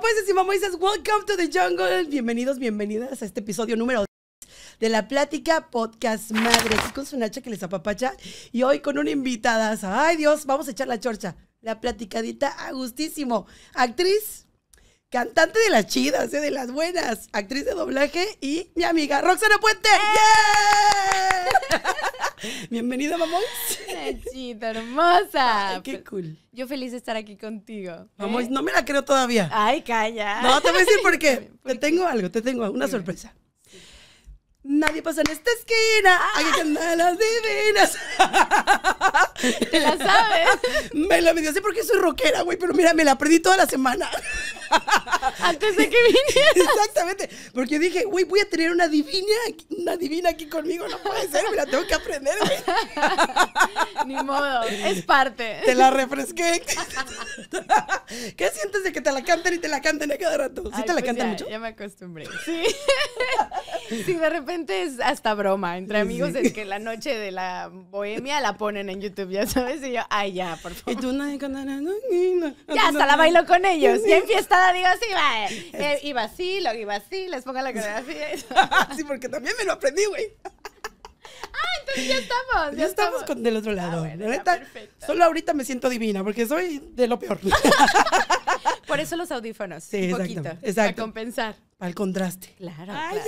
Pues y mamá welcome to the jungle. Bienvenidos, bienvenidas a este episodio número de la plática podcast madre. Aquí con su Nacha que les apapacha y hoy con una invitada. Ay Dios, vamos a echar la chorcha. La platicadita a gustísimo. Actriz, cantante de las chidas, eh, de las buenas, actriz de doblaje y mi amiga Roxana Puente. ¡Eh! ¡Bienvenida, mamón. Nachita, hermosa. qué cool. Yo feliz de estar aquí contigo. Vamos, ¿Eh? no me la creo todavía. Ay, calla. No, te voy a decir por qué. te tengo algo, te tengo una sorpresa. Nadie pasa en esta esquina. Hay que cantar las divinas. Te la sabes. Me la me dio, sé porque soy rockera, güey, pero mira, me la perdí toda la semana. Antes de que viniera. Exactamente. Porque dije, güey, voy a tener una divina, una divina aquí conmigo. No puede ser, me la tengo que aprender, güey. Ni modo, es parte. Te la refresqué. ¿Qué sientes de que te la canten y te la canten a cada rato? ¿Sí te la pues cantan mucho? Ya me acostumbré. Sí. sí, me refresqué es hasta broma. Entre amigos es que la noche de la bohemia la ponen en YouTube, ya sabes. Y yo, ay, ya, por favor. Y tú cantará. Ya hasta la bailo con ellos. Y en fiestada digo, sí, va. Y eh". vacilo, eh, iba vacilo, les pongo la así. sí, porque también me lo aprendí, güey. Ah, entonces ya estamos. Ya, estamos, del otro lado. Ah, Solo ahorita me siento divina porque soy de lo peor. Por eso los audífonos. un poquito. Exacto. Para compensar al contraste. Claro. Ay,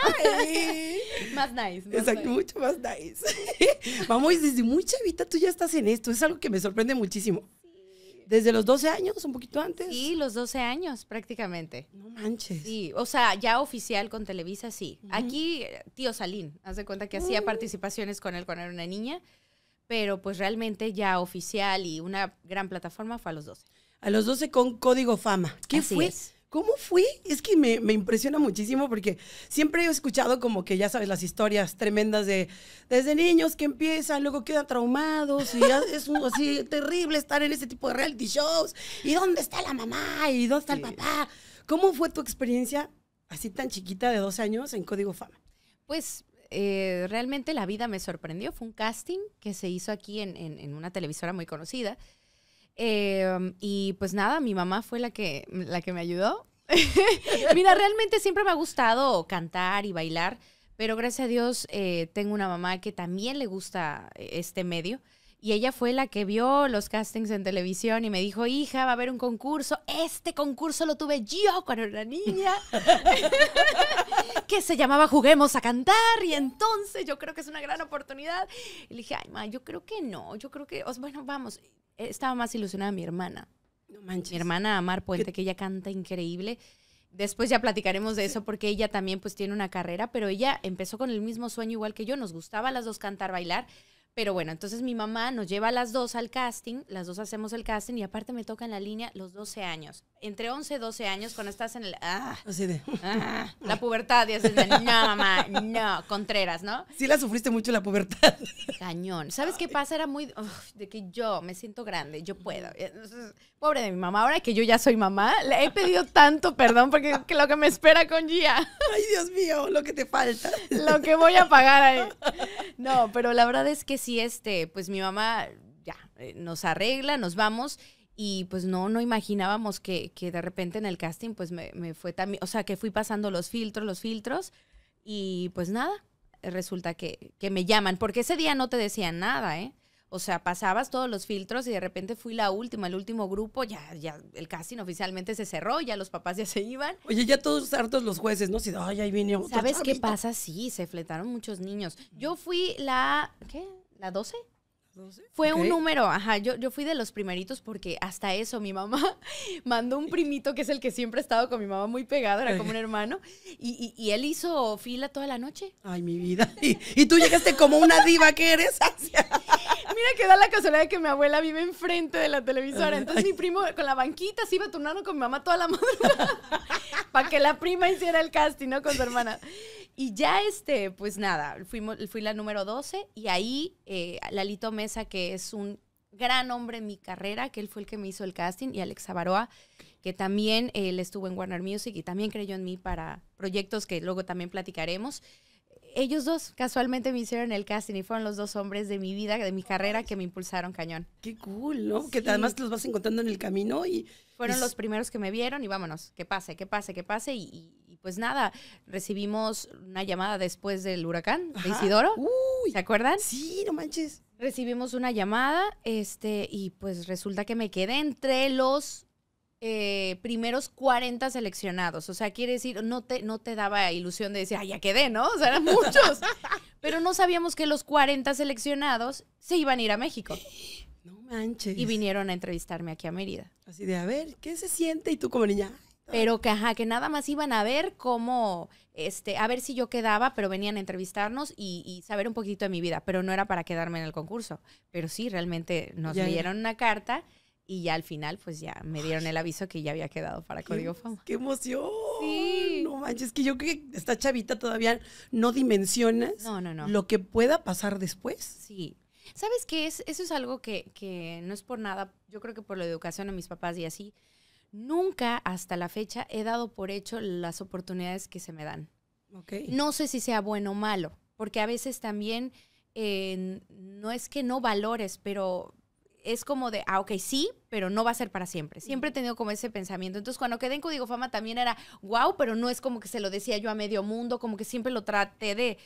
ay, más nice. Exacto, mucho más nice. Vamos, desde muy chavita tú ya estás en esto. Es algo que me sorprende muchísimo. Desde los 12 años, un poquito antes. Sí, los 12 años prácticamente. No manches. Sí, o sea, ya oficial con Televisa, sí. Aquí, tío Salín, haz de cuenta que hacía participaciones con él cuando era una niña, pero pues realmente ya oficial y una gran plataforma fue a los 12. A los 12 con Código Fama. ¿Qué fue? Es. ¿Cómo fue? Es que me, impresiona muchísimo porque siempre he escuchado como que, ya sabes, las historias tremendas de desde niños que empiezan, luego quedan traumados y es así terrible estar en ese tipo de reality shows. ¿Y dónde está la mamá? ¿Y dónde está el papá? ¿Cómo fue tu experiencia así tan chiquita de dos años en Código Fama? Pues eh, realmente la vida me sorprendió. Fue un casting que se hizo aquí en una televisora muy conocida Em, y pues nada, mi mamá fue la que, la que me ayudó. Mira, realmente siempre me ha gustado cantar y bailar, pero gracias a Dios eh, tengo una mamá que también le gusta eh, este medio. Y ella fue la que vio los castings en televisión y me dijo, hija, va a haber un concurso. Este concurso lo tuve yo cuando era niña, que se llamaba Juguemos a Cantar. Y entonces yo creo que es una gran oportunidad. Y le dije, ay, ma, yo creo que no, yo creo que, bueno, vamos estaba más ilusionada mi hermana. No manches. Mi hermana Amar Puente, que ella canta increíble. Después ya platicaremos de eso porque ella también pues tiene una carrera, pero ella empezó con el mismo sueño igual que yo. Nos gustaba las dos cantar, bailar, pero bueno, entonces mi mamá nos lleva a las dos al casting, las dos hacemos el casting y aparte me toca en la línea los 12 años. Entre 11 y 12 años, cuando estás en el... Ah, Así de... Ah, la pubertad y haces no, mamá, no, Contreras, ¿no? Sí la sufriste mucho la pubertad. Cañón. ¿Sabes qué pasa? Era muy... de que yo me siento grande, yo puedo pobre de mi mamá, ahora que yo ya soy mamá, le he pedido tanto perdón porque lo que me espera con Gia. Ay, Dios mío, lo que te falta. Lo que voy a pagar ahí. No, pero la verdad es que sí, este, pues mi mamá ya eh, nos arregla, nos vamos. Y pues no, no imaginábamos que, que de repente en el casting pues me, me fue también, o sea, que fui pasando los filtros, los filtros y pues nada, resulta que, que me llaman, porque ese día no te decían nada, ¿eh? O sea, pasabas todos los filtros y de repente fui la última, el último grupo, ya, ya el casting oficialmente se cerró, ya los papás ya se iban. Oye, ya todos hartos los jueces, ¿no? Sí. ay, ahí vino. ¿Sabes qué pasa? Sí, se fletaron muchos niños. Yo fui la, ¿qué? ¿La 12? Fue un número, ajá, yo, yo fui de los primeritos porque hasta eso mi mamá mandó un primito que es el que siempre ha estado con mi mamá muy pegado, era como un hermano, y, y, y él hizo fila toda la noche. Ay, mi vida. Y, y tú llegaste como una diva que eres. Mira que da la casualidad de que mi abuela vive enfrente de la televisora. Entonces mi primo con la banquita se iba turnando con mi mamá toda la madrugada para que la prima hiciera el casting, ¿no? Con su hermana. Y ya, este, pues nada, fuimos, fui la número 12 y ahí eh, Lalito Mesa, que es un gran hombre en mi carrera, que él fue el que me hizo el casting, y Alex Avaroa, que también él estuvo en Warner Music y también creyó en mí para proyectos que luego también platicaremos ellos dos casualmente me hicieron el casting y fueron los dos hombres de mi vida, de mi carrera, que me impulsaron cañón. Qué cool, ¿no? Que además los vas encontrando en el camino y... Fueron los primeros que me vieron y vámonos, que pase, que pase, que pase. Y, pues nada, recibimos una llamada después del huracán de Isidoro. Uy, ¿Se acuerdan? Sí, no manches. Recibimos una llamada este, y pues resulta que me quedé entre los eh, primeros 40 seleccionados. O sea, quiere decir, no te, no te daba ilusión de decir, ay, ya quedé, ¿no? O sea, eran muchos. Pero no sabíamos que los 40 seleccionados se iban a ir a México. No manches. Y vinieron a entrevistarme aquí a Mérida. Así de, a ver, ¿qué se siente? Y tú como niña. Pero que, nada más iban a ver cómo, este, a ver si yo quedaba, pero venían a entrevistarnos y, saber un poquito de mi vida, pero no era para quedarme en el concurso. Pero sí, realmente nos leyeron dieron una carta y ya al final, pues ya me dieron el aviso que ya había quedado para Código Fama. ¡Qué emoción! Sí. No manches, que yo creo que esta chavita todavía no dimensionas lo que pueda pasar después. Sí. ¿Sabes qué es? Eso es algo que, no es por nada. Yo creo que por la educación a mis papás y así. Nunca hasta la fecha he dado por hecho las oportunidades que se me dan. Okay. No sé si sea bueno o malo, porque a veces también eh, no es que no valores, pero es como de, ah, ok, sí, pero no va a ser para siempre. Siempre he tenido como ese pensamiento. Entonces, cuando quedé en Código Fama también era, wow, pero no es como que se lo decía yo a medio mundo, como que siempre lo traté de,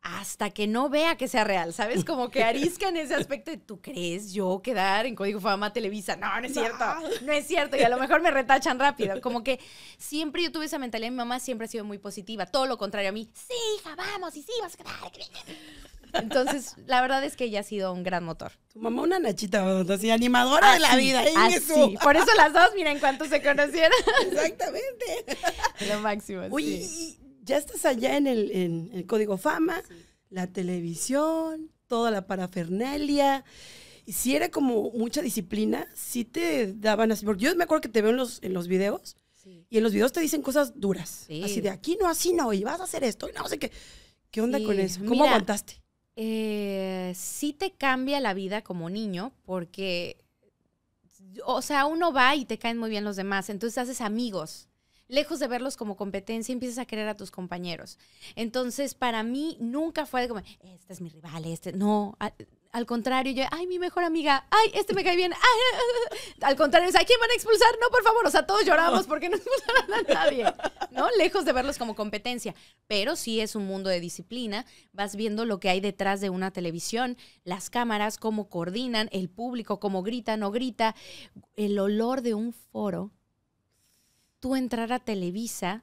hasta que no vea que sea real, ¿sabes? Como que arisca en ese aspecto de, ¿tú crees yo quedar en Código Fama Televisa? No, no es cierto, no. es cierto, y a lo mejor me retachan rápido. Como que siempre yo tuve esa mentalidad, mi mamá siempre ha sido muy positiva, todo lo contrario a mí, sí, hija, vamos, y sí, vas a quedar. Entonces, la verdad es que ella ha sido un gran motor. Tu mamá una nachita, así, animadora de la vida. Así. Por eso las dos, miren cuánto se conocieron. Exactamente. Lo máximo, Uy, sí. ya estás allá en el, Código Fama, la televisión, toda la parafernalia. Y si era como mucha disciplina, si te daban así. Porque yo me acuerdo que te veo en los, en los videos. Y en los videos te dicen cosas duras. Así de aquí no, así no, y vas a hacer esto, y no sé qué. ¿Qué onda con eso? ¿Cómo aguantaste? Eh, sí te cambia la vida como niño porque, o sea, uno va y te caen muy bien los demás, entonces haces amigos. Lejos de verlos como competencia, empiezas a querer a tus compañeros. Entonces, para mí nunca fue como, este es mi rival, este. No, al contrario, yo, ay, mi mejor amiga, ay, este me cae bien, al contrario, o ¿quién van a expulsar? No, por favor, o sea, todos lloramos porque no expulsaron a nadie, ¿no? Lejos de verlos como competencia, pero sí es un mundo de disciplina, vas viendo lo que hay detrás de una televisión, las cámaras, cómo coordinan, el público, cómo grita, no grita, el olor de un foro, tú entrar a Televisa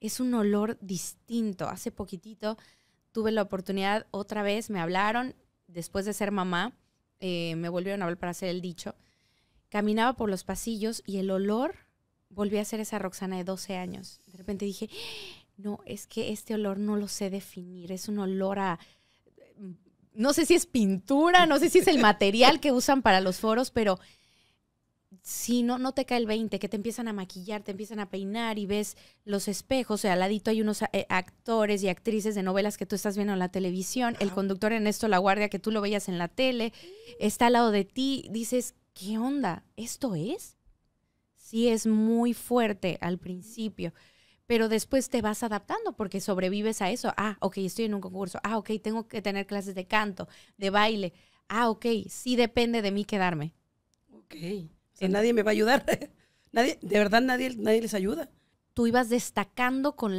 es un olor distinto, hace poquitito tuve la oportunidad otra vez, me hablaron, después de ser mamá, eh, me volvieron a hablar para hacer el dicho, caminaba por los pasillos y el olor volvió a ser esa Roxana de 12 años. De repente dije, no, es que este olor no lo sé definir, es un olor a... No sé si es pintura, no sé si es el material que usan para los foros, pero si no, no te cae el 20, que te empiezan a maquillar, te empiezan a peinar y ves los espejos, o sea, al ladito hay unos eh, actores y actrices de novelas que tú estás viendo en la televisión, el conductor Ernesto La Guardia que tú lo veías en la tele, está al lado de ti, dices, ¿qué onda? ¿Esto es? Sí, es muy fuerte al principio, pero después te vas adaptando porque sobrevives a eso. Ah, ok, estoy en un concurso. Ah, ok, tengo que tener clases de canto, de baile. Ah, ok, sí depende de mí quedarme. Ok nadie me va a ayudar. nadie, de verdad nadie, nadie les ayuda. Tú ibas destacando con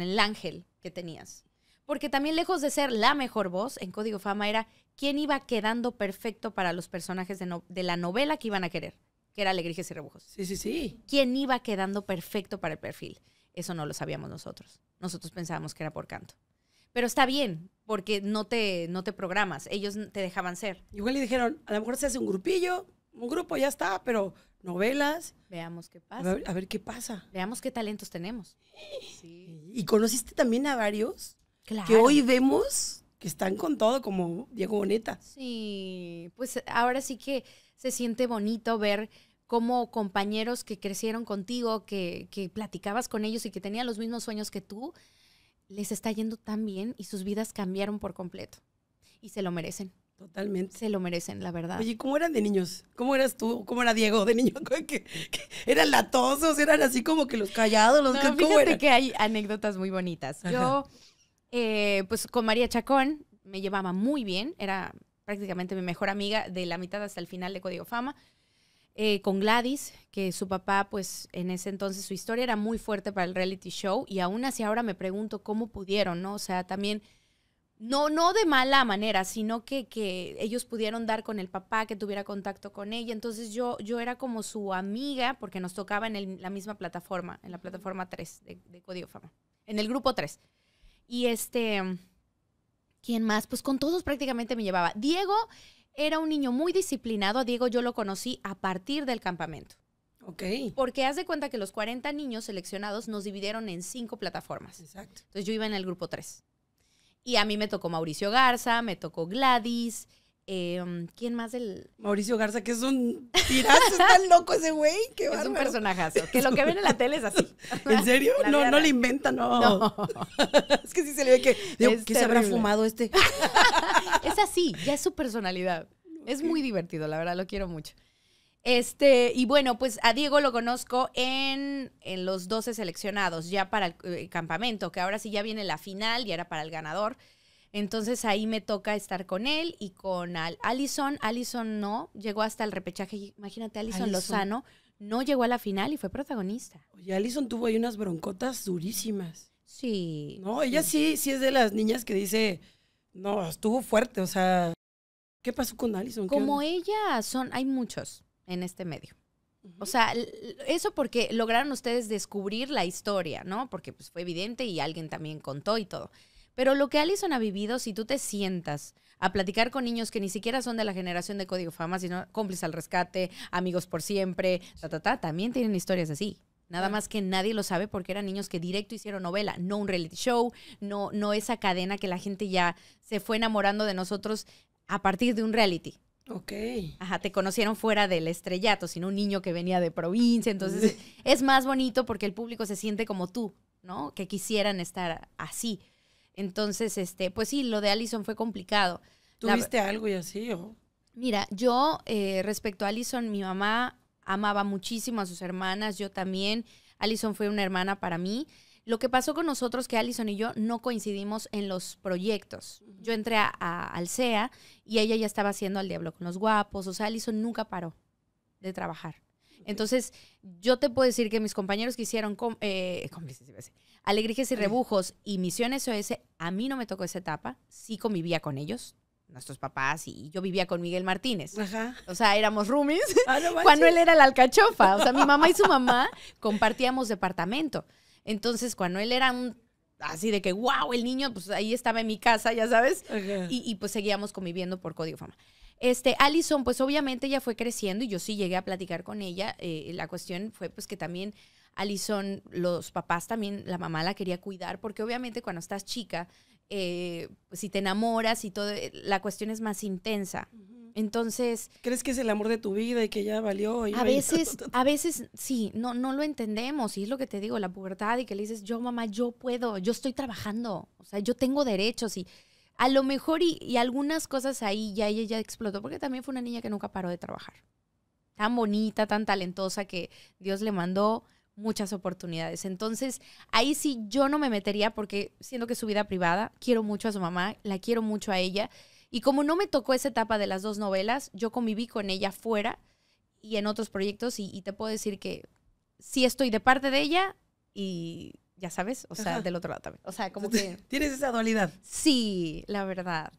el, ángel que tenías. Porque también lejos de ser la mejor voz en Código Fama era quién iba quedando perfecto para los personajes de, la novela que iban a querer, que era Alegrías y Rebujos. Sí, sí, sí. ¿Quién iba quedando perfecto para el perfil? Eso no lo sabíamos nosotros. Nosotros pensábamos que era por canto. Pero está bien, porque no te, no te programas. Ellos te dejaban ser. Igual le dijeron, a lo mejor se hace un grupillo, un grupo ya está, pero novelas. Veamos qué pasa. A ver, qué pasa. Veamos qué talentos tenemos. Y conociste también a varios que hoy vemos que están con todo, como Diego Boneta. Sí, pues ahora sí que se siente bonito ver cómo compañeros que crecieron contigo, que, que platicabas con ellos y que tenían los mismos sueños que tú, les está yendo tan bien y sus vidas cambiaron por completo. Y se lo merecen. Totalmente. Se lo merecen, la verdad. Oye, ¿cómo eran de niños? ¿Cómo eras tú? ¿Cómo era Diego de niño? que eran latosos, eran así como que los callados, los que, fíjate que hay anécdotas muy bonitas. Yo, eh, pues con María Chacón me llevaba muy bien, era prácticamente mi mejor amiga de la mitad hasta el final de Código Fama. Eh, con Gladys, que su papá, pues en ese entonces su historia era muy fuerte para el reality show y aún así ahora me pregunto cómo pudieron, ¿no? O sea, también no, no de mala manera, sino que, ellos pudieron dar con el papá, que tuviera contacto con ella. Entonces yo, yo era como su amiga, porque nos tocaba en la misma plataforma, en la plataforma 3 de, Código Fama, en el grupo 3. Y este, ¿quién más? Pues con todos prácticamente me llevaba. Diego era un niño muy disciplinado, a Diego yo lo conocí a partir del campamento. Ok. Porque haz de cuenta que los 40 niños seleccionados nos dividieron en cinco plataformas. Exacto. Entonces yo iba en el grupo 3. Y a mí me tocó Mauricio Garza, me tocó Gladys. Em, ¿Quién más del...? Mauricio Garza, que es un tirazo, está loco ese güey. Qué es un personajazo, que lo que ven en la tele es así. ¿En serio? no, no le inventa, no. es que sí se le ve que... Digo, ¿Qué se habrá fumado este? es así, ya es su personalidad. Es muy divertido, la verdad, lo quiero mucho. Este, y bueno, pues a Diego lo conozco en, los 12 seleccionados, ya para el, eh, campamento, que ahora sí ya viene la final y era para el ganador. Entonces ahí me toca estar con él y con Al Allison. Allison no, llegó hasta el repechaje. Imagínate, Allison, Lozano no llegó a la final y fue protagonista. Oye, Allison tuvo ahí unas broncotas durísimas. Sí. No, ella sí, sí es de las niñas que dice, no, estuvo fuerte, o sea, ¿qué pasó con Allison? Como ella, son, hay muchos en este medio. O sea, eso porque lograron ustedes descubrir la historia, ¿no? Porque pues, fue evidente y alguien también contó y todo. Pero lo que Allison ha vivido, si tú te sientas a platicar con niños que ni siquiera son de la generación de Código Fama, sino cómplices al rescate, amigos por siempre, ta, también tienen historias así. Nada más que nadie lo sabe porque eran niños que directo hicieron novela, no un reality show, no, no esa cadena que la gente ya se fue enamorando de nosotros a partir de un reality. Ok. Ajá, te conocieron fuera del estrellato, sino un niño que venía de provincia. Entonces, es más bonito porque el público se siente como tú, ¿no? Que quisieran estar así. Entonces, este, pues sí, lo de Allison fue complicado. ¿Tuviste algo y así o? Mira, yo eh, respecto a Allison, mi mamá amaba muchísimo a sus hermanas, yo también. Allison fue una hermana para mí. Lo que pasó con nosotros, que Alison y yo no coincidimos en los proyectos. Yo entré a, Alsea y ella ya estaba haciendo Al Diablo con los Guapos. O sea, Alison nunca paró de trabajar. Entonces, yo te puedo decir que mis compañeros que hicieron com eh, Alegrijes y Rebujos y Misiones OS, a mí no me tocó esa etapa. Sí convivía con ellos, nuestros papás, y yo vivía con Miguel Martínez. O sea, éramos roomies cuando ah, él era la alcachofa. O sea, mi mamá y su mamá compartíamos departamento. Entonces, cuando él era un así de que, wow, el niño, pues ahí estaba en mi casa, ya sabes, y, pues seguíamos conviviendo por Código Fama. Este, Alison, pues obviamente ella fue creciendo y yo sí llegué a platicar con ella. Eh, la cuestión fue pues que también Alison, los papás también, la mamá la quería cuidar, porque obviamente cuando estás chica, eh, si te enamoras y todo, eh, la cuestión es más intensa. Entonces. ¿Crees que es el amor de tu vida y que ya valió? Y a veces, a veces sí, no, no lo entendemos. Y es lo que te digo, la pubertad y que le dices, yo mamá, yo puedo, yo estoy trabajando, o sea, yo tengo derechos y a lo mejor y, algunas cosas ahí ya ella ya explotó, porque también fue una niña que nunca paró de trabajar. Tan bonita, tan talentosa que Dios le mandó muchas oportunidades. Entonces, ahí sí yo no me metería porque siendo que es su vida privada, quiero mucho a su mamá, la quiero mucho a ella. Y como no me tocó esa etapa de las dos novelas, yo conviví con ella fuera y en otros proyectos y, te puedo decir que sí estoy de parte de ella y ya sabes, o sea, del otro lado también. O sea, como que... Tienes esa dualidad. Sí, la verdad.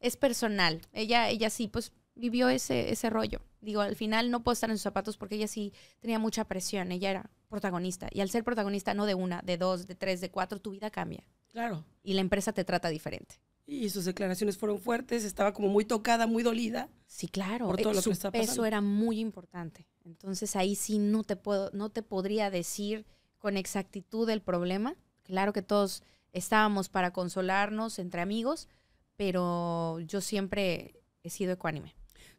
Es personal. Ella, ella sí, pues vivió ese, ese rollo. Digo, al final no puedo estar en sus zapatos porque ella sí tenía mucha presión. Ella era protagonista. Y al ser protagonista, no de una, de dos, de tres, de cuatro, tu vida cambia. Claro. Y la empresa te trata diferente. Y sus declaraciones fueron fuertes, estaba como muy tocada, muy dolida. Sí, claro. Por eh, todo lo que peso pasando. era muy importante. Entonces ahí sí no te puedo, no te podría decir con exactitud el problema. Claro que todos estábamos para consolarnos entre amigos, pero yo siempre he sido ecuánime.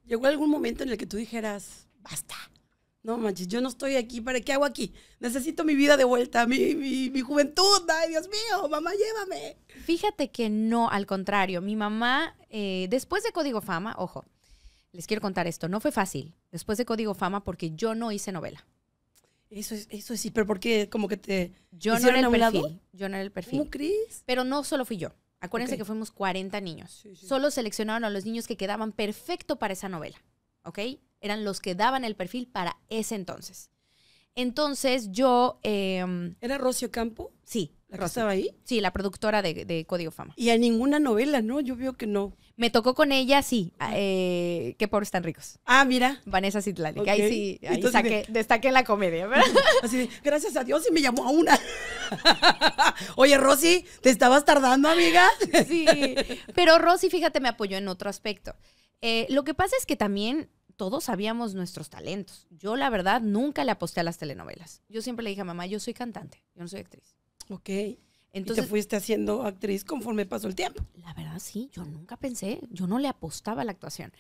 ¿Llegó algún momento en el que tú dijeras, basta? No manches, yo no estoy aquí, ¿para qué hago aquí? Necesito mi vida de vuelta, mi, mi, mi juventud, ay Dios mío, mamá, llévame. Fíjate que no, al contrario, mi mamá, eh, después de Código Fama, ojo, les quiero contar esto, no fue fácil, después de Código Fama, porque yo no hice novela. Eso es, eso sí, pero porque como que te... Yo no era el perfil, yo no era el perfil. ¿Cómo Cris? Pero no solo fui yo. Acuérdense que fuimos 40 niños. Solo seleccionaron a los niños que quedaban perfecto para esa novela. ¿Ok? eran los que daban el perfil para ese entonces. Entonces yo... Em, ¿Era Rocio Campo? Sí. ¿La estaba ahí? Sí, la productora de, Código Fama. Y a ninguna novela, ¿no? Yo veo que no. Me tocó con ella, sí. Eh, Qué pobres Están ricos. Ah, mira. Vanessa Citlánica. Ahí sí, ahí destaqué en la comedia, ¿verdad? Así de, gracias a Dios y me llamó a una. Oye, Rosy, ¿te estabas tardando, amiga? sí. Pero Rosy, fíjate, me apoyó en otro aspecto. Eh, lo que pasa es que también todos sabíamos nuestros talentos. Yo, la verdad, nunca le aposté a las telenovelas. Yo siempre le dije a mamá, yo soy cantante, yo no soy actriz. Ok. Entonces, te fuiste haciendo actriz conforme pasó el tiempo. La verdad, sí, yo nunca pensé, yo no le apostaba a la actuación.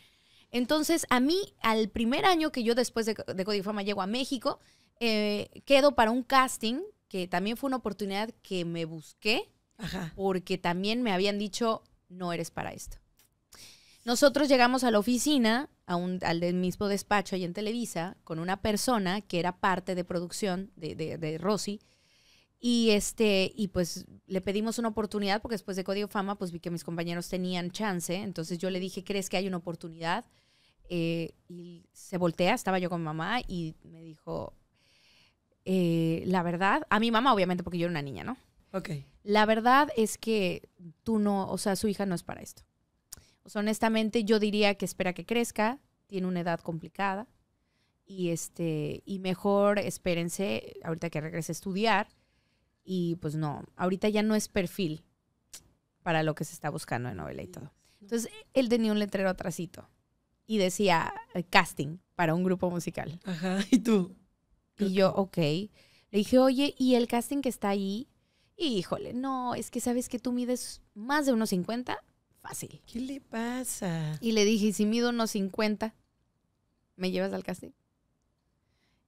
Entonces, a mí, al primer año que yo después de, de Codifama llego a México, eh, quedo para un casting, que también fue una oportunidad que me busqué, porque también me habían dicho, no eres para esto. Nosotros llegamos a la oficina al mismo despacho ahí en Televisa con una persona que era parte de producción de, de, Rosy. Y, este, y pues le pedimos una oportunidad, porque después de Código Fama, pues vi que mis compañeros tenían chance. Entonces yo le dije, ¿crees que hay una oportunidad? Eh, y se voltea, estaba yo con mamá y me dijo, eh, la verdad, a mi mamá obviamente, porque yo era una niña, ¿no? Ok. La verdad es que tú no, o sea, su hija no es para esto honestamente, yo diría que espera que crezca, tiene una edad complicada y, este, y mejor espérense ahorita que regrese a estudiar y pues no, ahorita ya no es perfil para lo que se está buscando en novela y todo. Entonces, él tenía un letrero atrasito y decía eh, casting para un grupo musical. Ajá, y tú. Y yo, ok. Le dije, oye, ¿y el casting que está ahí? Y, Híjole, no, es que sabes que tú mides más de unos 50 Fácil. ¿Qué le pasa? Y le dije, si mido unos me llevas al casting?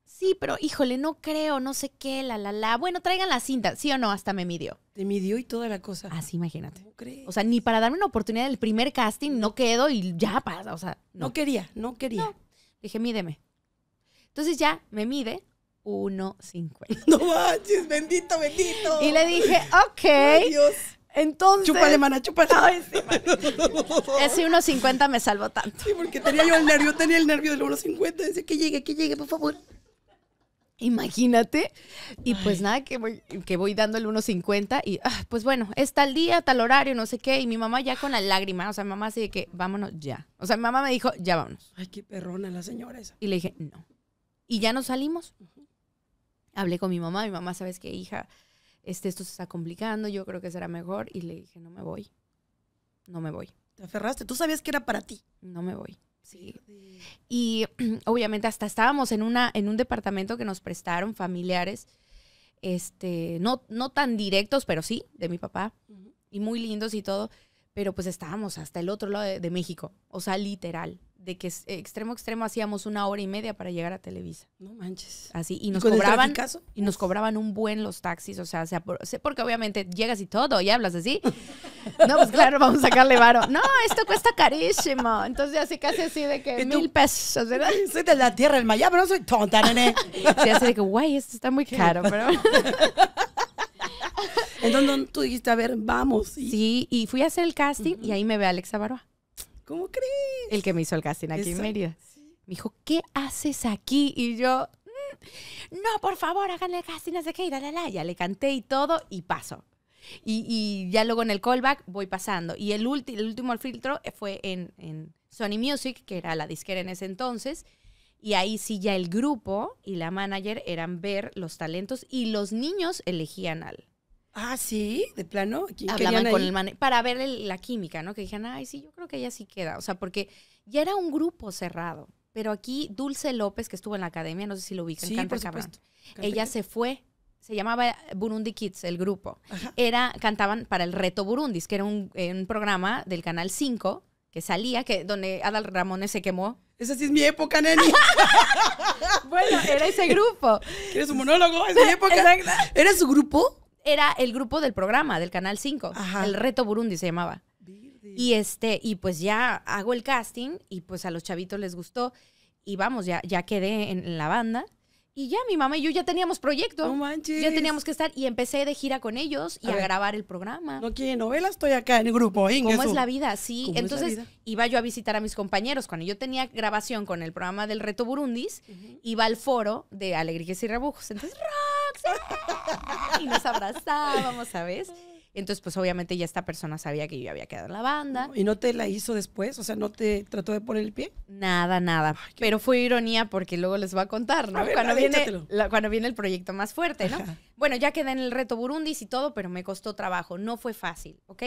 Sí, pero híjole, no creo, no sé qué, la, la, la. Bueno, traigan la cinta, sí o no, hasta me midió. Te midió y toda la cosa. Así, ah, imagínate. No crees? O sea, ni para darme una oportunidad del primer casting, no quedo y ya pasa, o sea. No, quería, no quería. Le Dije, mídeme. Entonces ya me mide 1.50. No manches, bendito, bendito. Y le dije, ok. Adiós. Entonces. Chúpale, mana, chúpale. Ay, sí, Ese 1.50 me salvó tanto. Sí, porque tenía yo el nervio, tenía el nervio del 1.50. Dice, que llegue, que llegue, por favor. Imagínate. Y pues nada, que voy, que voy dando el 1.50 y ah, pues bueno, es tal día, tal horario, no sé qué. Y mi mamá ya con la lágrima, o sea, mi mamá así de que vámonos ya. O sea, mi mamá me dijo, ya vámonos. Ay, qué perrona la señora esa. Y le dije, no. Y ya nos salimos. Hablé con mi mamá, mi mamá, ¿sabes qué, hija? este, esto se está complicando, yo creo que será mejor. Y le dije, no me voy, no me voy. Te aferraste, tú sabías que era para ti. No me voy. Sí. Y obviamente hasta estábamos en, una, en un departamento que nos prestaron familiares, este, no, no tan directos, pero sí, de mi papá, y muy lindos y todo, pero pues estábamos hasta el otro lado de México, o sea, literal, de que extremo a extremo hacíamos una hora y media para llegar a Televisa. No manches. Así, y nos cobraban y nos cobraban un buen los taxis, o sea, sea porque obviamente llegas y todo y hablas así. no, pues claro, vamos a sacarle varo. No, esto cuesta carísimo. Entonces así casi así de que mil pesos, ¿verdad? Soy de la tierra del Maya, pero no soy tonta, nene. Se así de que, guay, esto está muy caro, pero... Entonces tú dijiste, a ver, vamos. Sí, y fui a hacer el casting y ahí me ve Alexa Baroa. ¿Cómo crees? El que me hizo el casting aquí en Mérida. Me dijo, ¿qué haces aquí? Y yo, mm, no, por favor, háganle el casting, no sé qué, y la, la, Ya le canté y todo, y paso. Y, ya luego en el callback voy pasando. Y el, el último filtro fue en, en, Sony Music, que era la disquera en ese entonces. Y ahí sí ya el grupo y la manager eran ver los talentos y los niños elegían al, Ah, sí, de plano. Hablaban con el para ver la química, ¿no? Que dijeron, ay, sí, yo creo que ella sí queda. O sea, porque ya era un grupo cerrado. Pero aquí Dulce López, que estuvo en la academia, no sé si lo ubican, canta Ella se fue. Se llamaba Burundi Kids, el grupo. Era, cantaban para el Reto Burundis, que era un, programa del Canal 5 que salía, que donde Adal Ramones se quemó. Esa sí es mi época, Neni. bueno, era ese grupo. ¿Quieres un monólogo? Es mi época. ¿Era su grupo? era el grupo del programa, del Canal 5. Ajá. El Reto Burundi se llamaba. Y, este, y pues ya hago el casting y pues a los chavitos les gustó. Y vamos, ya, ya quedé en, la banda. Y ya mi mamá y yo ya teníamos proyecto. No manches. Ya teníamos que estar y empecé de gira con ellos y a, grabar el programa. No quiere novela, estoy acá en el grupo. ¿eh? ¿Cómo es la vida? Sí. Entonces iba yo a visitar a mis compañeros. Cuando yo tenía grabación con el programa del Reto Burundi, iba al foro de Alegrías y Rebujos. Entonces, ¡ra! Y nos abrazábamos, ¿sabes? Entonces, pues obviamente ya esta persona sabía que yo había quedado en la banda. ¿Y no te la hizo después? O sea, ¿no te trató de poner el pie? Nada, nada. Pero fue ironía porque luego les va a contar, ¿no? cuando, viene, cuando viene el proyecto más fuerte, ¿no? Bueno, ya quedé en el reto Burundis y todo, pero me costó trabajo, no fue fácil, ¿ok?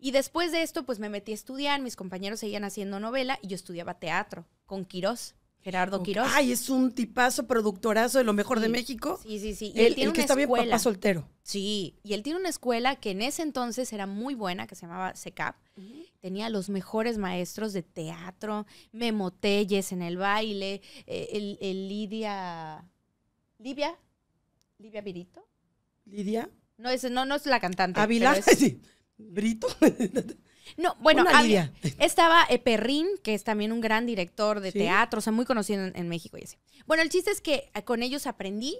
Y después de esto, pues me metí a estudiar, mis compañeros seguían haciendo novela y yo estudiaba teatro con Quirós. Gerardo Quiroz. Ay, es un tipazo, productorazo de lo mejor de México. Sí, sí, sí. Y el que está bien papá soltero. Sí, y él tiene una escuela que en ese entonces era muy buena, que se llamaba SECAP. Tenía los mejores maestros de teatro, Memo Telles en el baile, eh, el, el, Lidia... ¿Livia? ¿Livia Virito? ¿Lidia? No, no, no es la cantante. ¿Ávila? Es... Sí. ¿Brito? No, bueno, estaba eh, Perrin, que es también un gran director de teatro, o sea, muy conocido en, México y Bueno, el chiste es que eh, con ellos aprendí,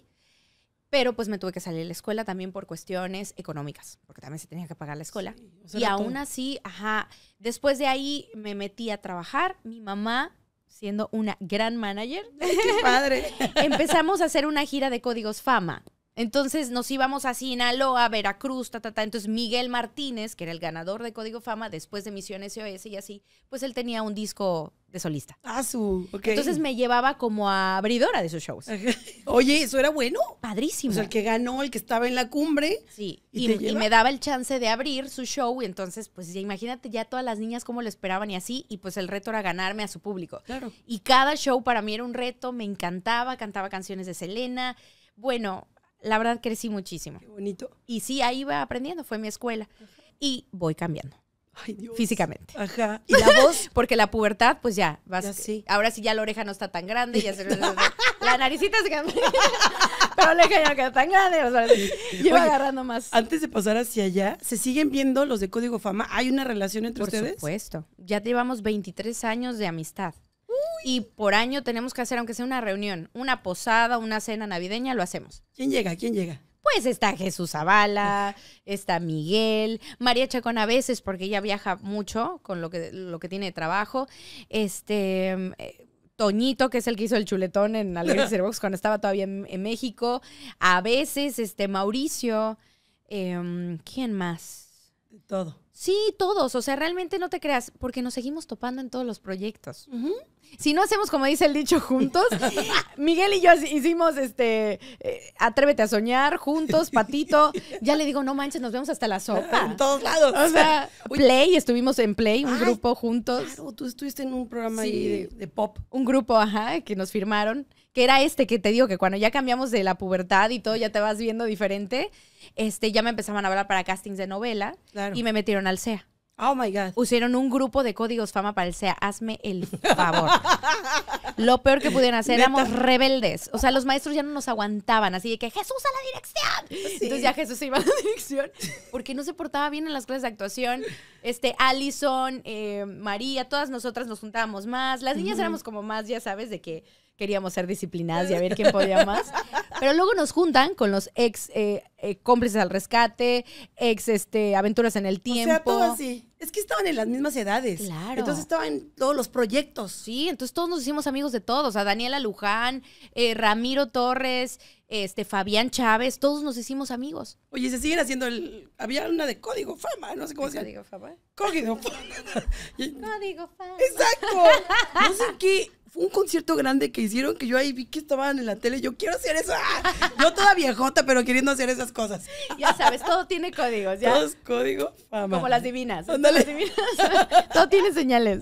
pero pues me tuve que salir de la escuela también por cuestiones económicas, porque también se tenía que pagar la escuela. y aún así, ajá, después de ahí me metí a trabajar, mi mamá siendo una gran manager. ¡Qué padre! empezamos a hacer una gira de códigos fama. Entonces nos íbamos a Sinaloa, Veracruz, ta, ta, ta. Entonces Miguel Martínez, que era el ganador de Código Fama, después de Misiones SOS y así, pues él tenía un disco de solista. Ah, su, ok. Entonces me llevaba como a abridora de sus shows. Oye, ¿eso era bueno? Padrísimo. O sea, el que ganó, el que estaba en la cumbre. Sí, y, me daba el chance de abrir su show y entonces, pues ya imagínate ya todas las niñas cómo lo esperaban y así, y pues el reto era ganarme a su público. Claro. Y cada show para mí era un reto, me encantaba, cantaba canciones de Selena. Bueno, la verdad crecí muchísimo. Qué bonito. Y sí, ahí iba aprendiendo, fue mi escuela. Y voy cambiando. Ay, Dios. Físicamente. Ajá. ¿Y la voz? Porque la pubertad, pues ya, vas. así. Ahora sí ya la oreja no está tan grande, ya se. la naricita se cambia. pero la oreja ya no queda tan grande. O sea, agarrando más. Antes de pasar hacia allá, ¿se siguen viendo los de Código Fama? ¿Hay una relación entre ustedes? Por supuesto. Ya llevamos 23 años de amistad y por año tenemos que hacer, aunque sea una reunión, una posada, una cena navideña, lo hacemos. ¿Quién llega? ¿Quién llega? Pues está Jesús Zavala, está Miguel, María Chacón a veces, porque ella viaja mucho con lo que, lo que tiene de trabajo. Este. Eh, Toñito, que es el que hizo el chuletón en Alegría Cervox cuando estaba todavía en, México. A veces, este, Mauricio. Em, ¿Quién más? Todo. Sí, todos. O sea, realmente no te creas, porque nos seguimos topando en todos los proyectos. Si no hacemos, como dice el dicho, juntos, Miguel y yo hicimos este eh, Atrévete a soñar, juntos, Patito. Ya le digo, no manches, nos vemos hasta la sopa. en todos lados. O sea, Play, estuvimos en Play, un grupo juntos. Claro, tú estuviste en un programa de pop. Un grupo, ajá, que nos firmaron que era este que te digo que cuando ya cambiamos de la pubertad y todo, ya te vas viendo diferente este, ya me empezaban a hablar para castings de novela y me metieron al SEA. Oh my God. Pusieron un grupo de códigos fama para el SEA. Hazme el favor. Lo peor que pudieron hacer, éramos rebeldes. O sea, los maestros ya no nos aguantaban. Así de que Jesús a la dirección. Entonces ya Jesús iba a la dirección porque no se portaba bien en las clases de actuación. Este, Allison, eh, María, todas nosotras nos juntábamos más. Las niñas éramos como más, ya sabes, de que queríamos ser disciplinadas y a ver quién podía más. Pero luego nos juntan con los ex eh, eh, cómplices al rescate, ex este, aventuras en el tiempo. O sea, todo así. Es que estaban en las mismas edades. Claro. Entonces estaban todos los proyectos. Sí, entonces todos nos hicimos amigos de todos. A Daniela Luján, eh, Ramiro Torres, este, Fabián Chávez, todos nos hicimos amigos. Oye, se siguen haciendo el. Había una de código fama, no sé cómo se llama. Código fama. Código fama. Código fama. Exacto. No sé qué fue un concierto grande que hicieron que yo ahí vi que estaban en la tele. Yo quiero hacer eso. Yo toda viejota, pero queriendo hacer esas cosas. Ya sabes, todo tiene códigos. ¿ya? Todo código fama. Como las divinas. las divinas. todo tiene señales.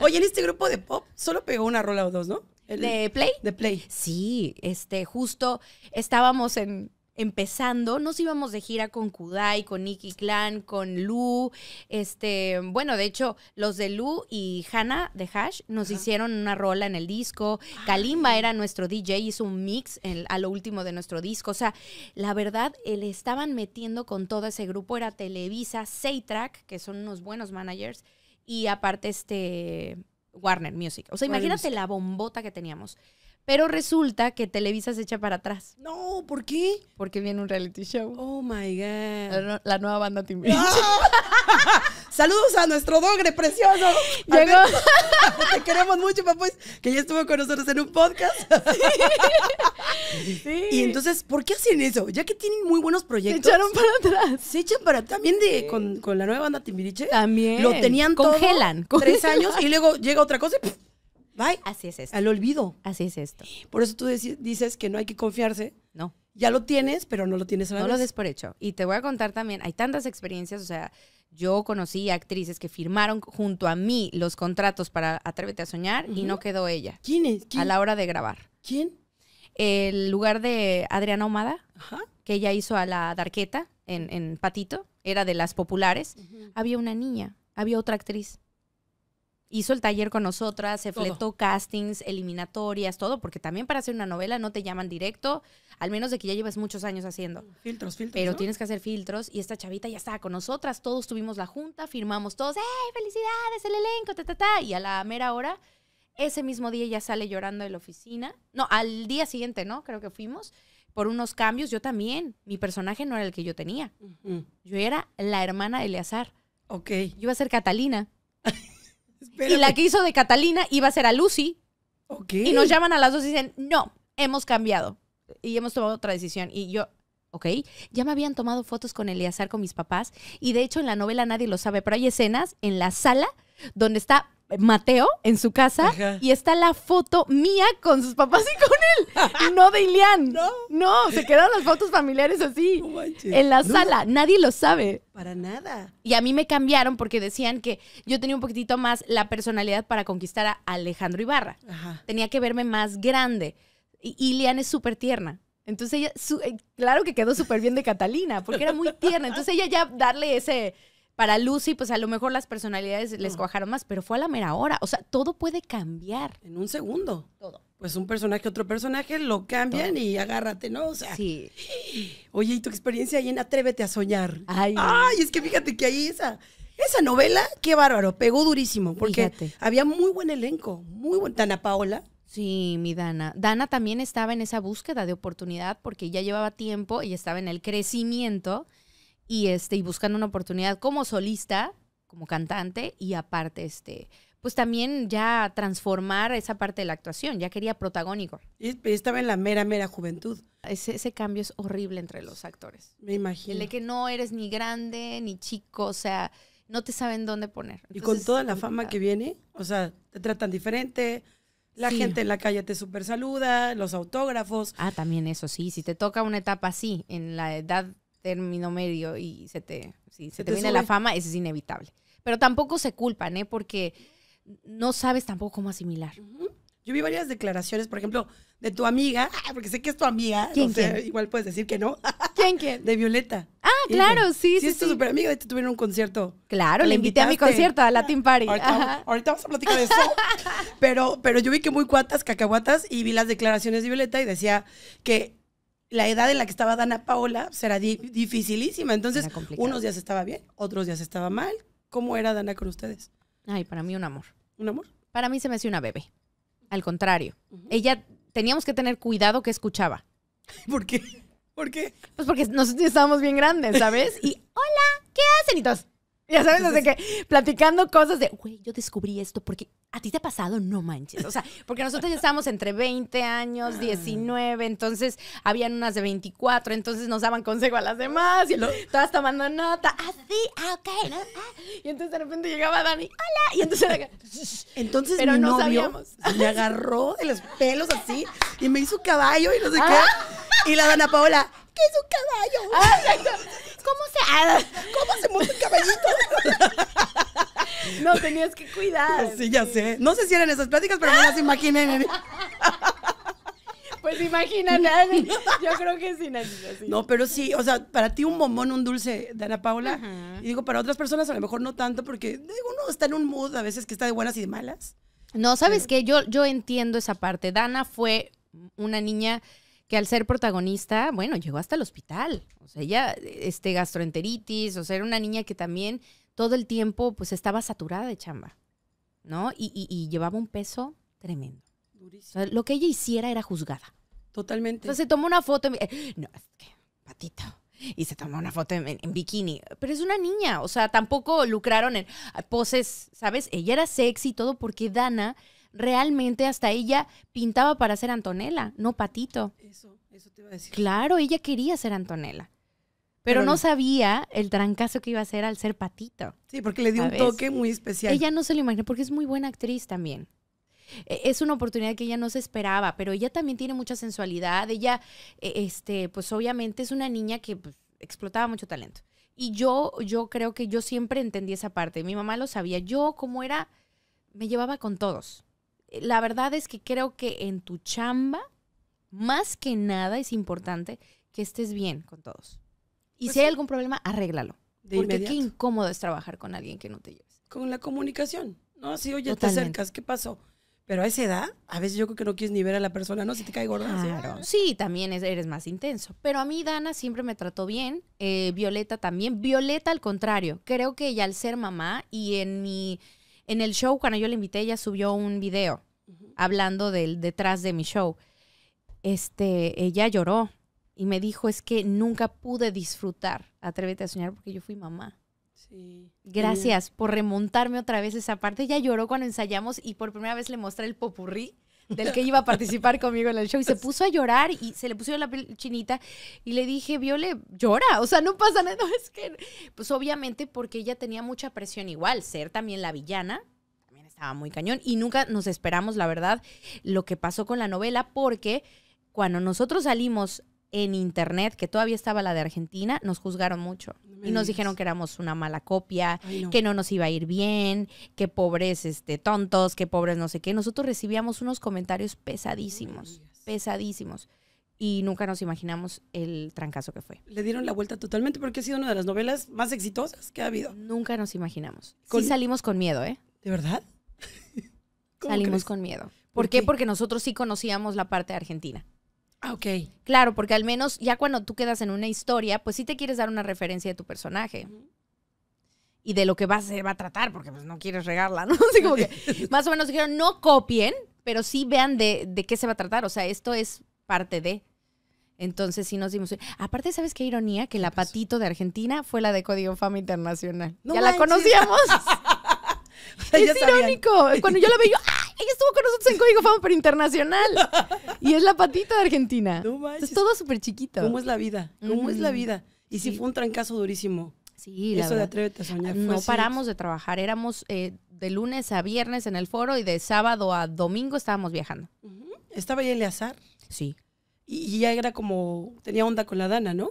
Oye, en este grupo de pop solo pegó una rola o dos, ¿no? ¿De Play? De Play. Sí, este, justo estábamos en, empezando, nos íbamos de gira con Kudai, con Nicky Clan, con Lu, este, bueno, de hecho, los de Lu y Hannah de Hash nos hicieron una rola en el disco. Kalimba era nuestro DJ, hizo un mix a lo último de nuestro disco. O sea, la verdad, le estaban metiendo con todo ese grupo. Era Televisa, Seitrack, que son unos buenos managers, y aparte este Warner Music. O sea, imagínate la bombota que teníamos. Pero resulta que Televisa se echa para atrás. No, ¿por qué? Porque viene un reality show. Oh my God. La, nueva banda Timbiriche. Ah. Saludos a nuestro dogre precioso. Llegó. Te queremos mucho, papás, pues, que ya estuvo con nosotros en un podcast. Sí. Y entonces, ¿por qué hacen eso? Ya que tienen muy buenos proyectos. Se echaron para atrás. Se echan para atrás. también de con, la nueva banda Timbiriche. ¿eh? También. Lo tenían congelan, todo. Congelan. Tres años y luego llega otra cosa y Así es esto. Al olvido. Así es esto. Por eso tú dices que no hay que confiarse. No. Ya lo tienes, pero no lo tienes a la No lo des por hecho. Y te voy a contar también, hay tantas experiencias, o sea, yo conocí actrices que firmaron junto a mí los contratos para Atrévete a Soñar y no quedó ella. ¿Quién es? A la hora de grabar. ¿Quién? El lugar de Adriana Omada, que ella hizo a la Darqueta en, Patito, era de las populares. Había una niña, había otra actriz hizo el taller con nosotras, se fletó castings, eliminatorias, todo, porque también para hacer una novela no te llaman directo, al menos de que ya llevas muchos años haciendo. Filtros, filtros. Pero tienes que hacer filtros y esta chavita ya estaba con nosotras, todos tuvimos la junta, firmamos todos, ¡eh, felicidades, el elenco, ta, ta, ta! Y a la mera hora, ese mismo día ya sale llorando de la oficina, no, al día siguiente, ¿no? Creo que fuimos. Por unos cambios, yo también. Mi personaje no era el que yo tenía. Yo era la hermana de Eleazar. Ok. Yo iba a ser Catalina. Y la que hizo de Catalina iba a ser a Lucy. Y nos llaman a las dos y dicen, no, hemos cambiado. Y hemos tomado otra decisión. Y yo, ok, ya me habían tomado fotos con Eleazar, con mis papás. Y de hecho en la novela nadie lo sabe, pero hay escenas en la sala donde está Mateo en su casa y está la foto mía con sus papás y con él, no de Ilian. No. No, se quedan las fotos familiares así en la sala, nadie lo sabe. Para nada. Y a mí me cambiaron porque decían que yo tenía un poquitito más la personalidad para conquistar a Alejandro Ibarra. Tenía que verme más grande. Y Ilian es súper tierna. Entonces ella, eh, claro que quedó súper bien de Catalina, porque era muy tierna. Entonces ella ya darle ese, para Lucy, pues a lo mejor las personalidades les cuajaron más, pero fue a la mera hora. O sea, todo puede cambiar. En un segundo. Todo. Pues un personaje, otro personaje, lo cambian y agárrate, ¿no? O sea. Sí. Oye, ¿y tu experiencia ahí en Atrévete a Soñar? Ay, es que fíjate que ahí esa. Esa novela, qué bárbaro, pegó durísimo, porque había muy buen elenco, muy buen. Dana Paola. Sí, mi Dana. Dana también estaba en esa búsqueda de oportunidad porque ya llevaba tiempo y estaba en el crecimiento y, este, y buscando una oportunidad como solista, como cantante y aparte, este, pues también ya transformar esa parte de la actuación, ya quería protagónico. Y estaba en la mera, mera juventud. Ese, cambio es horrible entre los actores. Me imagino. El de que no eres ni grande ni chico, o sea, no te saben dónde poner. y con toda la fama que viene, o sea, te tratan diferente, la gente en la calle te super saluda, los autógrafos. Ah, también eso, sí. Si te toca una etapa así, en la edad término medio y se te, si se, te, viene la fama, eso es inevitable. Pero tampoco se culpan, ¿eh? Porque no sabes tampoco cómo asimilar. Yo vi varias declaraciones, por ejemplo, de tu amiga, ah, porque sé que es tu amiga, igual puedes decir que no. ¿Quién, quién? De Violeta. Ah, claro, pues, sí, sí. Sí, es tu super amiga, de tuvieron un concierto. Claro, le invité a mi concierto, a Latin Party. Ahorita, vamos a platicar de eso. pero, pero yo vi que muy cuatas, cacahuatas, y vi las declaraciones de Violeta y decía que la edad en la que estaba Dana Paola será dificilísima. Entonces, unos días estaba bien, otros días estaba mal. ¿Cómo era Dana con ustedes? Ay, para mí un amor. ¿Un amor? Para mí se me hacía una bebé. Al contrario. Ella, teníamos que tener cuidado que escuchaba. ¿Por qué? ¿Por qué? Pues porque nosotros estábamos bien grandes, ¿sabes? Y, hola, ¿qué hacen? Ya sabes, desde que platicando cosas de, güey, yo descubrí esto porque a ti te ha pasado, no manches. O sea, porque nosotros ya estábamos entre 20 años, 19, ah. entonces habían unas de 24, entonces nos daban consejo a las demás y todas tomando nota. Ah, sí, ah, ok, ah". Y entonces de repente llegaba Dani, hola. Y entonces Entonces Pero mi novio me agarró de los pelos así y me hizo caballo y no sé qué. Ah. Y la Dana Paola, ¿qué es un caballo? ¿Cómo se, ¿Cómo se monta tenías que cuidar. Sí, ya sé. No sé si eran esas pláticas, pero me las imaginé. Pues imagínate. yo creo que sí, No, pero sí, o sea, para ti un bombón, un dulce Dana Paula, y digo, para otras personas a lo mejor no tanto, porque uno está en un mood a veces que está de buenas y de malas. No, ¿sabes qué? Yo, yo entiendo esa parte. Dana fue una niña que al ser protagonista, bueno, llegó hasta el hospital. O sea, ella, este, gastroenteritis, o sea, era una niña que también todo el tiempo pues estaba saturada de chamba, ¿no? Y, llevaba un peso tremendo. Durísimo. lo que ella hiciera era juzgada. Totalmente. Entonces se tomó una foto, eh, no, es que, patito. Y se tomó una foto en, en, bikini. Pero es una niña, o sea, tampoco lucraron en ah, poses, ¿sabes? Ella era sexy y todo porque Dana realmente hasta ella pintaba para ser Antonella, no Patito. Eso, eso te iba a decir. Claro, ella quería ser Antonella. Pero, no sabía el trancazo que iba a ser al ser patito. Sí, porque le dio un toque muy especial. Ella no se lo imaginó, porque es muy buena actriz también. E, es una oportunidad que ella no se esperaba, pero ella también tiene mucha sensualidad. Ella, e, este, pues obviamente es una niña que pues, explotaba mucho talento. Y yo, yo creo que yo siempre entendí esa parte. Mi mamá lo sabía. Yo, como era, me llevaba con todos. Eh, la verdad es que creo que en tu chamba, más que nada, es importante que estés bien con todos. Y pues si hay algún problema, arréglalo. porque qué incómodo es trabajar con alguien que no te lleves. Con la comunicación, ¿no? Así, oye, te acercas, ¿qué pasó? Pero a esa edad, a veces yo creo que no quieres ni ver a la persona, ¿no? Si te cae gorda. Ah". Sí, también eres más intenso. Pero a mí Dana siempre me trató bien, eh, Violeta también. Violeta al contrario, creo que ella al ser mamá y en mi, en el show cuando yo la invité, ella subió un video hablando del detrás de mi show. Este, ella lloró y me dijo es que nunca pude disfrutar Atrévete a soñar porque yo fui mamá. Gracias por remontarme otra vez esa parte. ya lloró cuando ensayamos y por primera vez le mostré el popurrí del que iba a participar conmigo en el show y se puso a llorar y se le puso la peluchinita chinita y le dije, Viole, llora, o sea, no pasa nada, es que, pues obviamente porque ella tenía mucha presión igual, ser también la villana, también estaba muy cañón y nunca nos esperamos, la verdad, lo que pasó con la novela porque cuando nosotros salimos en internet, que todavía estaba la de Argentina, nos juzgaron mucho y nos dijeron que éramos una mala copia, que no nos iba a ir bien, que pobres este, tontos, que pobres no sé qué. Nosotros recibíamos unos comentarios pesadísimos, pesadísimos. Y nunca nos imaginamos el trancazo que fue. Le dieron la vuelta totalmente porque ha sido una de las novelas más exitosas que ha habido. Nunca nos imaginamos. ¿Con... Sí salimos con miedo, ¿eh? ¿De verdad? salimos con miedo. ¿Por, qué? Porque nosotros sí conocíamos la parte de Argentina. Ah, ok. Claro, porque al menos ya cuando tú quedas en una historia, pues sí te quieres dar una referencia de tu personaje. Y de lo que va, ser, va a tratar, porque pues no quieres regarla, ¿no? Así como que más o menos dijeron, no copien, pero sí vean de, qué se va a tratar. O sea, esto es parte de. Entonces sí nos dimos. Aparte, ¿sabes qué ironía? Que la patito de Argentina fue la de Código Fama Internacional. ya la conocíamos. es irónico. Cuando yo la veo, yo, ella estuvo con nosotros en Código Fama, pero internacional. Y es la patita de Argentina. Es todo súper chiquito. ¿Cómo es la vida? ¿Cómo es la vida? Y sí. fue un trancazo durísimo. Sí, Eso de atrévete a soñar. No paramos de trabajar. Éramos eh, de lunes a viernes en el foro y de sábado a domingo estábamos viajando. ¿Estaba ya Eleazar? Sí. Y ya era como, tenía onda con la Dana, ¿no?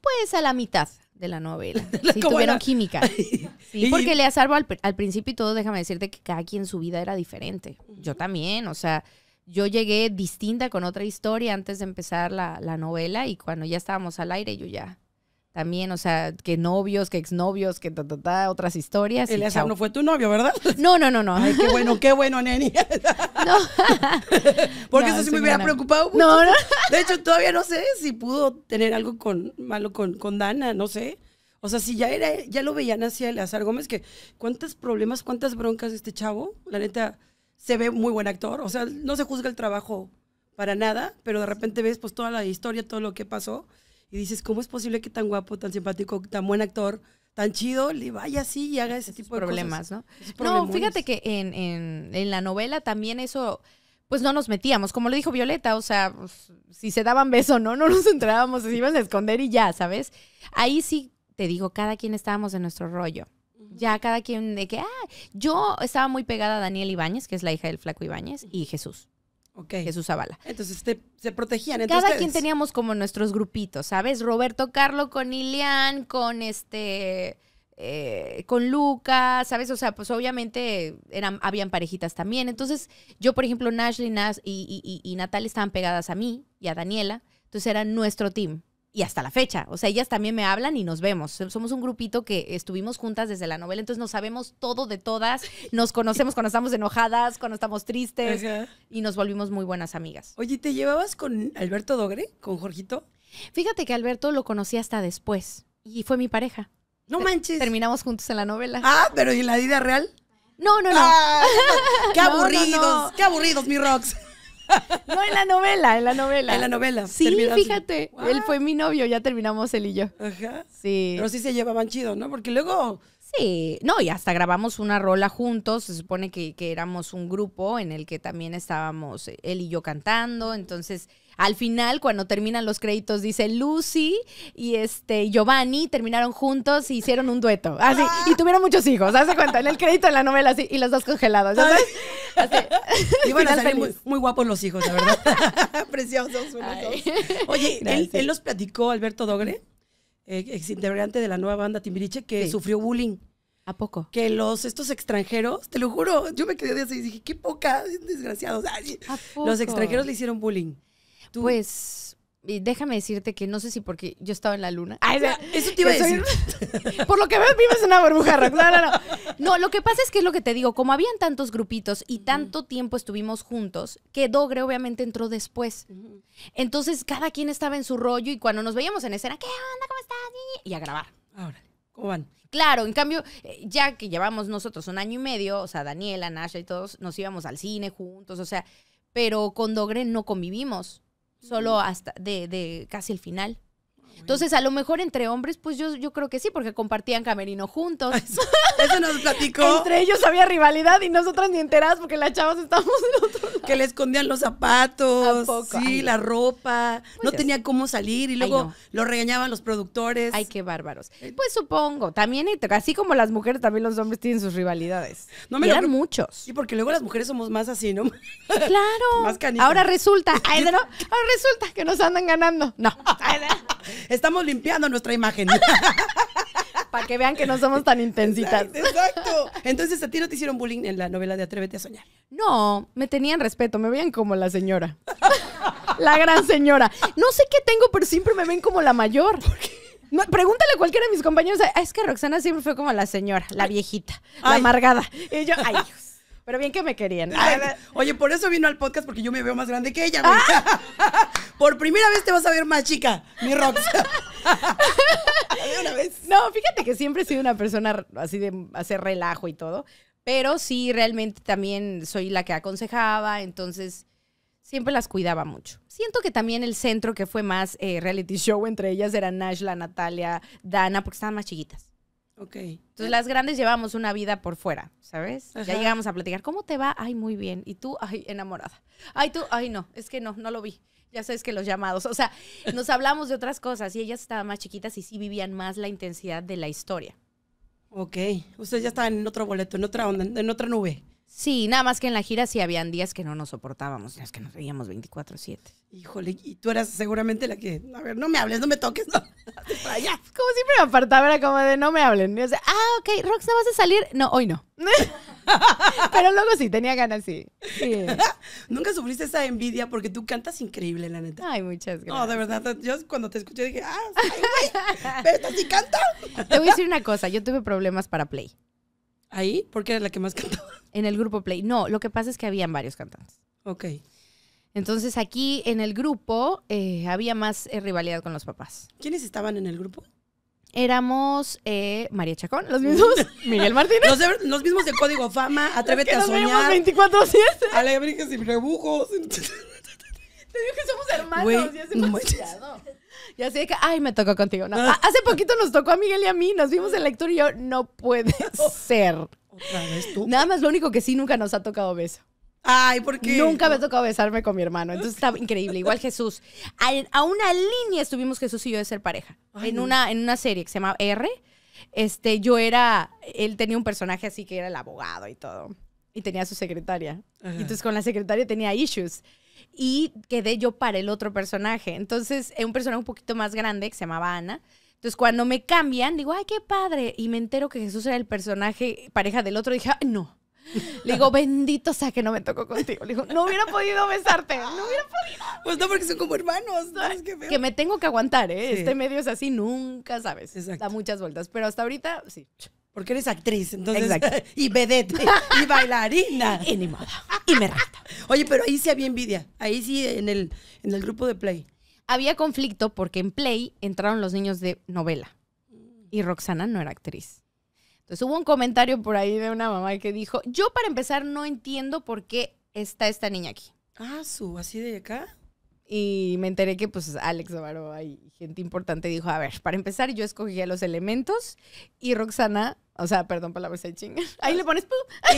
Pues a la mitad de la novela. si tuvieron química. Sí, porque le salvo al, al principio y todo, déjame decirte que cada quien su vida era diferente. Yo también, o sea, yo llegué distinta con otra historia antes de empezar la novela y cuando ya estábamos al aire, yo ya también, o sea, que novios, que exnovios, que ta, ta, ta, otras historias. El Eleazar no fue tu novio, ¿verdad? No, no, no, no. Ay, qué bueno, qué bueno, neni. No. Porque eso sí me hubiera preocupado mucho. No, no. De hecho, todavía no sé si pudo tener algo con, malo con, Dana, no sé. O sea, si ya era, ya lo veían hacia Azar Gómez, que cuántos problemas, cuántas broncas este chavo, la neta, se ve muy buen actor. O sea, no se juzga el trabajo para nada, pero de repente ves pues toda la historia, todo lo que pasó y dices, ¿cómo es posible que tan guapo, tan simpático, tan buen actor, tan chido, le vaya así y haga ese tipo de problemas, ¿no? No, fíjate que en, la novela también eso pues no nos metíamos, como lo dijo Violeta, o sea, pues, si se daban beso no, no nos entrábamos, se iban a esconder y ya, ¿sabes? Ahí sí te digo, cada quien estábamos en nuestro rollo. Ya cada quien de que, ah, yo estaba muy pegada a Daniel Ibáñez, que es la hija del flaco Ibáñez, y Jesús. Okay. Jesús Zavala. Entonces se protegían. Entre Cada quien teníamos como nuestros grupitos, ¿sabes? Roberto Carlo con Ilian, con este. Eh, con Lucas, ¿sabes? O sea, pues obviamente eran, habían parejitas también. Entonces, yo, por ejemplo, Nashley y, y, estaban pegadas a mí y a Daniela. Entonces era nuestro team y hasta la fecha. O sea, ellas también me hablan y nos vemos. Somos un grupito que estuvimos juntas desde la novela, entonces nos sabemos todo de todas. Nos conocemos cuando estamos enojadas, cuando estamos tristes y nos volvimos muy buenas amigas. Oye, ¿te llevabas con Alberto Dogre, con Jorgito? Fíjate que Alberto lo conocí hasta después y fue mi pareja. No manches. Terminamos juntos en la novela. Ah, pero ¿y en la vida real? No, no, no. Ah, qué aburridos, qué aburridos, mi Rox. No, en la novela, en la novela. En la novela. Sí, fíjate. Él fue mi novio, ya terminamos él y yo. Ajá. Sí. Pero sí se llevaban chido, ¿no? Porque luego. Sí, no, y hasta grabamos una rola juntos. Se supone que, que éramos un grupo en el que también estábamos eh, él y yo cantando. Entonces al final, cuando terminan los créditos, dice Lucy y este Giovanni terminaron juntos y e hicieron un dueto. Así, y ah. tuvieron muchos hijos, hace cuenta, en el crédito de la novela, así, y los dos congelados. Así. Y muy, guapos los hijos, la verdad. Preciosos Oye, él, los platicó Alberto Dogre, eh, ex integrante de la nueva banda Timbiriche, que sufrió bullying. ¿A poco? Que los, estos extranjeros, te lo juro, yo me quedé así y dije, qué poca, desgraciados. los extranjeros le hicieron bullying. ¿Tú? Pues déjame decirte que no sé si porque yo estaba en la luna. Ah, eso te iba a decir. por lo que ves, vives en una burbuja No, no, lo que pasa es que es lo que te digo, como habían tantos grupitos y tanto tiempo estuvimos juntos, que Dogre obviamente entró después. Entonces, cada quien estaba en su rollo y cuando nos veíamos en escena, ¿qué onda? ¿Cómo estás? Y a grabar. Ahora, ¿cómo van? Claro, en cambio, eh, ya que llevamos nosotros un año y medio, o sea, Daniela, Nasha y todos, nos íbamos al cine juntos, o sea, pero con Dogre no convivimos solo hasta de, de casi el final. Entonces, a lo mejor entre hombres, pues yo, yo creo que sí, porque compartían camerino juntos. Eso, nos platicó. entre ellos había rivalidad y nosotras ni enteradas porque las chavas estábamos en Que le escondían los zapatos, sí, la ropa, pues no tenía cómo salir y luego lo regañaban los productores. Ay, qué bárbaros. Eh. Pues supongo, también, así como las mujeres, también los hombres tienen sus rivalidades. No me y eran muchos. Y porque luego las mujeres somos más así, ¿no? Claro. más canitas. Ahora resulta, ahora resulta que nos andan ganando. No. Estamos limpiando nuestra imagen. Para que vean que no somos tan intensitas. Exacto, Entonces, ¿a ti no te hicieron bullying en la novela de Atrévete a soñar? No, me tenían respeto, me veían como la señora. la gran señora. No sé qué tengo, pero siempre me ven como la mayor. pregúntale a cualquiera de mis compañeros. Ah, es que Roxana siempre fue como la señora, la viejita, la amargada. Y yo, ay, Dios. Pero bien que me querían. oye, por eso vino al podcast, porque yo me veo más grande que ella, ah. Por primera vez te vas a ver más chica, mi Rox. No, fíjate que siempre he sido una persona así de hacer relajo y todo. Pero sí, realmente también soy la que aconsejaba, entonces siempre las cuidaba mucho. Siento que también el centro que fue más eh, reality show entre ellas era la Natalia, Dana, porque estaban más chiquitas. Ok. Entonces las grandes llevamos una vida por fuera, ¿sabes? Ya llegamos a platicar, ¿cómo te va? Ay, muy bien. Y tú, ay, enamorada. Ay, tú, ay, no, es que no, no lo vi. Ya sabes que los llamados, o sea, nos hablamos de otras cosas y ellas estaban más chiquitas y sí vivían más la intensidad de la historia. Ok, ustedes ya estaban en otro boleto, en otra onda, en otra nube. Sí, nada más que en la gira sí habían días que no nos soportábamos, es que nos veíamos 24/7. Híjole, y tú eras seguramente la que, a ver, no me hables, no me toques, no. Como siempre me apartaba, era como de no me hablen. yo ah, ok, Rox, ¿no vas a salir? No, hoy no. Pero luego sí, tenía ganas, sí. Nunca sufriste esa envidia porque tú cantas increíble, la neta. Ay, muchas gracias. No, de verdad, yo cuando te escuché dije, ah, güey, pero sí canta. Te voy a decir una cosa, yo tuve problemas para Play. ¿Ahí? Porque era la que más cantaba. En el grupo Play. No, lo que pasa es que habían varios cantantes. Ok. Entonces aquí en el grupo eh, había más eh, rivalidad con los papás. ¿Quiénes estaban en el grupo? Éramos eh, María Chacón, los mm. mismos, Miguel Martínez. Los, mismos de Código Fama, Atrévete a Soñar, 24 7 Alegría sin rebujos. Te digo que somos hermanos, y ya se y así de que, ay, me tocó contigo. Hace poquito nos tocó a Miguel y a mí, nos vimos en lectura y yo, no puede ser. ¿Otra vez tú? Nada más lo único que sí nunca nos ha tocado beso. Ay, porque Nunca me ha tocado besarme con mi hermano. Entonces estaba increíble. Igual Jesús. A, una línea estuvimos Jesús y yo de ser pareja. en, una, en una serie que se llama R. Este, yo era. Él tenía un personaje así que era el abogado y todo. Y tenía su secretaria. entonces con la secretaria tenía issues y quedé yo para el otro personaje. Entonces, un personaje un poquito más grande que se llamaba Ana. Entonces, cuando me cambian, digo, ay, qué padre. Y me entero que Jesús era el personaje pareja del otro. dije, ay, no. Le digo, bendito sea que no me tocó contigo. Le digo, no hubiera podido besarte. No hubiera podido. Pues no, porque son como hermanos. que, me tengo que aguantar, ¿eh? Este medio es así, nunca sabes. Da muchas vueltas. Pero hasta ahorita, sí porque eres actriz, entonces. Y vedette, y bailarina. Y ni modo. Y me rata. Oye, pero ahí sí había envidia. Ahí sí, en el, en el grupo de Play. Había conflicto porque en Play entraron los niños de novela. Y Roxana no era actriz. Entonces hubo un comentario por ahí de una mamá que dijo: Yo, para empezar, no entiendo por qué está esta niña aquí. Ah, su, así de acá. Y me enteré que pues Alex Navarro y gente importante dijo, a ver, para empezar yo escogía los elementos y Roxana, o sea, perdón por la de chinga. Ahí le pones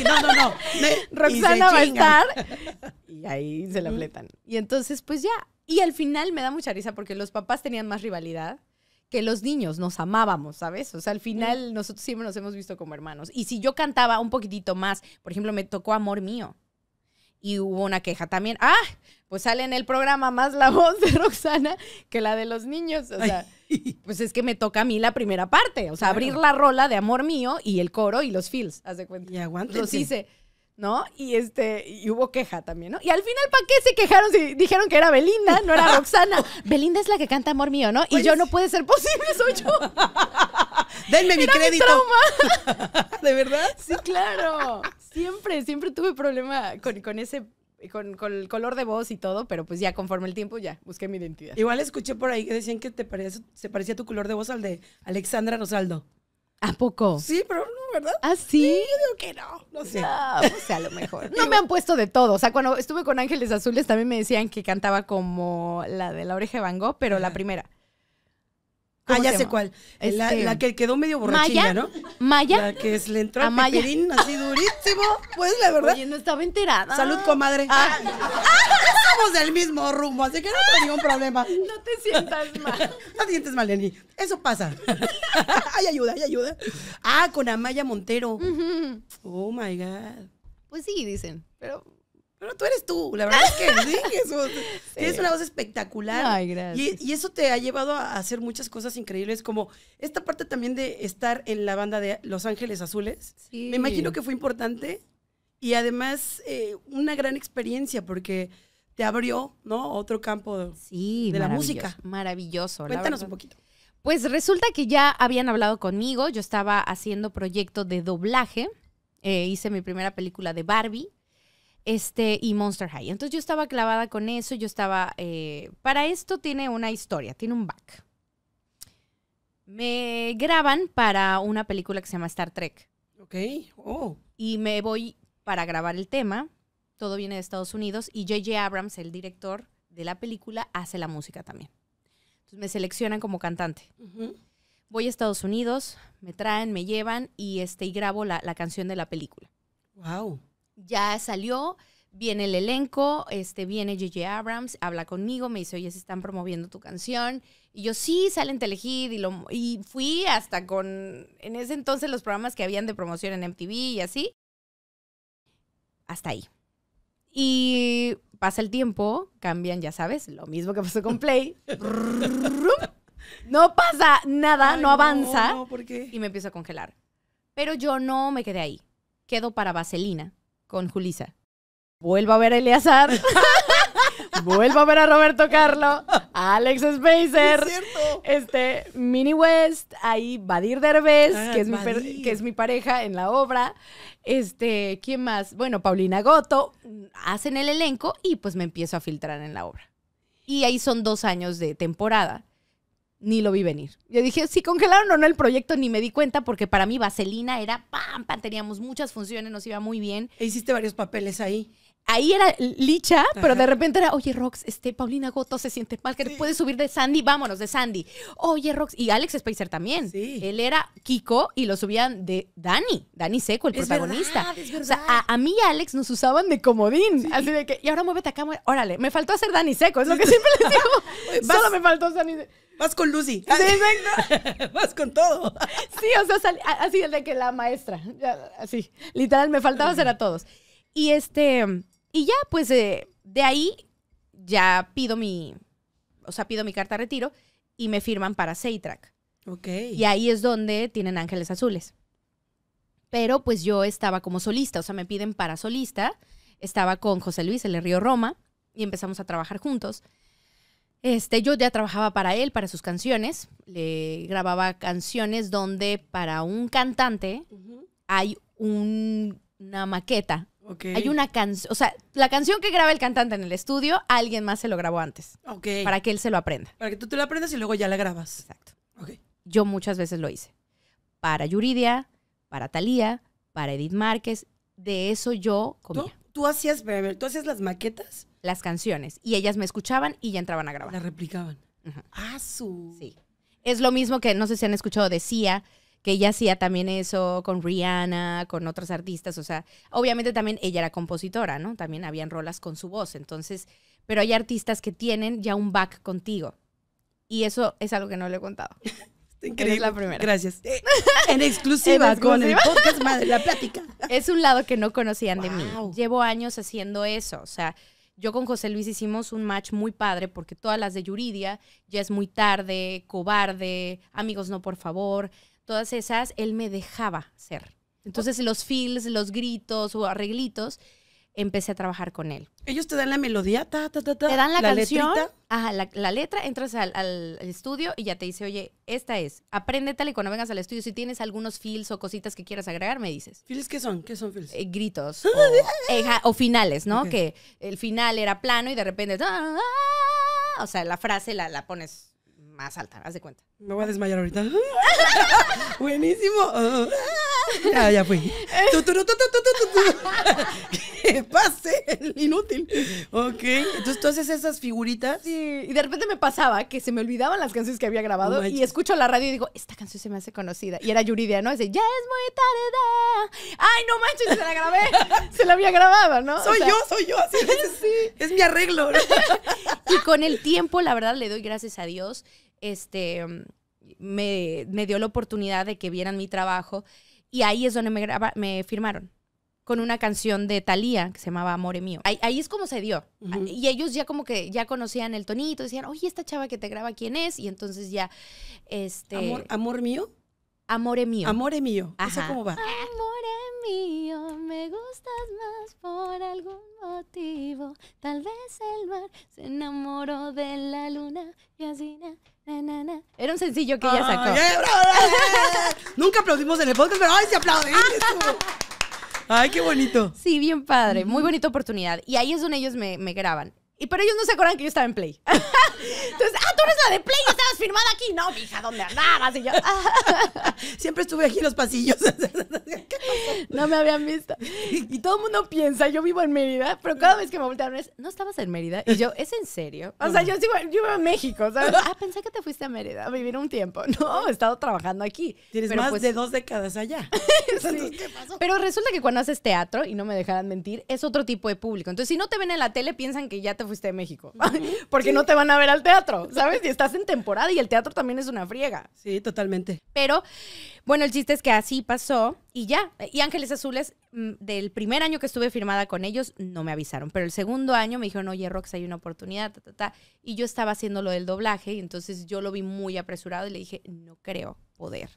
no, no, no. Roxana va a estar y ahí se la fletan. Y entonces pues ya. Y al final me da mucha risa porque los papás tenían más rivalidad que los niños nos amábamos, ¿sabes? O sea, al final nosotros siempre nos hemos visto como hermanos. Y si yo cantaba un poquitito más, por ejemplo, me tocó Amor Mío. Y hubo una queja también. ¡Ah! pues sale en el programa más la voz de Roxana que la de los niños. O sea, pues es que me toca a mí la primera parte. O sea, abrir la rola de amor mío y el coro y los feels, haz de cuenta. Y Y Los hice. ¿no? Y este, y hubo queja también, ¿no? Y al final, ¿para qué se quejaron si dijeron que era Belinda, no era Roxana? Belinda es la que canta Amor Mío, ¿no? Y pues yo no puede ser posible, soy yo. Denme mi crédito. trauma. ¿De verdad? Sí, claro. Siempre, siempre tuve problema con, con ese con, con, el color de voz y todo, pero pues ya conforme el tiempo ya busqué mi identidad. Igual escuché por ahí que decían que te parecía, se parecía tu color de voz al de Alexandra Rosaldo. ¿A poco? Sí, pero no, ¿verdad? ¿Ah, sí? que no, no sé. o sea, pues a lo mejor. No me han puesto de todo. O sea, cuando estuve con Ángeles Azules también me decían que cantaba como la de la oreja de pero la primera. Ah, ya sé cuál. La, este, que quedó medio borrachilla, ¿no? Maya. La que le entró a Maya. así durísimo. Pues la verdad. Oye, no estaba enterada. Salud, comadre. Ah. Ah, estamos del mismo rumbo, así que no tengo ningún problema. No te sientas mal. No te sientes mal, Lenny. Eso pasa. ay, ayuda, ay, ayuda. Ah, con Amaya Montero. Oh my God. Pues sí, dicen. Pero pero tú eres tú, la verdad es que sí, Jesús. Tienes una voz espectacular. Y, eso te ha llevado a hacer muchas cosas increíbles, como esta parte también de estar en la banda de Los Ángeles Azules. Me imagino que fue importante y además eh, una gran experiencia porque te abrió, ¿no? Otro campo de, sí, de la música. Maravilloso. Cuéntanos un poquito. Pues resulta que ya habían hablado conmigo, yo estaba haciendo proyecto de doblaje, eh, hice mi primera película de Barbie este, y Monster High. Entonces yo estaba clavada con eso, yo estaba... Eh, para esto tiene una historia, tiene un back. Me graban para una película que se llama Star Trek. Ok, oh. Y me voy para grabar el tema, todo viene de Estados Unidos, y J.J. Abrams, el director de la película, hace la música también. Entonces me seleccionan como cantante. Voy a Estados Unidos, me traen, me llevan y, este, y grabo la, la canción de la película. Wow ya salió, viene el elenco, este, viene J.J. Abrams, habla conmigo, me dice, oye, se están promoviendo tu canción. Y yo, sí, salen Telehit. Y, lo, y fui hasta con, en ese entonces, los programas que habían de promoción en MTV y así. Hasta ahí. Y pasa el tiempo, cambian, ya sabes, lo mismo que pasó con Play. no pasa nada, no avanza. Y me empiezo a congelar. Pero yo no me quedé ahí. Quedo para Vaselina con Julisa. Vuelvo a ver a Eleazar. Vuelvo a ver a Roberto Carlo, a Alex Spacer, este, Mini West, ahí Badir Derbez, ah, que, es Mi que es mi pareja en la obra. Este, ¿quién más? Bueno, Paulina Goto, hacen el elenco y pues me empiezo a filtrar en la obra. Y ahí son dos años de temporada ni lo vi venir. Yo dije, si congelaron o no el proyecto, ni me di cuenta, porque para mí Vaselina era pam, pam, teníamos muchas funciones, nos iba muy bien. E hiciste varios papeles ahí. Ahí era Licha, pero de repente era, oye, Rox, este, Paulina Goto se siente mal, que puede puedes subir de Sandy, vámonos, de Sandy. Oye, Rox, y Alex Spacer también. Él era Kiko y lo subían de Dani, Dani Seco, el protagonista. O sea, a, mí y Alex nos usaban de comodín. Así de que, y ahora muévete acá, órale, me faltó hacer Dani Seco, es lo que siempre les digo. Pues Solo me faltó Dani Vas con Lucy. Vas con todo. Sí, o sea, sal, el de que la maestra. así. Literal, me faltaba hacer a todos. Y este. Y ya, pues eh, de ahí ya pido mi. pido mi carta de retiro y me firman para Seitrack. Ok. Y ahí es donde tienen Ángeles Azules. Pero pues yo estaba como solista, o sea, me piden para solista. Estaba con José Luis, el Río Roma, y empezamos a trabajar juntos. Este, yo ya trabajaba para él, para sus canciones. Le grababa canciones donde para un cantante hay una maqueta. Hay una canción, o sea, la canción que graba el cantante en el estudio, alguien más se lo grabó antes. Para que él se lo aprenda. Para que tú te lo aprendas y luego ya la grabas. Exacto. Yo muchas veces lo hice. Para Yuridia, para Talía, para Edith Márquez. De eso yo comía tú hacías, tú hacías las maquetas. Las canciones. Y ellas me escuchaban y ya entraban a grabar. La replicaban. Ah, su. Sí. Es lo mismo que, no sé si han escuchado, decía que ella hacía también eso con Rihanna, con otras artistas, o sea, obviamente también ella era compositora, ¿no? También habían rolas con su voz, entonces, pero hay artistas que tienen ya un back contigo. Y eso es algo que no le he contado. Increíble. la primera. Gracias. Eh, en, exclusiva con el podcast Madre la Plática. Es un lado que no conocían de mí. Llevo años haciendo eso. O sea, yo con José Luis hicimos un match muy padre porque todas las de Yuridia, ya es muy tarde, cobarde, amigos no por favor, todas esas, él me dejaba ser. Entonces los feels, los gritos o arreglitos empecé a trabajar con él. Ellos te dan la melodía, ta, ta, ta, Te dan la, canción. Ajá, la, letra, entras al, estudio y ya te dice, oye, esta es, aprende tal y cuando vengas al estudio, si tienes algunos feels o cositas que quieras agregar, me dices. ¿Feels qué son? ¿Qué son feels? Eh, gritos. Ah, eh, o, finales, ¿no? Que el final era plano y de repente, ah, ah", o sea, la frase la, pones más alta, haz de cuenta. Me voy a desmayar ahorita. Buenísimo. ah, ya fui. pase, inútil. Ok, entonces tú haces esas figuritas. y de repente me pasaba que se me olvidaban las canciones que había grabado y escucho la radio y digo, esta canción se me hace conocida. Y era Yuridia, ¿no? Dice, ya es muy tarde. Ay, no manches, se la grabé. se la había grabado, ¿no? Soy yo, soy yo. es, sí. es mi arreglo. y con el tiempo, la verdad, le doy gracias a Dios. Este, me, dio la oportunidad de que vieran mi trabajo y ahí es donde me, graba, me firmaron con una canción de Thalía que se llamaba Amore Mío. Ahí, es como se dio. Y ellos ya como que ya conocían el tonito, decían, oye, esta chava que te graba, ¿quién es? Y entonces ya, este... ¿Amor, amor mío? Amore Mío. Amore Mío. Ajá. cómo va? Amore Mío, me gustas más por algún motivo. Tal vez el mar se enamoró de la luna y así... Na, na, na, Era un sencillo que ella sacó. Nunca aplaudimos en el podcast, pero hoy se aplaudimos Ay, qué bonito. Sí, bien padre. Muy bonita oportunidad. Y ahí es donde ellos me, graban. Y, pero ellos no se acuerdan que yo estaba en Play. Entonces, ah, tú eres la de Play, estabas firmada aquí. No, mija, ¿dónde andabas? Y yo, siempre estuve aquí en los pasillos. no me habían visto. Y todo el mundo piensa, yo vivo en Mérida, pero cada vez que me voltearon es, no estabas en Mérida. Y yo, ¿es en serio? O sea, yo sigo, yo vivo en México, ¿sabes? Ah, pensé que te fuiste a Mérida a vivir un tiempo. No, he estado trabajando aquí. Tienes más pues de dos décadas allá. Pero resulta que cuando haces teatro, y no me dejarán mentir, es otro tipo de público. Entonces, si no te ven en la tele, piensan que ya te fuiste de México. Porque no te van a ver a el teatro, ¿sabes? Y estás en temporada y el teatro también es una friega. Sí, totalmente. Pero, bueno, el chiste es que así pasó y ya. Y Ángeles Azules, mm, del primer año que estuve firmada con ellos, no me avisaron. Pero el segundo año me dijeron, oye, Rox, hay una oportunidad, ta, ta, ta. Y yo estaba haciendo lo del doblaje y entonces yo lo vi muy apresurado y le dije, no creo poder.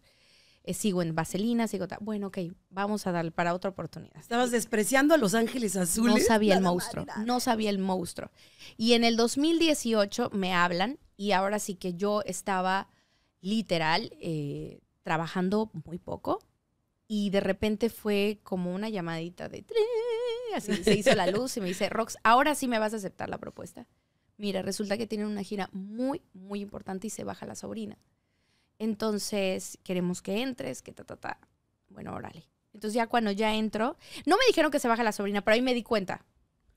Eh, sigo en vaselina, sigo... Bueno, ok, vamos a darle para otra oportunidad. Estabas despreciando a Los Ángeles Azules. No sabía el monstruo, no sabía el monstruo. Y en el 2018 me hablan y ahora sí que yo estaba literal eh, trabajando muy poco y de repente fue como una llamadita de... Así se hizo la luz y me dice, Rox, ahora sí me vas a aceptar la propuesta. Mira, resulta que tienen una gira muy, muy importante y se baja la sobrina. Entonces, queremos que entres, que ta, ta, ta. Bueno, órale. Entonces ya cuando ya entro, no me dijeron que se baja la sobrina, pero ahí me di cuenta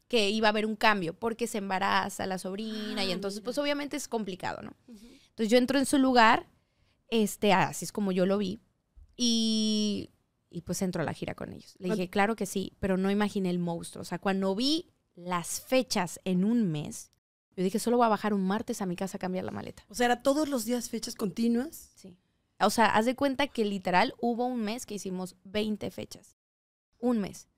que iba a haber un cambio porque se embaraza la sobrina y ah, entonces pues obviamente es complicado, ¿no? Entonces yo entro en su lugar, este, así es como yo lo vi y, y pues entro a la gira con ellos. Le dije, claro que sí, pero no imaginé el monstruo. O sea, cuando vi las fechas en un mes, yo dije, solo voy a bajar un martes a mi casa a cambiar la maleta. O sea, ¿era todos los días fechas continuas? Sí. O sea, haz de cuenta que literal hubo un mes que hicimos 20 fechas. Un mes.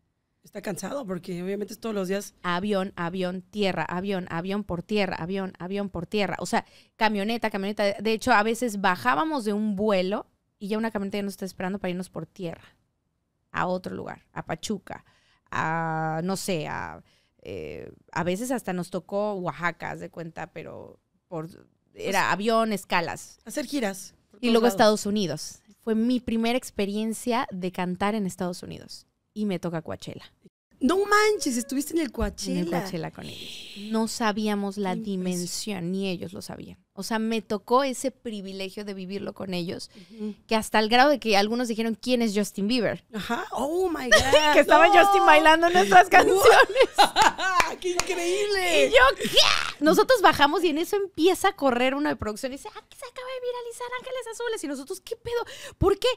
Está cansado porque obviamente todos los días. Avión, avión, tierra, avión, avión por tierra, avión, avión por tierra. O sea, camioneta, camioneta. De hecho, a veces bajábamos de un vuelo y ya una camioneta ya nos está esperando para irnos por tierra. A otro lugar, a Pachuca, a, no sé, a eh, a veces hasta nos tocó Oaxaca, de cuenta, pero por, era pues avión, escalas. Hacer giras. Y luego Estados Unidos. Fue mi primera experiencia de cantar en Estados Unidos. Y me toca Coachella. No manches, estuviste en el Coachella. En el Coachella con ellos. No sabíamos la dimensión, ni ellos lo sabían. O sea, me tocó ese privilegio de vivirlo con ellos, que hasta el grado de que algunos dijeron, ¿quién es Justin Bieber? Ajá, oh my God. que estaba Justin bailando nuestras canciones. ¡Qué increíble! Y yo, ¿qué? Nosotros bajamos y en eso empieza a correr una producción y dice, aquí ah, se acaba de viralizar Ángeles Azules. Y nosotros, ¿qué pedo? ¿Por qué?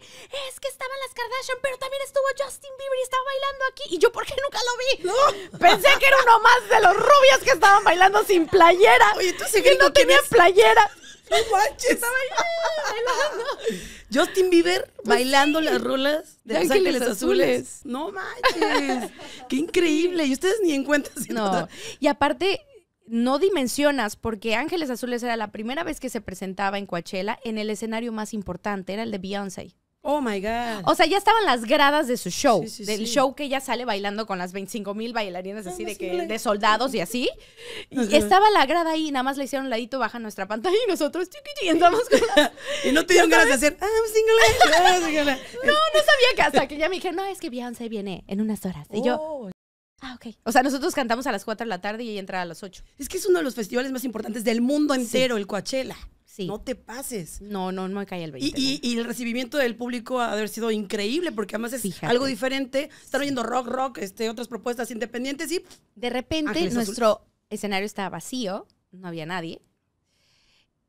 Es que estaban las Kardashian, pero también estuvo Justin Bieber y estaba bailando aquí. Y yo, ¿por qué nunca lo vi? Pensé que era uno más de los rubios que estaban bailando sin playera. Oye, tú sí que no tenía playera. No manches. Estaba eh, bailando. Justin Bieber bailando las rolas de, Ángeles, Azules. No manches. Qué increíble. Y ustedes ni encuentran. Y aparte, no dimensionas, porque Ángeles Azules era la primera vez que se presentaba en Coachella en el escenario más importante, era el de Beyoncé. Oh my God. O sea, ya estaban las gradas de su show, del show que ella sale bailando con las 25 mil bailarinas ah, así de, soldados y así. Y estaba la grada ahí, nada más le hicieron un ladito baja nuestra pantalla y nosotros y entramos con Y no tuvieron ganas de hacer, ah, I'm single. no, no sabía que hasta que ya me dijeron, no, es que Beyoncé viene en unas horas. Y yo. Oh. Ah, ok. O sea, nosotros cantamos a las 4 de la tarde y ella entra a las 8. Es que es uno de los festivales más importantes del mundo entero, el Coachella. Sí. No te pases. No, no, no me cae el 20. Y, el recibimiento del público ha haber sido increíble, porque además es algo diferente. Están oyendo rock, rock, este, otras propuestas independientes y... De repente nuestro escenario estaba vacío, no había nadie.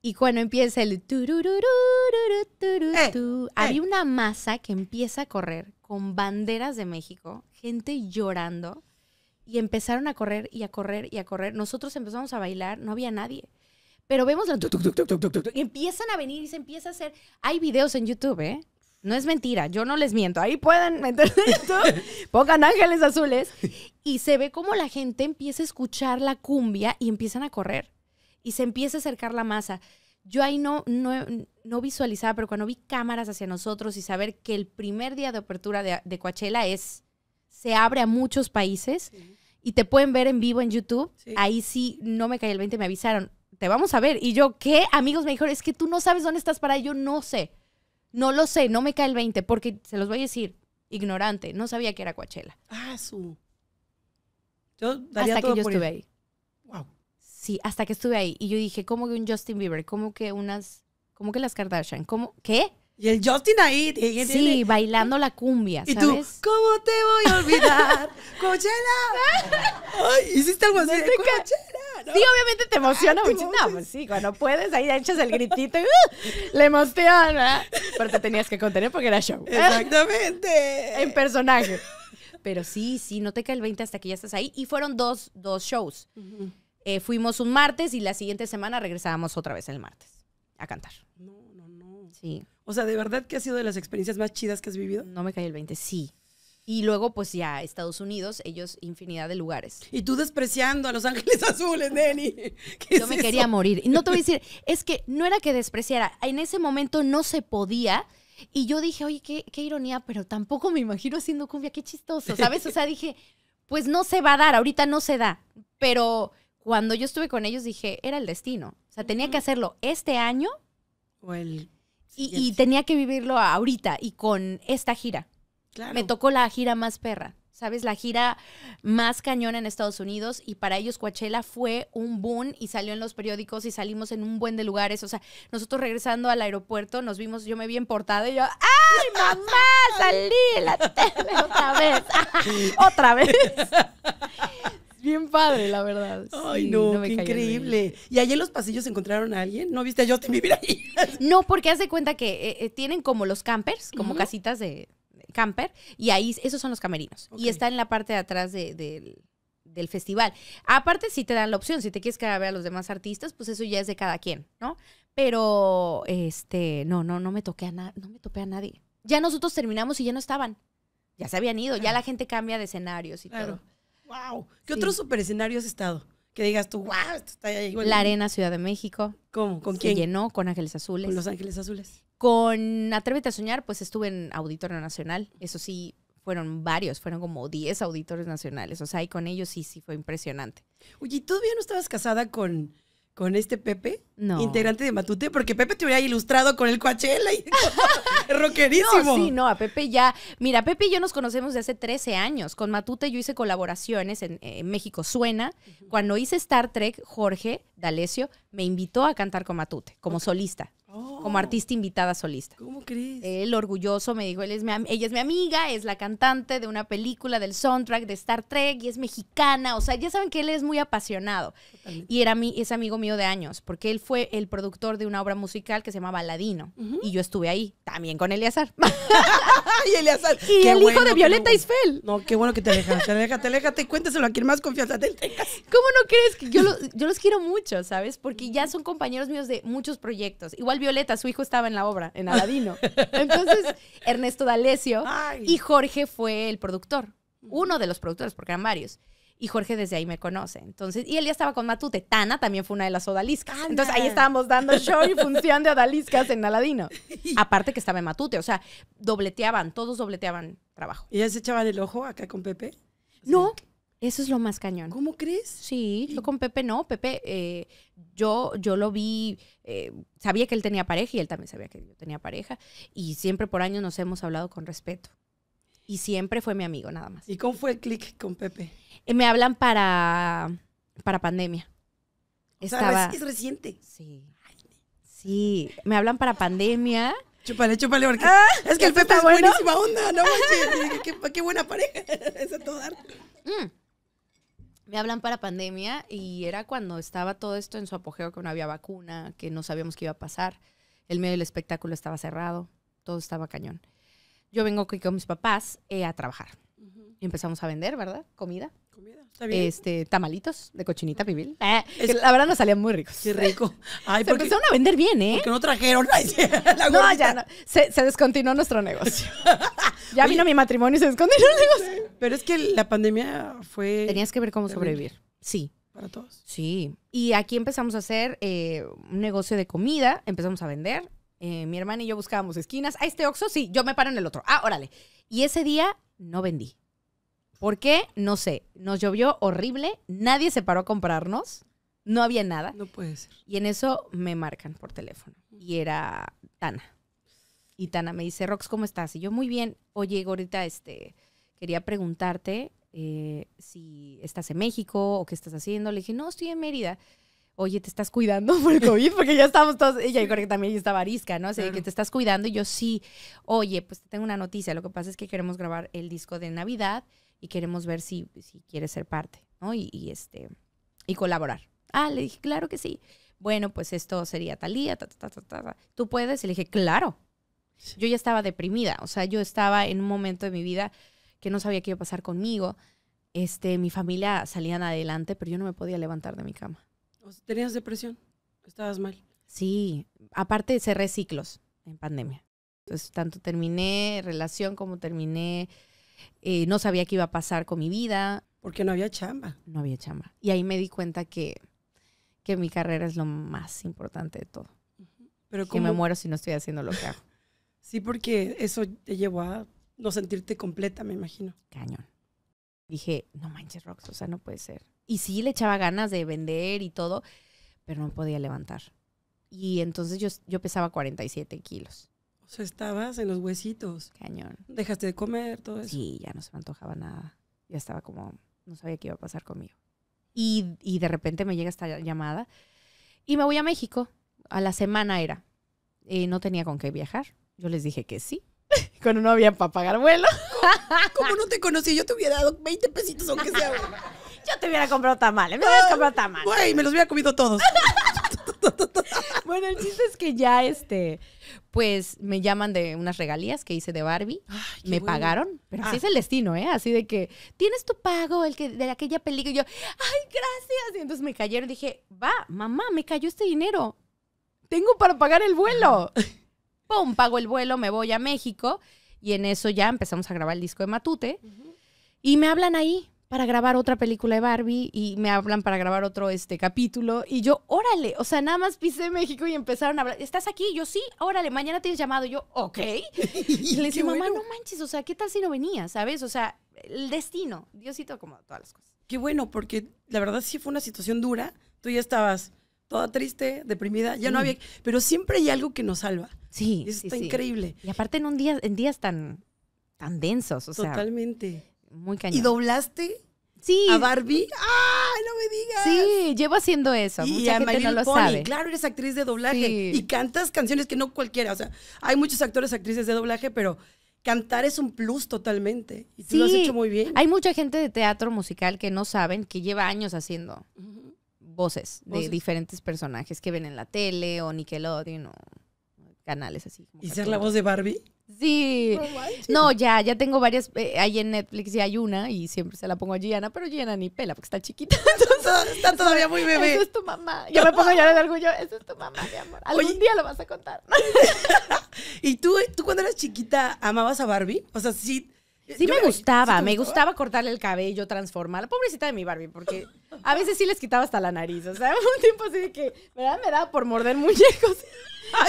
Y cuando empieza el... Eh, eh. Hay una masa que empieza a correr con banderas de México, gente llorando y empezaron a correr y a correr y a correr. Nosotros empezamos a bailar, no había nadie. Pero vemos y empiezan a venir y se empieza a hacer. Hay videos en YouTube, ¿eh? No es mentira, yo no les miento. Ahí pueden meter... en pongan ángeles azules y se ve como la gente empieza a escuchar la cumbia y empiezan a correr y se empieza a acercar la masa. Yo ahí no, no, visualizaba, pero cuando vi cámaras hacia nosotros y saber que el primer día de apertura de, Coachella es, se abre a muchos países, y te pueden ver en vivo en YouTube. Ahí sí, no me caí el 20, me avisaron, te vamos a ver. Y yo, ¿qué? Amigos me dijeron, es que tú no sabes dónde estás para Yo no sé, no lo sé, no me cae el 20, porque se los voy a decir, ignorante, no sabía que era Coachella. Ah, su. Yo hasta que yo estuve ahí. Wow. Sí, hasta que estuve ahí. Y yo dije, ¿cómo que un Justin Bieber? ¿Cómo que unas, cómo que las Kardashian? ¿Cómo, qué? Y el Justin ahí. sí, bailando la cumbia. Y tú, ¿cómo te voy a olvidar? ¡Cochela! Ay, hiciste algo así. Sí, obviamente te emociona ah, mucho. No, pues sí, cuando puedes, ahí echas el gritito y uh, le emociona. Pero te tenías que contener porque era show. Exactamente. en personaje. Pero sí, sí, no te cae el 20 hasta que ya estás ahí. Y fueron dos, shows. Eh, fuimos un martes y la siguiente semana regresábamos otra vez el martes a cantar. No, no, no. Sí. O sea, ¿de verdad que ha sido de las experiencias más chidas que has vivido? No me caí el 20, sí. Y luego, pues ya, Estados Unidos, ellos infinidad de lugares. Y tú despreciando a Los Ángeles Azules, Neni. Yo me quería morir. Y no te voy a decir, es que no era que despreciara. En ese momento no se podía. Y yo dije, oye, qué, qué ironía, pero tampoco me imagino haciendo cumbia, qué chistoso, ¿sabes? O sea, dije, pues no se va a dar, ahorita no se da. Pero cuando yo estuve con ellos dije, era el destino. O sea, tenía que hacerlo este año. O el y, tenía que vivirlo ahorita y con esta gira. Me tocó la gira más perra, ¿sabes? La gira más cañona en Estados Unidos y para ellos Coachella fue un boom y salió en los periódicos y salimos en un buen de lugares. O sea, nosotros regresando al aeropuerto nos vimos, yo me vi en portada y yo, ¡ay, mamá! Salí en la tele otra vez. otra vez. bien padre, la verdad. Ay, no, qué increíble. ¿Y allí en los pasillos encontraron a alguien? ¿No viste a Justin vivir ahí? no, porque hace cuenta que eh, eh, tienen como los campers, como casitas de camper, y ahí esos son los camerinos. Y está en la parte de atrás del... festival. Aparte, si te dan la opción, si te quieres quedar a ver a los demás artistas, pues eso ya es de cada quien, ¿no? Pero, este, no, no, no me toqué a nada, no me topé a nadie. Ya nosotros terminamos y ya no estaban. Ya se habían ido, ya ah. la gente cambia de escenarios y claro. todo wow. ¿Qué otro super escenario has estado? Que digas tú, wow, esto ahí. La Arena Ciudad de México. ¿Cómo? ¿Con quién? Se llenó con Ángeles Azules. Con Los Ángeles Azules. Con Atrévete a Soñar, pues estuve en Auditorio Nacional. Eso sí, fueron varios, fueron como 10 auditores nacionales. O sea, y con ellos sí, sí fue impresionante. Oye, ¿todavía no estabas casada con, con este Pepe? No. integrante de Matute, porque Pepe te hubiera ilustrado con el Coachella y rockerísimo. No, sí, no, a Pepe ya. Mira, Pepe y yo nos conocemos de hace 13 años. Con Matute yo hice colaboraciones en, eh, México Suena. Cuando hice Star Trek, Jorge D'Alessio me invitó a cantar con Matute como solista. Oh. Como artista invitada solista. ¿Cómo crees? Él orgulloso me dijo, él es mi, ella es mi amiga, es la cantante de una película del soundtrack de Star Trek y es mexicana. O sea, ya saben que él es muy apasionado. Y era mi, es amigo mío de años, porque él fue el productor de una obra musical que se llamaba Aladino. Y yo estuve ahí, también con Eliazar. y Eliazar! Y el hijo de Violeta Isfel. No, qué bueno que te alejaste, Cuéntaselo a quien más confianza ¿Cómo no crees que yo, los quiero mucho, ¿sabes? Porque ya son compañeros míos de muchos proyectos. Igual Violeta, su hijo estaba en la obra, en Aladino. Entonces, Ernesto D'Alessio y Jorge fue el productor. Uno de los productores, porque eran varios y Jorge desde ahí me conoce. Entonces, y él ya estaba con Matute. Tana también fue una de las odaliscas. Entonces ahí estábamos dando show y función de odaliscas en Aladino. Aparte que estaba en Matute, o sea, dobleteaban, todos dobleteaban trabajo. ¿Y ya se echaban el ojo acá con Pepe? no, eso es lo más cañón. ¿Cómo crees? Sí, yo con Pepe no. Pepe, eh, yo, yo lo vi, eh, sabía que él tenía pareja y él también sabía que yo tenía pareja. Y siempre por años nos hemos hablado con respeto y siempre fue mi amigo nada más. ¿Y cómo fue el click con Pepe? Eh, me hablan para, para pandemia. Estaba... es reciente. Sí. Sí, me hablan para pandemia. Chúpale, chúpale, porque ah, es que el Pepe es buenísima onda, no qué, buena pareja, mm. Me hablan para pandemia y era cuando estaba todo esto en su apogeo, que no había vacuna, que no sabíamos qué iba a pasar. El medio del espectáculo estaba cerrado, todo estaba cañón yo vengo aquí con mis papás eh, a trabajar. Y empezamos a vender, ¿verdad? Comida. Comida, está bien. Este, tamalitos de cochinita pibil. Ah, la verdad nos salían muy ricos. Qué rico. Ay, porque, empezaron a vender bien, ¿eh? Porque no trajeron No, ya Se, descontinuó nuestro negocio. ya vino mi matrimonio y se descontinuó el negocio. Pero es que la pandemia fue... Tenías que ver cómo sobrevivir. Sí. Para todos. Sí. Y aquí empezamos a hacer eh, un negocio de comida, empezamos a vender eh, mi hermana y yo buscábamos esquinas. A ah, este Oxxo, sí, yo me paro en el otro. Ah, órale. Y ese día no vendí. ¿Por qué? No sé. Nos llovió horrible, nadie se paró a comprarnos, no había nada. No puede ser. Y en eso me marcan por teléfono. Y era Tana. Y Tana me dice, Rox, ¿cómo estás? Y yo, muy bien. Oye, Gorita, este, quería preguntarte eh, si estás en México o qué estás haciendo. Le dije, no, estoy en Mérida oye, te estás cuidando por el COVID, porque ya estamos todos, ella yo creo que también estaba arisca, ¿no? O que te estás cuidando y yo sí, oye, pues te tengo una noticia, lo que pasa es que queremos grabar el disco de Navidad y queremos ver si, si quieres ser parte, ¿no? Y, este, y colaborar. Ah, le dije, claro que sí. Bueno, pues esto sería Talía, ta, ta, ta, ¿Tú puedes? Y le dije, claro. Yo ya estaba deprimida, o sea, yo estaba en un momento de mi vida que no sabía qué iba a pasar conmigo. Este, mi familia salían adelante, pero yo no me podía levantar de mi cama tenías depresión, estabas mal. Sí, aparte cerré ciclos en pandemia. Entonces, tanto terminé relación como terminé, eh, no sabía qué iba a pasar con mi vida. Porque no había chamba. No había chamba. Y ahí me di cuenta que, que mi carrera es lo más importante de todo. Pero que me muero si no estoy haciendo lo que hago. sí, porque eso te llevó a no sentirte completa, me imagino. Cañón. Dije, no manches, Rox, o sea, no puede ser. Y sí le echaba ganas de vender y todo, pero no podía levantar. Y entonces yo, yo pesaba 47 kilos. O sea, estabas en los huesitos. Cañón. Dejaste de comer, todo eso. Sí, ya no se me antojaba nada. Ya estaba como, no sabía qué iba a pasar conmigo. Y, y de repente me llega esta llamada y me voy a México. A la semana era. Eh, no tenía con qué viajar. Yo les dije que sí. Cuando no había para pagar vuelo. ¿Cómo, no te conocí? Yo te hubiera dado 20 pesitos aunque sea. Yo te hubiera comprado tamales, me hubieras comprado tamales. Güey, me los hubiera comido todos. bueno, el chiste es que ya este, pues me llaman de unas regalías que hice de Barbie. me pagaron, pero así ah. es el destino, ¿eh? Así de que tienes tu pago, el que de aquella película. Y yo, ay, gracias. Y entonces me cayeron. Dije, va, mamá, me cayó este dinero. Tengo para pagar el vuelo. Pum, pago el vuelo, me voy a México. Y en eso ya empezamos a grabar el disco de Matute. Y me hablan ahí para grabar otra película de Barbie y me hablan para grabar otro este capítulo y yo, órale, o sea, nada más pisé México y empezaron a hablar, ¿estás aquí? Yo sí, órale, mañana tienes llamado, y yo, ok. Y le dije, mamá, no manches, o sea, ¿qué tal si no venía? ¿Sabes? O sea, el destino, Diosito como todas las cosas. Qué bueno, porque la verdad sí fue una situación dura, tú ya estabas toda triste, deprimida, ya no había, pero siempre hay algo que nos salva. Sí, está increíble. Y aparte en un día en días tan tan densos, o sea. Totalmente muy cañón. ¿Y doblaste? Sí. ¿A Barbie? ¡Ay, no me digas! Sí, llevo haciendo eso. Y Mucha gente no lo sabe. Claro, eres actriz de doblaje. Y cantas canciones que no cualquiera. O sea, hay muchos actores, actrices de doblaje, pero cantar es un plus totalmente. Y tú lo has hecho muy bien. Hay mucha gente de teatro musical que no saben, que lleva años haciendo voces, de diferentes personajes que ven en la tele o Nickelodeon o canales así. ¿Y ser la voz de Barbie? Sí. No, ya, ya tengo varias. Eh, ahí en Netflix ya hay una y siempre se la pongo a Gianna, pero Gianna ni pela porque está chiquita. Entonces, está todavía muy bebé. Eso es tu mamá. Yo me pongo a llorar de orgullo. Eso es tu mamá, mi amor. Algún día lo vas a contar. ¿Y tú, tú cuando eras chiquita amabas a Barbie? O sea, sí. Sí me, gustaba, me gustaba cortarle el cabello, transformarla. Pobrecita de mi Barbie, porque a veces sí les quitaba hasta la nariz. O sea, un tiempo así de que, ¿verdad? Me daba por morder muñecos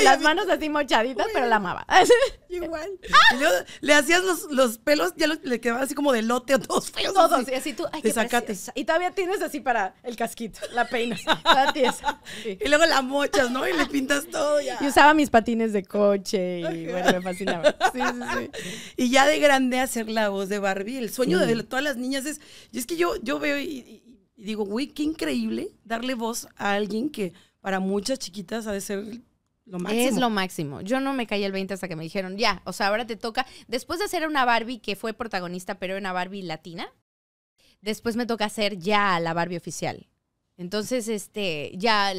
las manos así mochaditas, pero la amaba. Igual. le hacías los, pelos, ya le quedaban así como de lote o todos feos. Todos, y así tú, ay, qué Y todavía tienes así para el casquito, la peina. Y luego la mochas, ¿no? Y le pintas todo ya. Y usaba mis patines de coche y bueno, me fascinaba. Sí, sí, sí. Y ya de grande hacer la voz de Barbie, el sueño de todas las niñas es, y es que yo, yo veo y, y digo, güey, qué increíble darle voz a alguien que para muchas chiquitas ha de ser es lo máximo. Yo no me caí el 20 hasta que me dijeron, ya, o sea, ahora te toca. Después de hacer una Barbie que fue protagonista, pero una Barbie latina, después me toca hacer ya la Barbie oficial. Entonces, este, ya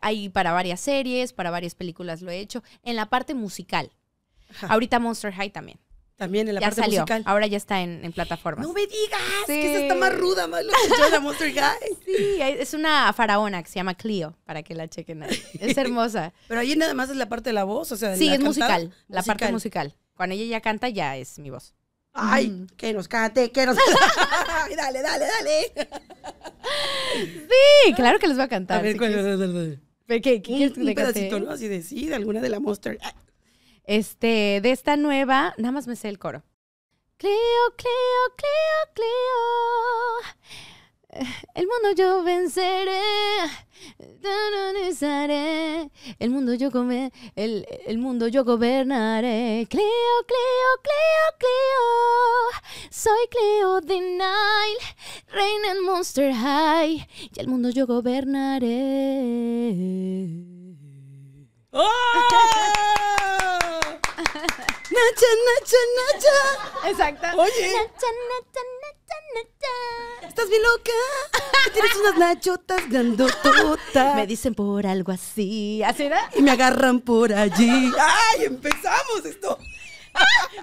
hay para varias series, para varias películas lo he hecho. En la parte musical. Ahorita Monster High también. También en la parte salió. musical. Ahora ya está en, en plataformas. No me digas sí. que esa está más ruda, más lo que la Monster Guy. Sí, es una faraona que se llama Clio, para que la chequen. Ahí. Es hermosa. Pero ahí nada más es la parte de la voz, o sea, Sí, la es musical, musical, la parte musical. Cuando ella ya canta, ya es mi voz. Ay, mm. que nos cante, que nos Ay, dale, dale, dale. Sí, claro que les va a cantar. A ver, ¿cuál es la ¿Qué, qué, un, un pedacito, ¿no? Así de sí, de alguna de la Monster. Este, de esta nueva, nada más me sé el coro. Cleo, Cleo, Cleo, Cleo. Eh, el mundo yo venceré, El mundo yo el, mundo yo gobernaré. Cleo, Cleo, Cleo, Cleo. Soy Cleo de reina en Monster High. Y el mundo yo gobernaré. ¡Oh! Nacha, Nacha. nacha Exacto. Oye. Nacha, Nacha, Nacha, Nacha. ¿Estás bien loca? Tienes unas nachotas grandototas. Me dicen por algo así. ¿Así Y me agarran por allí. ¡Ay, empezamos esto!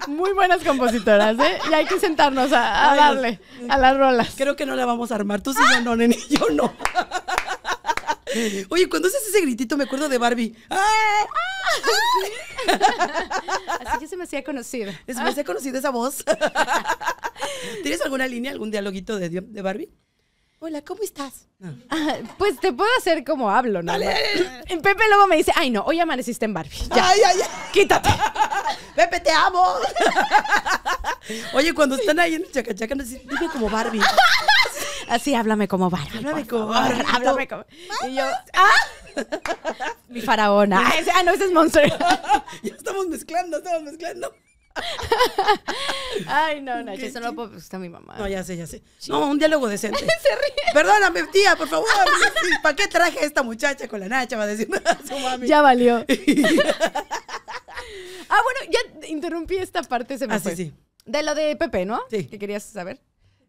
Muy buenas compositoras, ¿eh? Y hay que sentarnos a, darle a las rolas. Creo que no la vamos a armar. Tú sí, yo no, nene, yo no. Oye, cuando haces ese gritito me acuerdo de Barbie. ¡Ah! ¡Ah! ¡Ah! Así que se me hacía conocida. Se me hacía conocida esa voz. ¿Tienes alguna línea, algún dialoguito de, de Barbie? Hola, ¿cómo estás? Ah. Ah, pues te puedo hacer como hablo, ¿no? Dale, Pepe luego me dice, ay no, hoy amaneciste en Barbie. ay, ay, ay. quítate. Pepe, te amo. Oye, cuando están ahí en el chacachaca, dime como Barbie. Así, háblame como Barbie. Háblame como Barbie. Háblame como. Y yo, ¡ah! Mi faraona. Ah, no, ese es Monster. ya estamos mezclando, estamos mezclando. Ay, no, Nacho, eso no lo puedo está mi mamá. No, ya sé, ya sé. No, un diálogo decente. Se ríe. Perdóname, tía, por favor. ¿Para qué traje esta muchacha con la Nacha? Va a decirme a ah, su mami. Ya valió. ah, bueno, ya interrumpí esta parte, se me ah, fue. Sí, sí. De lo de Pepe, ¿no? Sí. Que querías saber.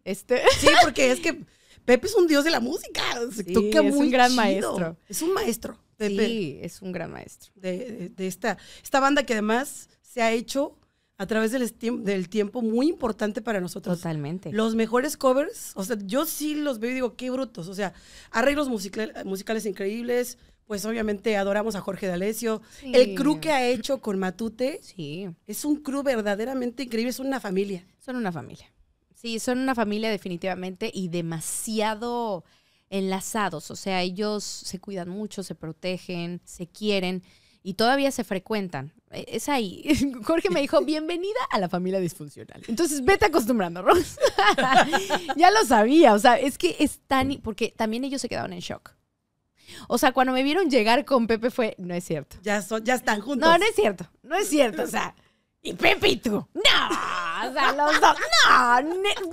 Este. Sí, porque es que Pepe es un dios de la música. es un gran maestro. Es un maestro. Sí, es un gran maestro. De, esta, esta banda que además se ha hecho a través del, del tiempo muy importante para nosotros. Totalmente. Los mejores covers, o sea, yo sí los veo y digo, qué brutos. O sea, arreglos musicales increíbles. Pues obviamente adoramos a Jorge D'Alessio. El crew que ha hecho con Matute. Sí. Es un crew verdaderamente increíble, es una familia. Son una familia. Sí, son una familia definitivamente y demasiado enlazados. O sea, ellos se cuidan mucho, se protegen, se quieren y todavía se frecuentan. E, es ahí. Jorge me dijo, bienvenida a la familia disfuncional. Entonces, vete acostumbrando, Ross. ya lo sabía, o sea, es que es tan... Porque también ellos se quedaron en shock. O sea, cuando me vieron llegar con Pepe fue, no es cierto. Ya, son, ya están juntos. No, no es cierto, no es cierto, o sea, y Pepito, tú, no, o sea, los dos, no,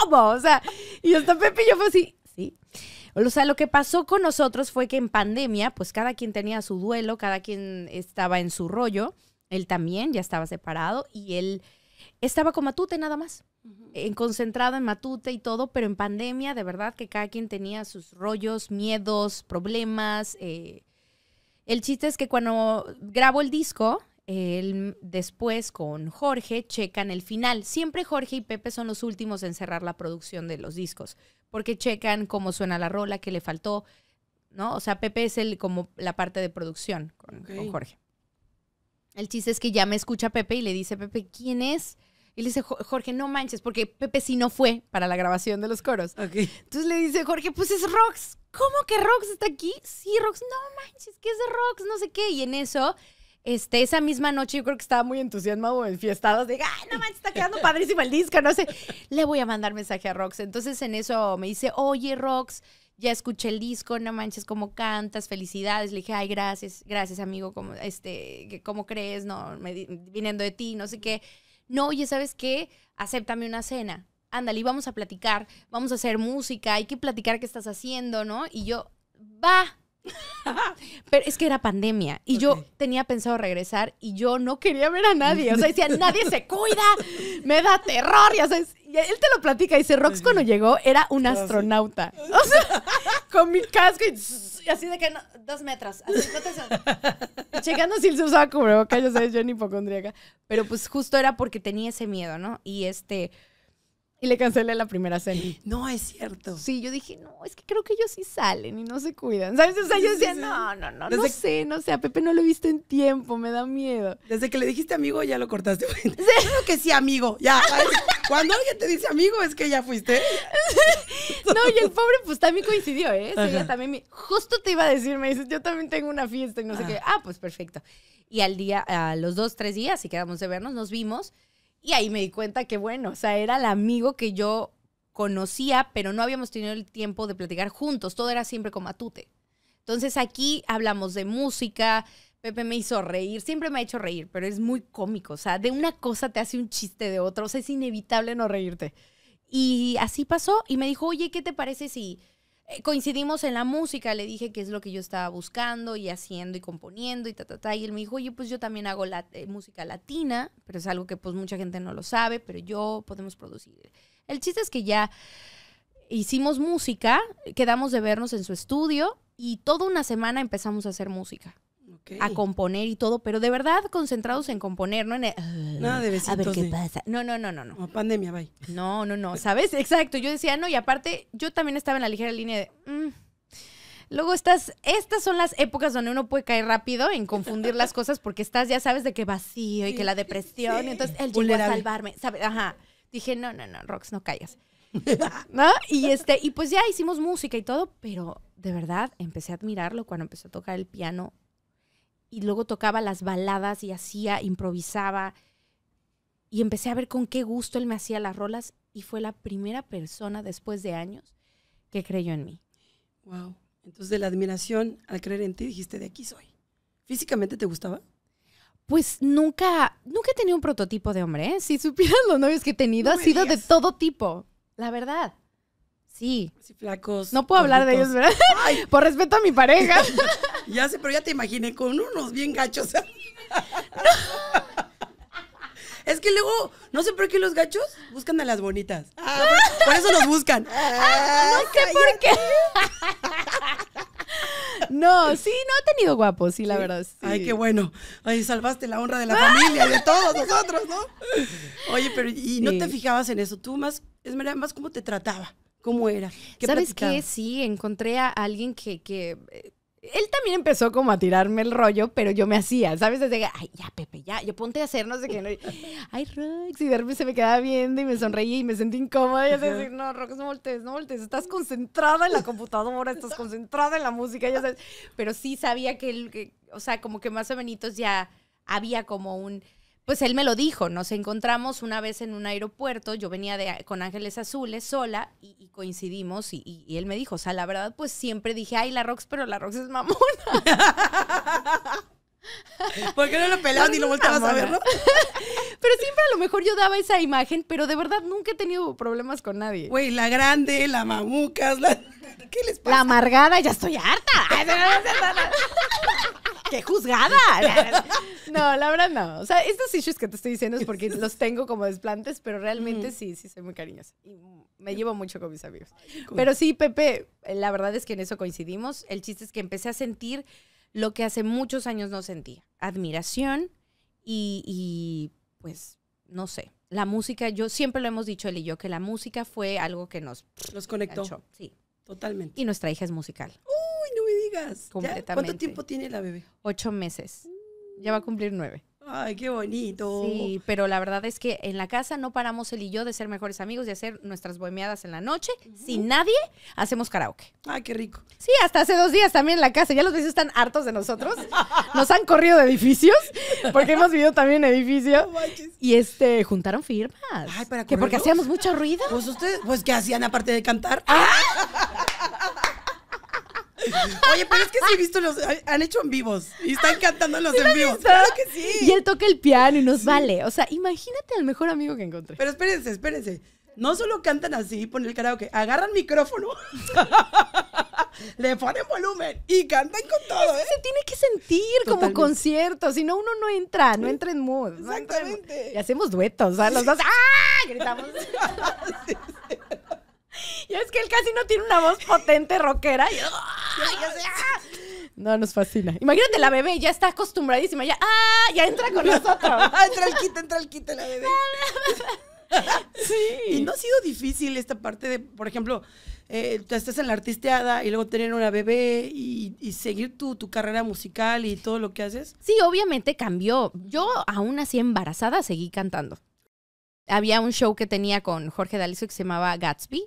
¿cómo? O sea, y hasta Pepi yo fue así, sí. O sea, lo que pasó con nosotros fue que en pandemia, pues cada quien tenía su duelo, cada quien estaba en su rollo, él también ya estaba separado y él estaba con Matute nada más, en, concentrado en Matute y todo, pero en pandemia, de verdad que cada quien tenía sus rollos, miedos, problemas. Eh, el chiste es que cuando grabo el disco, él, después con Jorge checan el final. Siempre Jorge y Pepe son los últimos en cerrar la producción de los discos, porque checan cómo suena la rola, qué le faltó, ¿no? O sea, Pepe es el, como la parte de producción con, Jorge. El chiste es que ya me escucha Pepe y le dice, Pepe, ¿quién es? Y le dice, Jorge, no manches, porque Pepe sí no fue para la grabación de los coros. Entonces le dice Jorge, pues es Rox. ¿Cómo que Rox está aquí? Sí, Rox, no manches, que es de Rox, no sé qué. Y en eso este, esa misma noche yo creo que estaba muy entusiasmado, enfiestado, de, ay, no manches, está quedando padrísimo el disco, no sé. Le voy a mandar mensaje a Rox. Entonces en eso me dice, oye, Rox, ya escuché el disco, no manches, cómo cantas, felicidades. Le dije, ay, gracias, gracias, amigo, como, este, ¿cómo crees? No, me, viniendo de ti, no sé qué. No, oye, ¿sabes qué? Acéptame una cena. Ándale, vamos a platicar, vamos a hacer música, hay que platicar qué estás haciendo, ¿no? Y yo, va, pero es que era pandemia y yo tenía pensado regresar y yo no quería ver a nadie. O sea, decía, nadie se cuida, me da terror. Ya sabes, y él te lo platica y dice, Rox cuando llegó era un astronauta. O sea, con mi casco y, así de que dos metros. Así, no Checando si él se usaba cubrebocas, ya sabes, yo ni hipocondríaca. Pero pues justo era porque tenía ese miedo, ¿no? Y este, y le cancelé la primera cena. No, es cierto. Sí, yo dije, no, es que creo que ellos sí salen y no se cuidan. ¿Sabes? O sea, yo decía, no, no, no, no sé, no sé, a Pepe no lo he visto en tiempo, me da miedo. Desde que le dijiste amigo, ya lo cortaste. Sí. que sí, amigo, ya. Cuando alguien te dice amigo, es que ya fuiste. no, y el pobre, pues también coincidió, ¿eh? Sí, también me... Justo te iba a decir, me dices, yo también tengo una fiesta y no sé ah. qué. Ah, pues perfecto. Y al día, a los dos, tres días, si quedamos de vernos, nos vimos. Y ahí me di cuenta que, bueno, o sea, era el amigo que yo conocía, pero no habíamos tenido el tiempo de platicar juntos. Todo era siempre como a tute. Entonces aquí hablamos de música. Pepe me hizo reír, siempre me ha hecho reír, pero es muy cómico. O sea, de una cosa te hace un chiste de otra. O sea, es inevitable no reírte. Y así pasó. Y me dijo, oye, ¿qué te parece si eh, coincidimos en la música, le dije qué es lo que yo estaba buscando y haciendo y componiendo y ta, ta, ta. Y él me dijo, oye, pues yo también hago la, eh, música latina, pero es algo que pues mucha gente no lo sabe, pero yo podemos producir. El chiste es que ya hicimos música, quedamos de vernos en su estudio y toda una semana empezamos a hacer música a componer y todo, pero de verdad concentrados en componer, no en Nada A ver qué pasa. No, no, no, no, O oh, pandemia, bye. No, no, no, ¿sabes? Exacto, yo decía, no, y aparte yo también estaba en la ligera línea de... Mm". Luego estas, estas son las épocas donde uno puede caer rápido en confundir las cosas porque estás, ya sabes, de que vacío y que la depresión, y entonces él llegó a salvarme, ¿sabes? Ajá. Dije, no, no, no, Rox, no callas. ¿No? Y este, y pues ya hicimos música y todo, pero de verdad empecé a admirarlo cuando empezó a tocar el piano y luego tocaba las baladas y hacía, improvisaba. Y empecé a ver con qué gusto él me hacía las rolas y fue la primera persona después de años que creyó en mí. Wow. Entonces de la admiración al creer en ti dijiste de aquí soy. ¿Físicamente te gustaba? Pues nunca, nunca he tenido un prototipo de hombre, ¿eh? Si supieras los novios que he tenido, ha sido de todo tipo, la verdad. Sí. flacos. No puedo hablar de ellos, ¿verdad? Por respeto a mi pareja. ya sé, pero ya te imaginé con unos bien gachos. Es que luego, no sé por qué los gachos buscan a las bonitas. Ah, por, eso los buscan. Ah, no sé por qué. No, sí, no he tenido guapos, sí, la verdad. Ay, qué bueno. Ay, salvaste la honra de la familia, de todos nosotros, ¿no? Oye, pero ¿y no te fijabas en eso? Tú más, es más cómo te trataba. ¿Cómo era? ¿Sabes qué? Sí, encontré a alguien que, eh, él también empezó como a tirarme el rollo, pero yo me hacía, ¿sabes? Desde, ay, ya, Pepe, ya, yo ponte a hacer, no sé qué. ay, Rox, y de se me quedaba viendo y me sonreí y me sentí incómoda. Y decir, no, Rox, no voltees, no voltees, estás concentrada en la computadora, estás concentrada en la música, ya sabes. Pero sí sabía que, él, o sea, como que más o menos ya había como un pues él me lo dijo, nos encontramos una vez en un aeropuerto, yo venía de, eh, con Ángeles Azules sola y, coincidimos y, él me dijo, o sea, la verdad pues siempre dije, ay, la Rox, pero la Rox es mamona. ¿Por qué no lo pelaban y lo volteabas a verlo? pero siempre a lo mejor yo daba esa imagen, pero de verdad nunca he tenido problemas con nadie. Güey, la grande, la mamucas, ¿Qué les pasa? La amargada, ya estoy harta. ¡Qué juzgada! no, la verdad no. O sea, estos issues que te estoy diciendo es porque los tengo como desplantes, pero realmente sí, sí soy muy cariñosa. Y me llevo mucho con mis amigos. Pero sí, Pepe, eh, la verdad es que en eso coincidimos. El chiste es que empecé a sentir lo que hace muchos años no sentía. Admiración y, y pues, no sé. La música, yo siempre lo hemos dicho él y yo, que la música fue algo que nos... Nos conectó. Sí. Totalmente. Y nuestra hija es musical. Uh no me digas! ¿Cuánto tiempo tiene la bebé? Ocho meses. Ya va a cumplir nueve. Ay, qué bonito. Sí, pero la verdad es que en la casa no paramos él y yo de ser mejores amigos, de hacer nuestras bohemiadas en la noche. Sin nadie, hacemos karaoke. Ay, qué rico. Sí, hasta hace dos días también en la casa. Ya los vecinos están hartos de nosotros. Nos han corrido de edificios, porque hemos vivido también en edificio. y este, juntaron firmas. Ay, para Que porque hacíamos mucho ruido. Pues ustedes, pues que hacían aparte de cantar. ¡Ah! Oye, pero es que sí he visto los. Han hecho en vivos. Y están cantando los en vivos. Claro que sí. Y él toca el piano y nos vale. O sea, imagínate al mejor amigo que encontré. Pero espérense, espérense. No solo cantan así, ponen el karaoke, agarran micrófono, le ponen volumen y cantan con todo. ¿eh? Se tiene que sentir como concierto, si no uno no entra, no entra en mood. Exactamente. Y hacemos duetos, o sea, los dos ¡ah! gritamos. Y es que él casi no tiene una voz potente, rockera. Ah", ah". no, nos fascina. Imagínate, la bebé ya está acostumbradísima. Ya, ¡ah! Ya entra con nosotros. Ah, entra el kit, entra el quite la bebé. sí. Y no ha sido difícil esta parte de, por ejemplo, eh, estás en la artisteada y luego tener una bebé y, seguir tu, carrera musical y todo lo que haces? Sí, obviamente cambió. Yo, aún así embarazada, seguí cantando. Había un show que tenía con Jorge Dalíso que se llamaba Gatsby,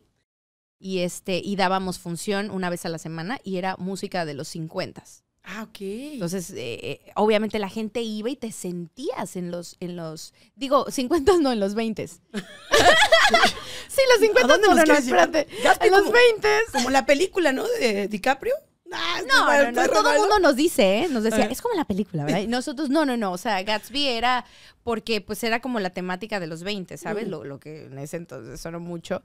y, este, y dábamos función una vez a la semana y era música de los 50. Ah, ok. Entonces, eh, eh, obviamente la gente iba y te sentías en los, en los, digo, 50 no, en los 20. sí, los 50 no, no, espérate. En los 20. Como la película, ¿no? De DiCaprio. Ah, no, no, todo el mundo nos dice, ¿eh? nos decía, ah. es como la película, ¿verdad? Y nosotros, no, no, no, o sea, Gatsby era porque pues era como la temática de los 20, ¿sabes? Lo, lo, que en ese entonces sonó mucho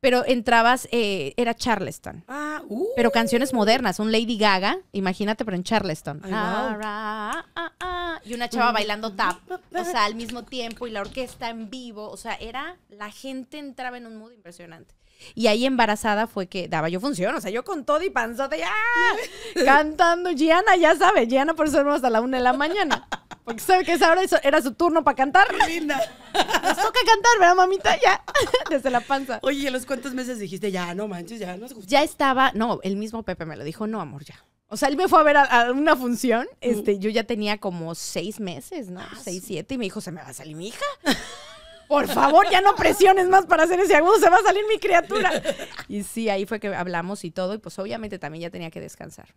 pero entrabas, eh, era Charleston. Ah, pero uh. canciones modernas, un Lady Gaga, imagínate, pero en Charleston. Ah, ah, y una chava bailando tap, o sea, al mismo tiempo, y la orquesta en vivo, o sea, era, la gente entraba en un mood impresionante. Y ahí embarazada fue que daba yo función, o sea, yo con todo y panzote, ¡ah! cantando, Gianna, ya sabes, Gianna por eso hasta la una de la mañana. Porque sabe que esa hora era su turno para cantar. linda. Nos toca cantar, ¿verdad, mamita? Ya, desde la panza. Oye, ¿y a los cuántos meses dijiste, ya, no manches, ya es justo? Ya estaba, no, el mismo Pepe me lo dijo, no, amor, ya. O sea, él me fue a ver a, una función, este, yo ya tenía como seis meses, ¿no? Ah, seis, siete, y me dijo, se me va a salir mi hija. Por favor, ya no presiones más para hacer ese agudo, se va a salir mi criatura. Y sí, ahí fue que hablamos y todo, y pues obviamente también ya tenía que descansar.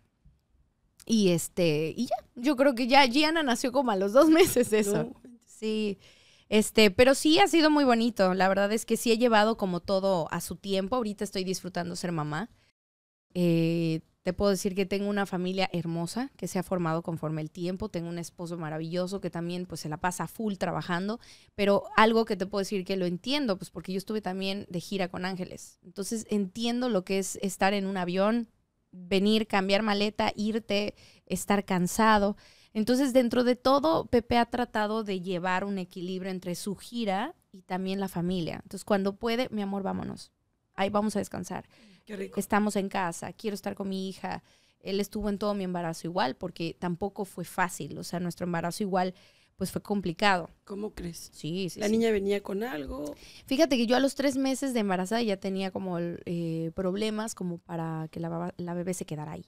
Y este, y ya, yo creo que ya Gianna nació como a los dos meses eso. Sí. Este, pero sí ha sido muy bonito. La verdad es que sí he llevado como todo a su tiempo. Ahorita estoy disfrutando ser mamá. Eh, te puedo decir que tengo una familia hermosa que se ha formado conforme el tiempo. Tengo un esposo maravilloso que también pues se la pasa full trabajando. Pero algo que te puedo decir que lo entiendo, pues porque yo estuve también de gira con Ángeles. Entonces entiendo lo que es estar en un avión venir, cambiar maleta, irte, estar cansado. Entonces, dentro de todo, Pepe ha tratado de llevar un equilibrio entre su gira y también la familia. Entonces, cuando puede, mi amor, vámonos. Ahí vamos a descansar. Qué rico. Estamos en casa, quiero estar con mi hija. Él estuvo en todo mi embarazo igual, porque tampoco fue fácil. O sea, nuestro embarazo igual pues fue complicado. ¿Cómo crees? Sí, sí. ¿La niña venía con algo? Fíjate que yo a los tres meses de embarazada ya tenía como eh, problemas como para que la, bebé se quedara ahí.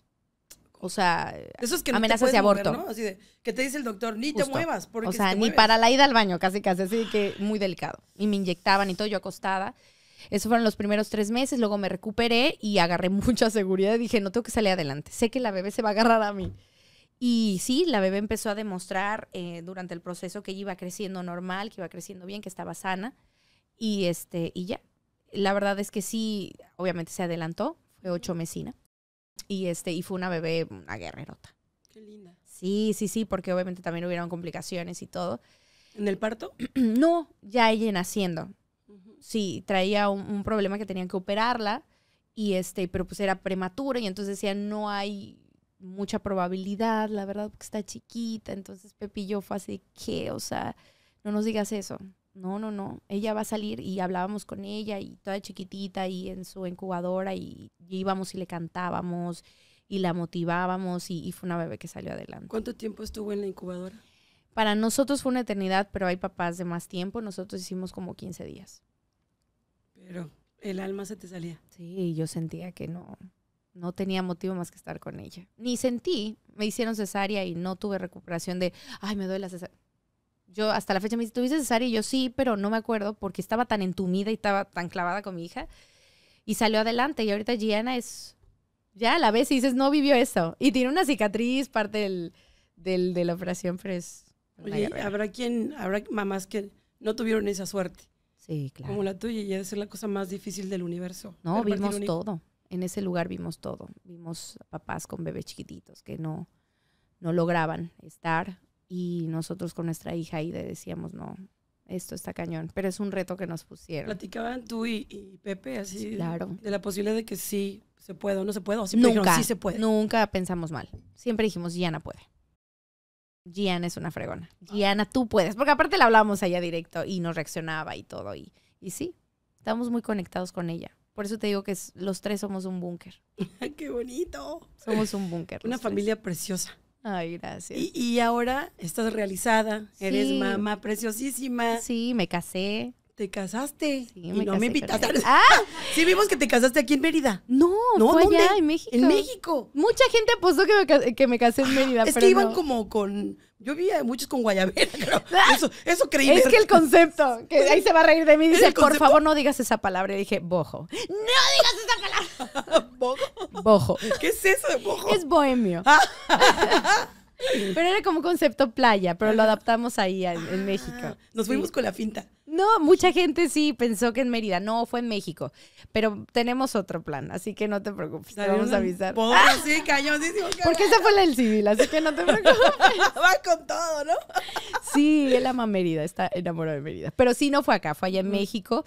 O sea, Eso es que amenazas de aborto. que te dice el doctor, ni te muevas. Porque o sea, ni para la ida al baño, casi casi. Así que muy delicado. Y me inyectaban y todo, yo acostada. Eso fueron los primeros tres meses, luego me recuperé y agarré mucha seguridad. Dije, no tengo que salir adelante. Sé que la bebé se va a agarrar a mí. Y sí, la bebé empezó a demostrar eh, durante el proceso que iba creciendo normal, que iba creciendo bien, que estaba sana. Y, este, y ya, la verdad es que sí, obviamente se adelantó, fue ocho mesina. Y, este, y fue una bebé, una guerrerota. Qué linda. Sí, sí, sí, porque obviamente también hubieron complicaciones y todo. ¿En el parto? No, ya ella naciendo. Sí, traía un, problema que tenían que operarla y este, pero pues era prematura y entonces decían no hay mucha probabilidad, la verdad, porque está chiquita. Entonces Pepillo fue así, ¿qué? O sea, no nos digas eso. No, no, no. Ella va a salir y hablábamos con ella y toda chiquitita y en su incubadora y, íbamos y le cantábamos y la motivábamos y, y, fue una bebé que salió adelante. ¿Cuánto tiempo estuvo en la incubadora? Para nosotros fue una eternidad, pero hay papás de más tiempo. Nosotros hicimos como 15 días. Pero el alma se te salía. Sí, yo sentía que no, no tenía motivo más que estar con ella. Ni sentí, me hicieron cesárea y no tuve recuperación de, ay, me duele la cesárea. Yo hasta la fecha me dice, ¿tuviste cesárea? Y yo sí, pero no me acuerdo porque estaba tan entumida y estaba tan clavada con mi hija. Y salió adelante y ahorita Gianna es, ya a la vez y dices, no vivió eso. Y tiene una cicatriz, parte del, de la operación, pero Oye, habrá quien, habrá mamás que no tuvieron esa suerte. Sí, claro. Como la tuya y de ser la cosa más difícil del universo. No, vimos todo. En ese lugar vimos todo. Vimos papás con bebés chiquititos que no, no lograban estar y nosotros con nuestra hija le decíamos, no, esto está cañón, pero es un reto que nos pusieron. Platicaban tú y, Pepe así de la posibilidad de que sí se puede o no se puede, nunca, Nunca pensamos mal, siempre dijimos, Gianna puede. Gianna es una fregona. Ah. Gianna, tú puedes. Porque aparte la hablábamos allá directo y nos reaccionaba y todo. Y, y sí, estamos muy conectados con ella. Por eso te digo que los tres somos un búnker. ¡Qué bonito! Somos un búnker. Una familia preciosa. Ay, gracias. Y, ahora estás realizada, eres mamá preciosísima. Sí, me casé. Te casaste. Sí, y me no casé me invitaste. Ah, sí vimos que te casaste aquí en Mérida. No, no fue allá en México. En México. Mucha gente apostó que me, casé en ah, Mérida. es que iban como con yo vi muchos con guayabera, pero eso, eso creí. Es que el concepto, que ahí se va a reír de mí, dice, por favor no digas esa palabra. Y dije, bojo. ¡No digas esa palabra! ¿Bojo? Bojo. ¿Qué es eso de bojo? Es bohemio. Ah. pero era como concepto playa, pero lo adaptamos ahí en, México. Ah, nos fuimos con la finta. No, mucha gente sí pensó que en Mérida. No, fue en México. Pero tenemos otro plan, así que no te preocupes. Te vamos a avisar. ¡Ah! Sí, Porque esa fue la del civil, así que no te preocupes. Va con todo, ¿no? sí, él ama Mérida, está enamorado de Mérida. Pero sí, no fue acá, fue allá en mm. México.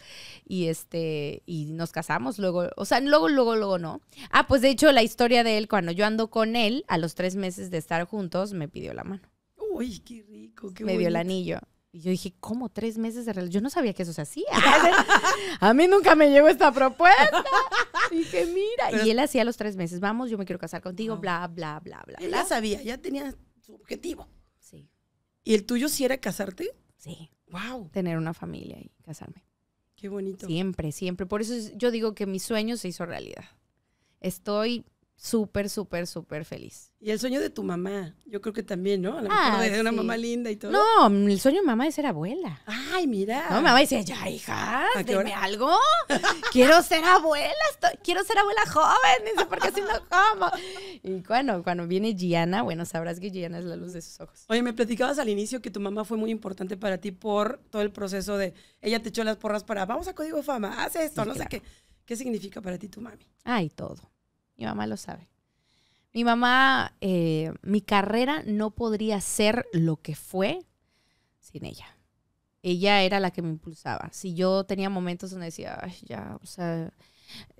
Y este, y nos casamos luego. O sea, luego, luego, luego no. Ah, pues de hecho, la historia de él, cuando yo ando con él, a los tres meses de estar juntos, me pidió la mano. Uy, qué rico, qué Me dio el anillo. Y yo dije, ¿cómo tres meses de relación? Yo no sabía que eso se hacía. a mí nunca me llegó esta propuesta. dije, mira. y él hacía los tres meses, vamos, yo me quiero casar contigo, bla, bla, bla, bla. Él ya sabía, ya tenía su objetivo. Sí. ¿Y el tuyo si era casarte? Sí. Wow. Tener una familia y casarme. Qué bonito. Siempre, siempre. Por eso yo digo que mi sueño se hizo realidad. Estoy súper, súper, súper feliz. Y el sueño de tu mamá, yo creo que también, ¿no? A lo mejor ah, de una mamá linda y todo. No, el sueño de mamá es ser abuela. Ay, mira. No, mamá dice, ya, hija, dime algo. Quiero ser abuela, quiero ser abuela joven, dice, porque si no, ¿cómo? Y bueno, cuando viene Gianna, bueno, sabrás que Gianna es la luz de sus ojos. Oye, me platicabas al inicio que tu mamá fue muy importante para ti por todo el proceso de, ella te echó las porras para, vamos a Código Fama, haz esto, no sé qué. ¿Qué significa para ti tu mami? Ay, todo mi mamá lo sabe. Mi mamá, eh, mi carrera no podría ser lo que fue sin ella. Ella era la que me impulsaba. Si yo tenía momentos donde decía, ya, o sea,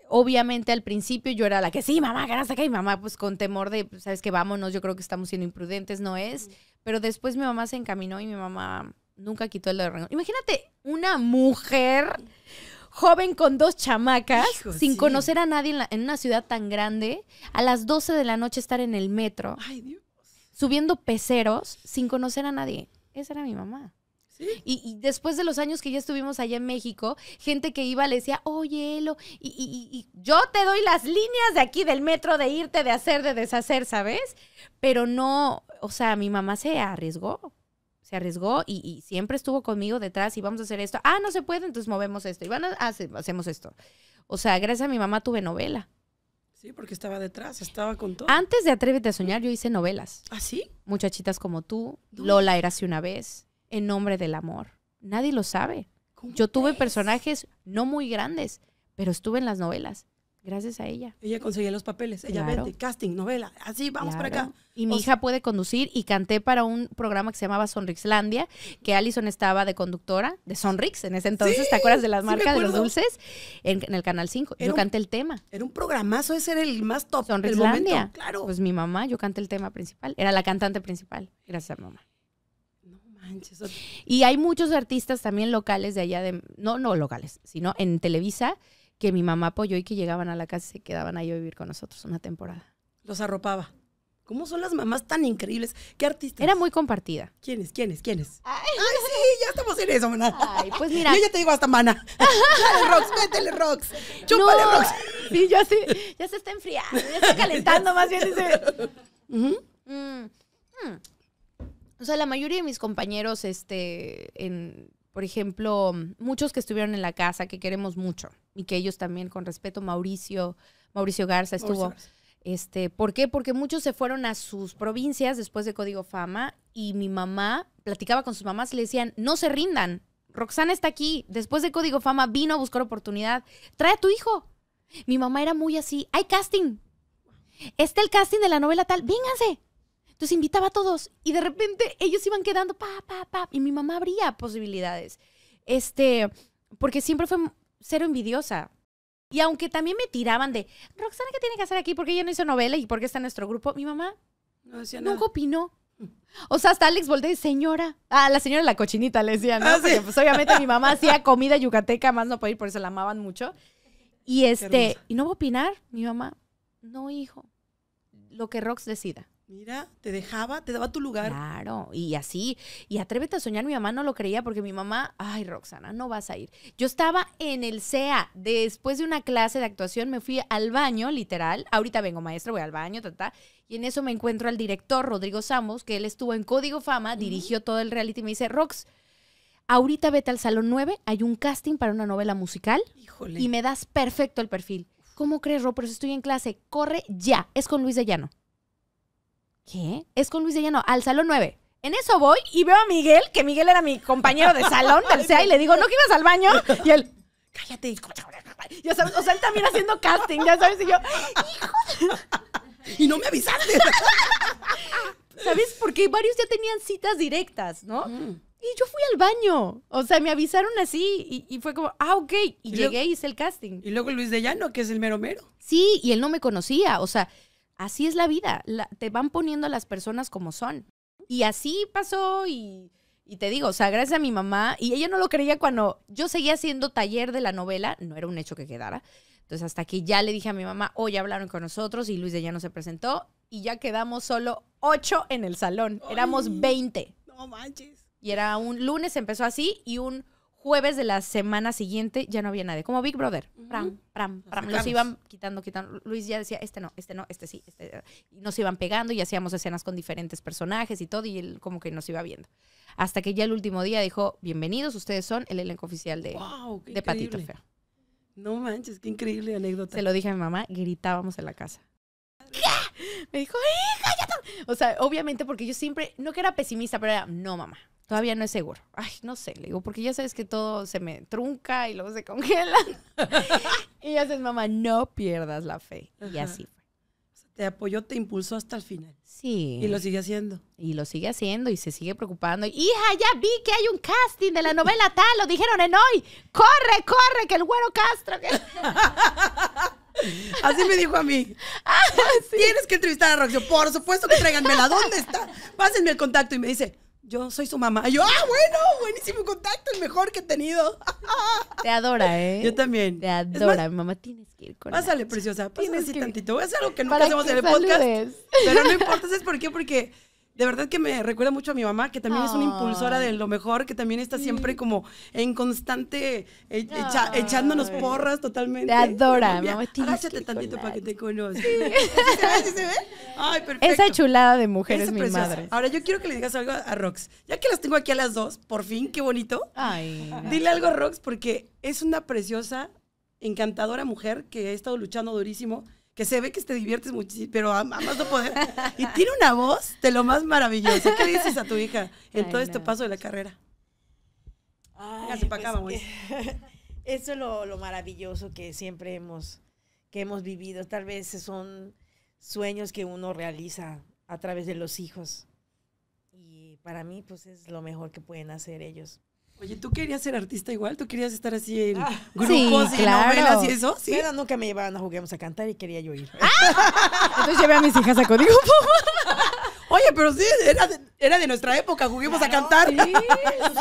obviamente al principio yo era la que sí, mamá, ganas que Y mamá, pues con temor de, pues, sabes que vámonos, yo creo que estamos siendo imprudentes, no es. Pero después mi mamá se encaminó y mi mamá nunca quitó el dedo Imagínate una mujer joven con dos chamacas, sin conocer a nadie en, una ciudad tan grande, a las 12 de la noche estar en el metro, subiendo peceros, sin conocer a nadie. Esa era mi mamá. Y, después de los años que ya estuvimos allá en México, gente que iba le decía, oye, Elo, y, y, yo te doy las líneas de aquí del metro de irte, de hacer, de deshacer, ¿sabes? Pero no, o sea, mi mamá se arriesgó se arriesgó y, siempre estuvo conmigo detrás y vamos a hacer esto. Ah, no se puede, entonces movemos esto. Y van a, hacemos esto. O sea, gracias a mi mamá tuve novela. Sí, porque estaba detrás, estaba con todo. Antes de Atrévete a Soñar, yo hice novelas. ¿Ah, sí? Muchachitas como tú, Lola era así una vez, En Nombre del Amor. Nadie lo sabe. Yo tuve personajes no muy grandes, pero estuve en las novelas gracias a ella. Ella conseguía los papeles, ella vende, casting, novela, así, vamos para acá. Y mi hija puede conducir y canté para un programa que se llamaba Sonrixlandia, que Allison estaba de conductora de Sonrix en ese entonces, ¿te acuerdas de las marcas de los dulces? En, el Canal 5, yo canté el tema. Era un programazo, ese era el más top Sonrixlandia, momento, claro. Pues mi mamá, yo canté el tema principal, era la cantante principal, gracias a mamá. Y hay muchos artistas también locales de allá de, no, no locales, sino en Televisa, que mi mamá apoyó y que llegaban a la casa y se quedaban ahí a vivir con nosotros una temporada. Los arropaba. ¿Cómo son las mamás tan increíbles? ¿Qué artistas? Era muy compartida. ¿Quiénes? ¿Quiénes? ¿Quiénes? Ay, Ay sí, ya estamos en eso, maná. Ay, pues mira. Yo ya te digo hasta mana. Dale, Rox, métele, Rox. Chúpale, no. Rox. Sí, ya se, ya se está enfriando, ya está calentando más bien. ese. Mm, mm. O sea, la mayoría de mis compañeros este, en, por ejemplo, muchos que estuvieron en la casa, que queremos mucho, y que ellos también, con respeto, Mauricio, Mauricio Garza estuvo. Este, ¿Por qué? Porque muchos se fueron a sus provincias después de Código Fama y mi mamá platicaba con sus mamás y le decían, no se rindan, Roxana está aquí, después de Código Fama vino a buscar oportunidad, trae a tu hijo. Mi mamá era muy así, hay casting, está el casting de la novela tal, vénganse, entonces invitaba a todos y de repente ellos iban quedando, pa, pa, pa, y mi mamá abría posibilidades. Este, porque siempre fue cero envidiosa. Y aunque también me tiraban de, Roxana, ¿qué tiene que hacer aquí? Porque ella no hizo novela y por qué está en nuestro grupo? Mi mamá no nunca opinó. O sea, hasta Alex volteé, señora. Ah, la señora la cochinita le decía, ¿no? Ah, pues obviamente mi mamá hacía comida yucateca, más no podía ir, por eso la amaban mucho. Y este, y no va a opinar, mi mamá, no, hijo, lo que Rox decida. Mira, te dejaba, te daba tu lugar. Claro, y así. Y atrévete a soñar, mi mamá no lo creía porque mi mamá, ay, Roxana, no vas a ir. Yo estaba en el CEA, después de una clase de actuación me fui al baño, literal. Ahorita vengo, maestra, voy al baño, ta, Y en eso me encuentro al director, Rodrigo Samos, que él estuvo en Código Fama, dirigió todo el reality y me dice, Rox, ahorita vete al Salón 9, hay un casting para una novela musical. Híjole. Y me das perfecto el perfil. ¿Cómo crees, Ro? Pero si estoy en clase, corre ya. Es con Luis de ¿qué? Es con Luis de Llano, al salón 9. En eso voy y veo a Miguel, que Miguel era mi compañero de salón del y le digo, ¿no que ibas al baño? Y él, cállate. Ya sabes, o sea, él también haciendo casting, ya sabes, y yo, hijo Y no me avisaste. ¿Sabes? Porque varios ya tenían citas directas, ¿no? Mm. Y yo fui al baño. O sea, me avisaron así y, fue como, ah, ok. Y, llegué y hice el casting. Y luego Luis de Llano, que es el mero mero. Sí, y él no me conocía. O sea, Así es la vida, te van poniendo a las personas como son. Y así pasó y, te digo, o sea, gracias a mi mamá, y ella no lo creía cuando yo seguía haciendo taller de la novela, no era un hecho que quedara. Entonces hasta que ya le dije a mi mamá, hoy ya hablaron con nosotros y Luis de ya no se presentó y ya quedamos solo ocho en el salón, éramos veinte. No manches. Y era un lunes, empezó así y un jueves de la semana siguiente ya no había nadie. Como Big Brother. Pram, pram, pram. Los iban quitando, quitando. Luis ya decía, este no, este no, este sí. Este, y nos iban pegando y hacíamos escenas con diferentes personajes y todo. Y él como que nos iba viendo. Hasta que ya el último día dijo, bienvenidos, ustedes son el elenco oficial de, de Patito Feo. No manches, qué increíble anécdota. Se lo dije a mi mamá, gritábamos en la casa. me dijo, hija, ya O sea, obviamente porque yo siempre, no que era pesimista, pero era, no, mamá, todavía no es seguro. Ay, no sé, le digo, porque ya sabes que todo se me trunca y luego se congela. y ya sabes, mamá, no pierdas la fe. Y así fue. Te apoyó, te impulsó hasta el final. Sí. Y lo sigue haciendo. Y lo sigue haciendo y se sigue preocupando. Hija, ya vi que hay un casting de la novela tal, lo dijeron en hoy. Corre, corre, que el güero Castro. Que... Así me dijo a mí. Ah, tienes que entrevistar a Roxy. Por supuesto que tráiganmela. ¿Dónde está? Pásenme el contacto. Y me dice, yo soy su mamá. Y yo, ah, bueno, buenísimo contacto, el mejor que he tenido. Te adora, ¿eh? Yo también. Te adora, mi mamá, tienes que ir con Pásale, preciosa, pásale así que... tantito. Es algo que nunca hacemos en el podcast. Pero no importa, ¿sabes por qué? Porque de verdad que me recuerda mucho a mi mamá, que también es una impulsora de lo mejor, que también está siempre como en constante eh, echándonos porras totalmente. Te adora, mamá. Agáchate tantito para que te conozca. Ay, perfecto. Esa chulada de mujer es mi madre. Ahora, yo quiero que le digas algo a Rox. Ya que las tengo aquí a las dos, por fin, qué bonito. Ay. Dile algo a Rox porque es una preciosa, encantadora mujer que ha estado luchando durísimo que se ve que te diviertes muchísimo, pero a, no poder. Y tiene una voz de lo más maravilloso. ¿Qué dices a tu hija en todo este paso de la carrera? Ay, pues eso es lo, lo, maravilloso que siempre hemos, que hemos vivido. Tal vez son sueños que uno realiza a través de los hijos. Y para mí, pues es lo mejor que pueden hacer ellos. Oye, ¿tú querías ser artista igual? ¿Tú querías estar así en ah. grupos sí, y claro. novelas y eso? ¿Sí? Pero nunca me llevaban a juguemos a cantar y quería yo ir. Ah. entonces llevé a mis hijas a Código Oye, pero sí, era de, nuestra época, juguemos a cantar.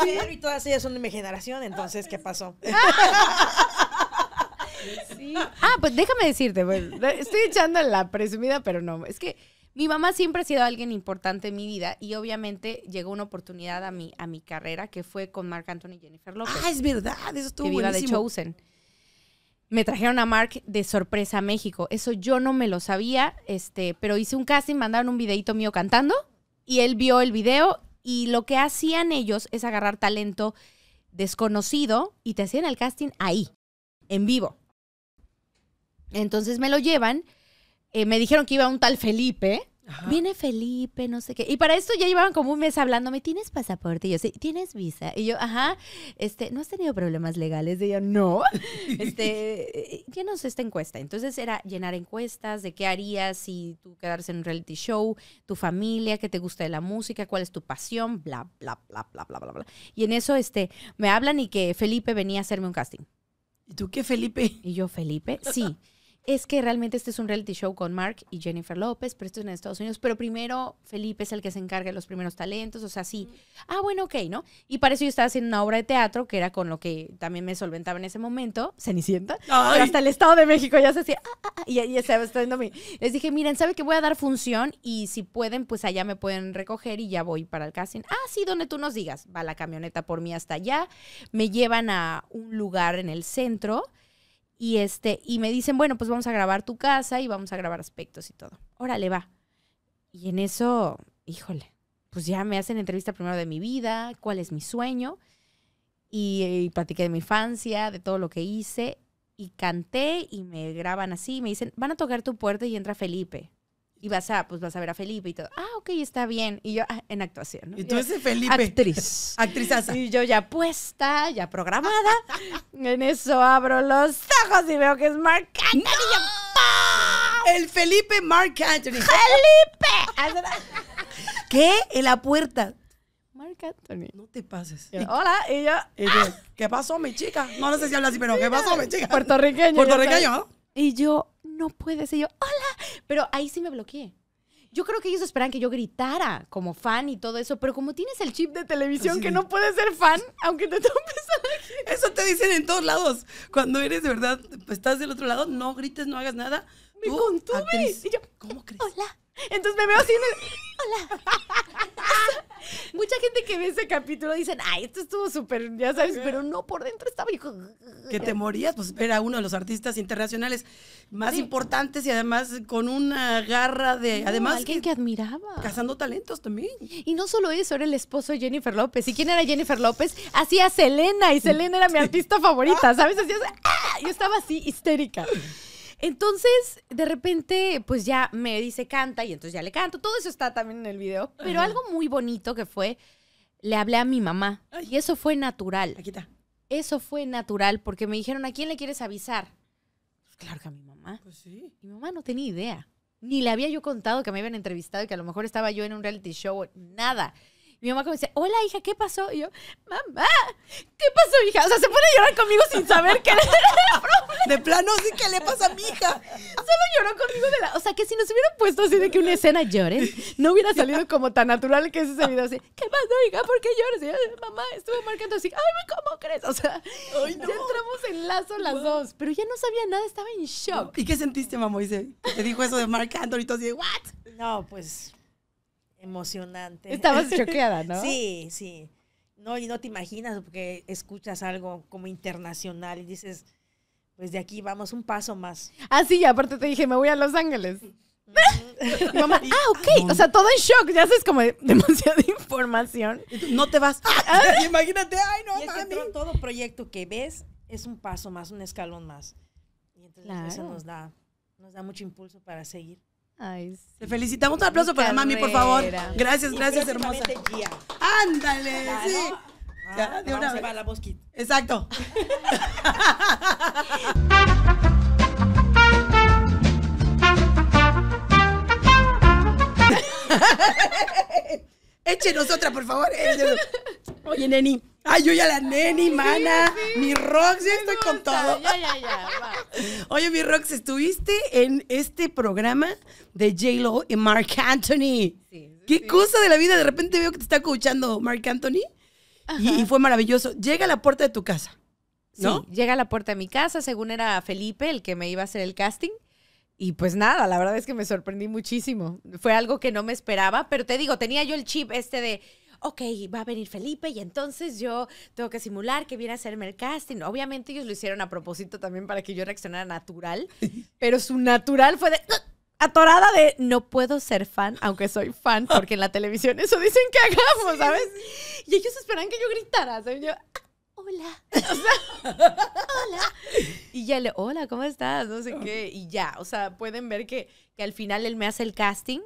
Sí, y todas ellas son de mi generación, entonces, ¿qué pasó? Ah, pues déjame decirte, estoy echando la presumida, pero no, es que mi mamá siempre ha sido alguien importante en mi vida y obviamente llegó una oportunidad a mi, a mi carrera que fue con Mark Anthony y Jennifer Lopez. Ah, es verdad, eso estuvo que viva de Chosen. Me trajeron a Mark de sorpresa a México. Eso yo no me lo sabía, este, pero hice un casting, mandaron un videito mío cantando y él vio el video y lo que hacían ellos es agarrar talento desconocido y te hacían el casting ahí, en vivo. Entonces me lo llevan eh, me dijeron que iba un tal Felipe. Viene Felipe, no sé qué. Y para esto ya llevaban como un mes hablándome, ¿tienes pasaporte? Y yo, sí, ¿tienes visa? Y yo, ajá, este, ¿no has tenido problemas legales? Y yo, no. Este, llenos eh, esta encuesta. Entonces era llenar encuestas de qué harías si tú quedarse en un reality show, tu familia, qué te gusta de la música, cuál es tu pasión, bla, bla, bla, bla, bla, bla, bla. Y en eso, este, me hablan y que Felipe venía a hacerme un casting. ¿Y tú qué, Felipe? Y yo, Felipe, sí. es que realmente este es un reality show con Mark y Jennifer López, pero esto es en Estados Unidos. Pero primero Felipe es el que se encarga de los primeros talentos, o sea, sí. Ah, bueno, ok, ¿no? Y para eso yo estaba haciendo una obra de teatro, que era con lo que también me solventaba en ese momento, Cenicienta. hasta el Estado de México ya se hacía, ah, ah, ah", y ahí estaba estudiando mí. Les dije, miren, ¿sabe que voy a dar función? Y si pueden, pues allá me pueden recoger y ya voy para el casting. Ah, sí, donde tú nos digas. Va la camioneta por mí hasta allá. Me llevan a un lugar en el centro y, este, y me dicen, bueno, pues vamos a grabar tu casa y vamos a grabar aspectos y todo. Órale, va. Y en eso, híjole, pues ya me hacen entrevista primero de mi vida, cuál es mi sueño. Y, eh, platiqué de mi infancia, de todo lo que hice. Y canté y me graban así. Y me dicen, van a tocar tu puerta y entra Felipe. Y vas a, pues vas a ver a Felipe y todo. Ah, ok, está bien. Y yo ah, en actuación. Y tú Felipe. Actriz. Actrizaza. Y yo ya puesta, ya programada. en eso abro los ojos y veo que es Mark Anthony. El Felipe Mark Anthony. ¡Felipe! ¿Qué? En la puerta. Mark Anthony. No te pases. Hola, y yo. Y ah". ¿Qué pasó, mi chica? No, no sé si habla así, pero ¿qué pasó, mi chica? Puertorriqueño. Puertorriqueño. Y yo, no puedes. Y yo, hola. Pero ahí sí me bloqueé. Yo creo que ellos esperan que yo gritara como fan y todo eso, pero como tienes el chip de televisión que no puedes ser fan, aunque te topes Eso te dicen en todos lados. Cuando eres de verdad, estás del otro lado, no grites, no hagas nada. Me contuve. Y yo, ¿Cómo crees? Hola. Entonces me veo así y me... Hola mucha gente que ve ese capítulo dicen, ay, esto estuvo súper, ya sabes, pero no, por dentro estaba hijo. Que te morías, pues era uno de los artistas internacionales más importantes y además con una garra de. además. Alguien que, admiraba. Cazando talentos también. Y no solo eso, era el esposo de Jennifer López. ¿Y quién era Jennifer López? Hacía Selena y Selena era mi artista favorita, ¿sabes? Hacía. ¡ah! Yo estaba así histérica. Entonces, de repente, pues ya me dice canta y entonces ya le canto. Todo eso está también en el video. Pero algo muy bonito que fue, le hablé a mi mamá. Y eso fue natural. Aquí está. Eso fue natural porque me dijeron, ¿a quién le quieres avisar? Pues claro que a mi mamá. Pues sí. Mi mamá no tenía idea. Ni le había yo contado que me habían entrevistado y que a lo mejor estaba yo en un reality show. Nada mi mamá como dice, hola hija, ¿qué pasó? Y yo, mamá, ¿qué pasó hija? O sea, se pone a llorar conmigo sin saber qué era el problema. De plano, sí, ¿qué le pasa a mi hija? Solo lloró conmigo de la... O sea, que si nos hubieran puesto así de que una escena llore, no hubiera salido como tan natural que ese video así, ¿qué pasó hija? ¿Por qué lloras? Y yo, mamá, estuve marcando así, ay, ¿cómo crees? O sea, ya entramos en lazo las dos, pero ya no sabía nada, estaba en shock. ¿Y qué sentiste, mamá? Dice, te dijo eso de marcando y todo así, ¿what? No, pues emocionante. Estabas choqueada, ¿no? Sí, sí. No, y no te imaginas porque escuchas algo como internacional y dices, pues de aquí vamos un paso más. Ah, sí, aparte te dije, me voy a Los Ángeles. ah, ok. Ah, o sea, todo en shock. Ya haces como demasiada información. No te vas. Imagínate, ay, no, y todo proyecto que ves es un paso más, un escalón más. Y entonces eso nos da, nos da mucho impulso para seguir. Ay, Te felicitamos. Un aplauso para mami, por favor. Gracias, gracias, hermosa. Ándale, sí. ya, a la Exacto. Échenos otra, por favor. Oye, Neni. Ay, yo ya la neni, mana. Mi Rox, ya estoy con todo. Ya, ya, ya. Oye, mi Rox, estuviste en este programa de J-Lo y Mark Anthony. Sí, Qué cosa de la vida. De repente veo que te está escuchando Mark Anthony. Y, fue maravilloso. Llega a la puerta de tu casa. ¿no? llega a la puerta de mi casa, según era Felipe el que me iba a hacer el casting. Y pues nada, la verdad es que me sorprendí muchísimo. Fue algo que no me esperaba, pero te digo, tenía yo el chip este de, ok, va a venir Felipe y entonces yo tengo que simular que viene a hacerme el casting. Obviamente ellos lo hicieron a propósito también para que yo reaccionara natural, pero su natural fue de... Atorada de no puedo ser fan, aunque soy fan, porque en la televisión eso dicen que hagamos, ¿sabes? Y ellos esperan que yo gritara. ¿sabes? Yo, ah, hola. O sea, hola. Y ya le, hola, ¿cómo estás? No sé qué. Y ya, o sea, pueden ver que, que al final él me hace el casting,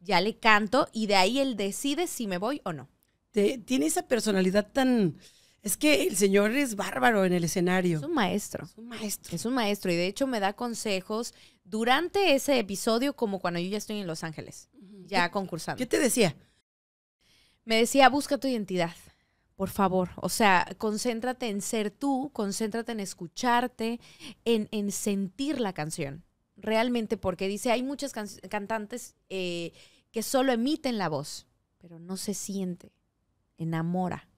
ya le canto y de ahí él decide si me voy o no. Este, tiene esa personalidad tan... Es que el señor es bárbaro en el escenario. Es un maestro. Es un maestro. Es un maestro y de hecho me da consejos durante ese episodio como cuando yo ya estoy en Los Ángeles, ya concursando. ¿Qué te decía? Me decía, busca tu identidad, por favor. O sea, concéntrate en ser tú, concéntrate en escucharte, en, sentir la canción. Realmente, porque dice, hay muchas cantantes eh, que solo emiten la voz, pero no se siente enamora,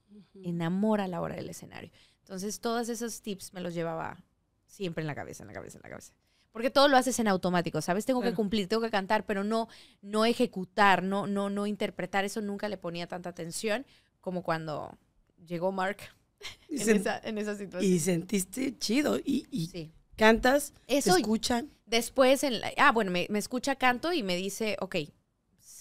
enamora a la hora del escenario. Entonces, todos esos tips me los llevaba siempre en la cabeza, en la cabeza, en la cabeza. Porque todo lo haces en automático, ¿sabes? Tengo que cumplir, tengo que cantar, pero no, no ejecutar, no, no, no interpretar. Eso nunca le ponía tanta atención como cuando llegó Mark en, esa, situación. Y sentiste chido. Y, y cantas, Eso, te escuchan. Después, en ah, bueno, me, me, escucha canto y me dice, ok,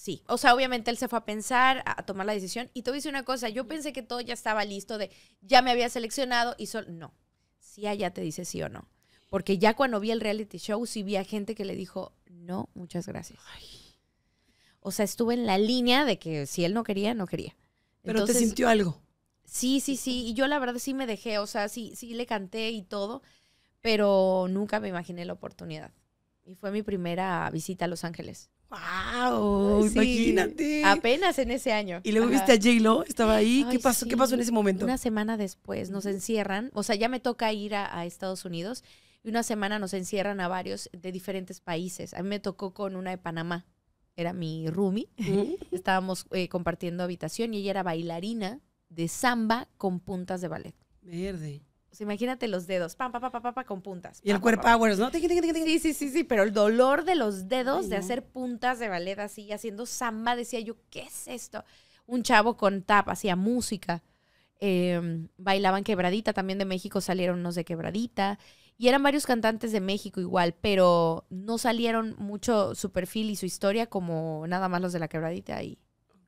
Sí, o sea, obviamente él se fue a pensar, a tomar la decisión. Y te decir una cosa, yo pensé que todo ya estaba listo, de ya me había seleccionado y solo... No, si allá te dice sí o no. Porque ya cuando vi el reality show, sí vi a gente que le dijo, no, muchas gracias. O sea, estuve en la línea de que si él no quería, no quería. Pero te sintió algo. Sí, sí, sí. Y yo la verdad sí me dejé, o sea, sí, sí le canté y todo, pero nunca me imaginé la oportunidad. Y fue mi primera visita a Los Ángeles. ¡Wow! imagínate. Apenas en ese año. Y luego viste a J-Lo, estaba ahí. ¿Qué pasó? ¿Qué pasó en ese momento? Una semana después nos encierran. O sea, ya me toca ir a, Estados Unidos. Y una semana nos encierran a varios de diferentes países. A mí me tocó con una de Panamá. Era mi roomie. Estábamos eh, compartiendo habitación y ella era bailarina de samba con puntas de ballet. Verde. Pues, imagínate los dedos, pam, pam, pam, pam, pam, con puntas. y el cuerpo powers, ¿no? Sí, sí, sí, pero el dolor de los dedos de hacer puntas de ballet así, haciendo samba, decía yo, ¿qué es esto? Un chavo con tap hacía música. Em, bailaban quebradita, también de México salieron unos de quebradita, y eran varios cantantes de México igual, pero no salieron mucho su perfil y su historia como nada más los de la quebradita ahí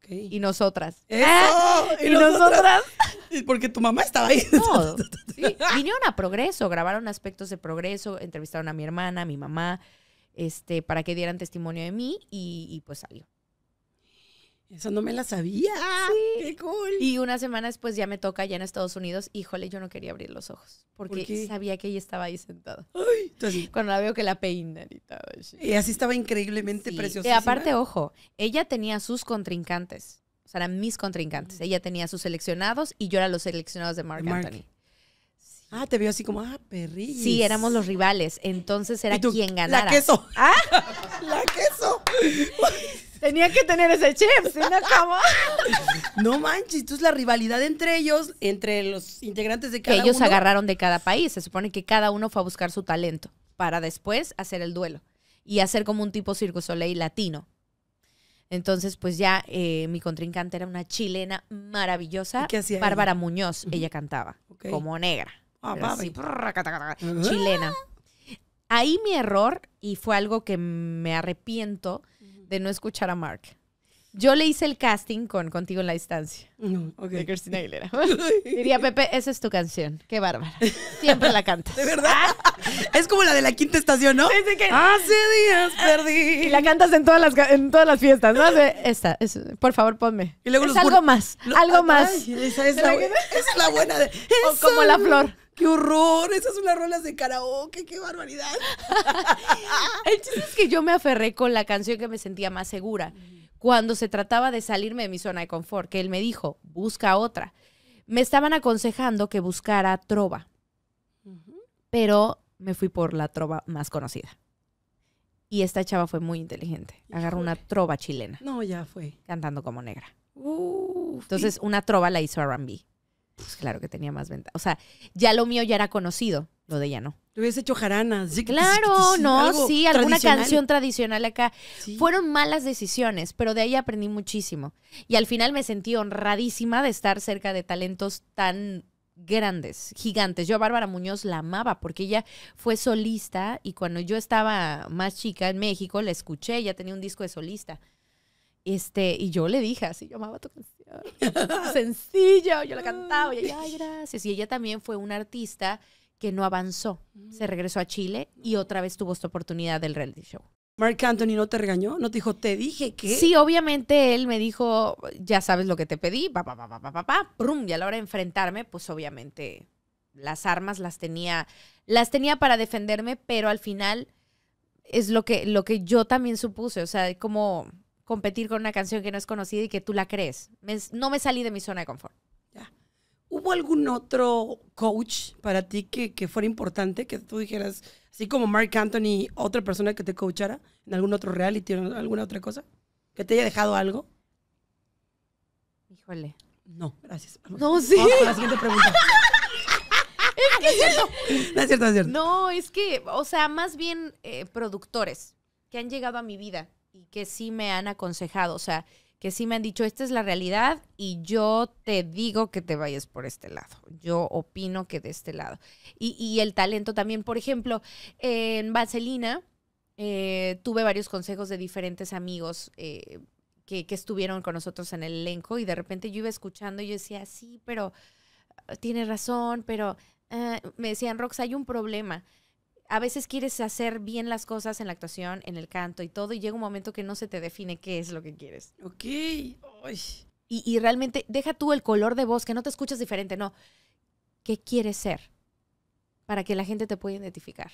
y nosotras. ¿Y, nosotras. Porque tu mamá estaba ahí. No, Vinieron a Progreso, grabaron aspectos de Progreso, entrevistaron a mi hermana, a mi mamá, este, para que dieran testimonio de mí y pues salió. Eso no me la sabía. ¡Qué cool! Y una semana después ya me toca ya en Estados Unidos. Híjole, yo no quería abrir los ojos. Porque sabía que ella estaba ahí sentada. Ay, Cuando la veo que la peinan y todo Y así estaba increíblemente preciosa. Y aparte, ojo, ella tenía sus contrincantes. O sea, eran mis contrincantes. Ella tenía sus seleccionados y yo era los seleccionados de Mark, Anthony. Ah, te veo así como, ah, perrillo. Sí, éramos los rivales. Entonces era quien ganara. ¿Ah? La queso. la queso. Tenía que tener ese chip. Se no, ¿cómo? No manches, es la rivalidad entre ellos, entre los integrantes de cada Que ellos agarraron de cada país. Se supone que cada uno fue a buscar su talento para después hacer el duelo y hacer como un tipo Circo Soleil latino. Entonces, pues ya eh, mi contrincante era una chilena maravillosa, Bárbara Muñoz. Ella cantaba como negra. Ah, así, Chilena. Ahí mi error, y fue algo que me arrepiento, de no escuchar a Mark. Yo le hice el casting con Contigo en la Distancia. No, okay. De Cristina Aguilera. Diría, Pepe, esa es tu canción. Qué bárbara. Siempre la cantas. ¿De verdad? Es como la de la quinta estación, ¿no? Hace días perdí. Y la cantas en todas las, en todas las fiestas, ¿no? Esta, es, por favor, ponme. es algo más, algo más. esa es, la, es buena O como la flor. ¡Qué horror! Esas son las rolas de karaoke, qué barbaridad. el chiste es que yo me aferré con la canción que me sentía más segura. Cuando se trataba de salirme de mi zona de confort, que él me dijo, busca otra. Me estaban aconsejando que buscara trova, pero me fui por la trova más conocida. Y esta chava fue muy inteligente. Agarró una trova chilena. No, ya fue. Cantando como negra. Entonces, una trova la hizo R&B pues claro que tenía más ventaja. O sea, ya lo mío ya era conocido, lo de ella no. Te hubieras hecho jaranas. claro, no, sí, alguna canción tradicional acá. Fueron malas decisiones, pero de ahí aprendí muchísimo. Y al final me sentí honradísima de estar cerca de talentos tan grandes, gigantes. Yo a Bárbara Muñoz la amaba porque ella fue solista y cuando yo estaba más chica en México la escuché, ella tenía un disco de solista. Este, y yo le dije así, yo amaba tu sencillo. Yo la cantaba y ella, gracias. Y ella también fue una artista que no avanzó. Se mm. regresó a Chile y mm. otra vez tuvo esta oportunidad del reality show. Mark Anthony no te regañó, no te dijo, te dije que. Sí, obviamente él me dijo, ya sabes lo que te pedí, pa, pa, pa, pa, pa, pa, y a la hora de enfrentarme, pues obviamente las armas las tenía, las tenía para defenderme, pero al final es lo que, lo que yo también supuse, o sea, como competir con una canción que no es conocida y que tú la crees. no me salí de mi zona de confort. Ya. ¿Hubo algún otro coach para ti que, fuera importante, que tú dijeras, así como Mark Anthony, otra persona que te coachara en algún otro reality o alguna otra cosa? ¿Que te haya dejado algo? Híjole. No, gracias. No, sí. Vamos a la siguiente pregunta. no, es cierto. no es cierto, no es cierto. No, es que, o sea, más bien eh, productores que han llegado a mi vida y que sí me han aconsejado, o sea, que sí me han dicho, esta es la realidad y yo te digo que te vayas por este lado. Yo opino que de este lado. Y, el talento también, por ejemplo, en Vaselina eh, tuve varios consejos de diferentes amigos eh, que, estuvieron con nosotros en el elenco y de repente yo iba escuchando y yo decía, sí, pero tienes razón, pero eh", me decían, Rox, hay un problema a veces quieres hacer bien las cosas en la actuación, en el canto y todo, y llega un momento que no se te define qué es lo que quieres. Ok. Y, y, realmente, deja tú el color de voz, que no te escuchas diferente, no. ¿Qué quieres ser? Para que la gente te pueda identificar.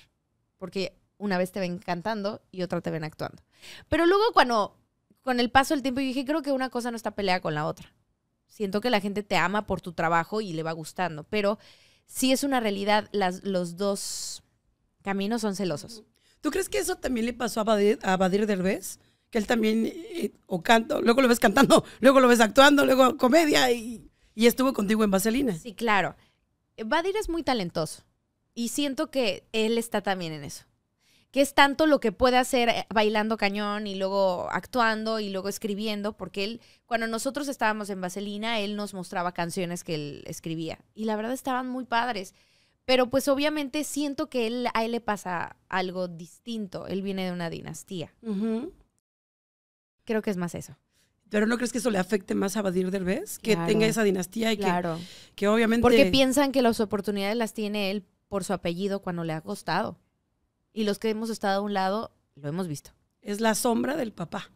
Porque una vez te ven cantando y otra te ven actuando. Pero luego cuando, con el paso del tiempo, yo dije, creo que una cosa no está peleada con la otra. Siento que la gente te ama por tu trabajo y le va gustando, pero si es una realidad las, los dos caminos son celosos. ¿Tú crees que eso también le pasó a Badir, a Badir Que él también, eh, o canto, luego lo ves cantando, luego lo ves actuando, luego comedia y, estuvo contigo en Vaselina. Sí, claro. Badir es muy talentoso y siento que él está también en eso. Que es tanto lo que puede hacer eh, bailando cañón y luego actuando y luego escribiendo, porque él, cuando nosotros estábamos en Vaselina, él nos mostraba canciones que él escribía y la verdad estaban muy padres pero pues obviamente siento que él, a él le pasa algo distinto. Él viene de una dinastía. Creo que es más eso. Pero ¿no crees que eso le afecte más a Badir Derbez? Que tenga esa dinastía y claro. que, que obviamente... Porque piensan que las oportunidades las tiene él por su apellido cuando le ha costado. Y los que hemos estado a un lado, lo hemos visto. Es la sombra del papá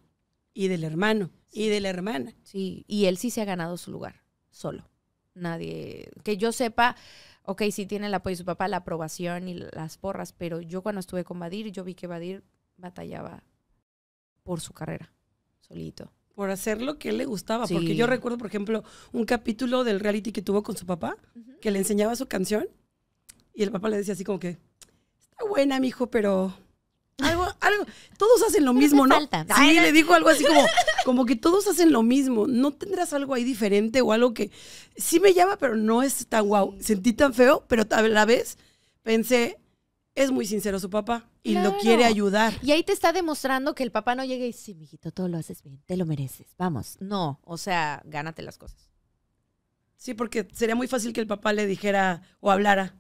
y del hermano y de la hermana. Sí, y él sí se ha ganado su lugar, solo. Nadie, que yo sepa, ok, sí tiene el apoyo de su papá, la aprobación y las porras, pero yo cuando estuve con Badir, yo vi que Badir batallaba por su carrera, solito. Por hacer lo que le gustaba, porque yo recuerdo, por ejemplo, un capítulo del reality que tuvo con su papá, que le enseñaba su canción, y el papá le decía así como que, está buena, mijo, pero algo, algo, todos hacen lo mismo, ¿no? Sí, le dijo algo así como, que todos hacen lo mismo. ¿No tendrás algo ahí diferente o algo que sí me llama, pero no es tan guau? Sentí tan feo, pero a la vez pensé, es muy sincero su papá y lo quiere ayudar. Y ahí te está demostrando que el papá no llega y dice, sí, mijito, todo lo haces bien, te lo mereces, vamos. No, o sea, gánate las cosas. Sí, porque sería muy fácil que el papá le dijera o hablara.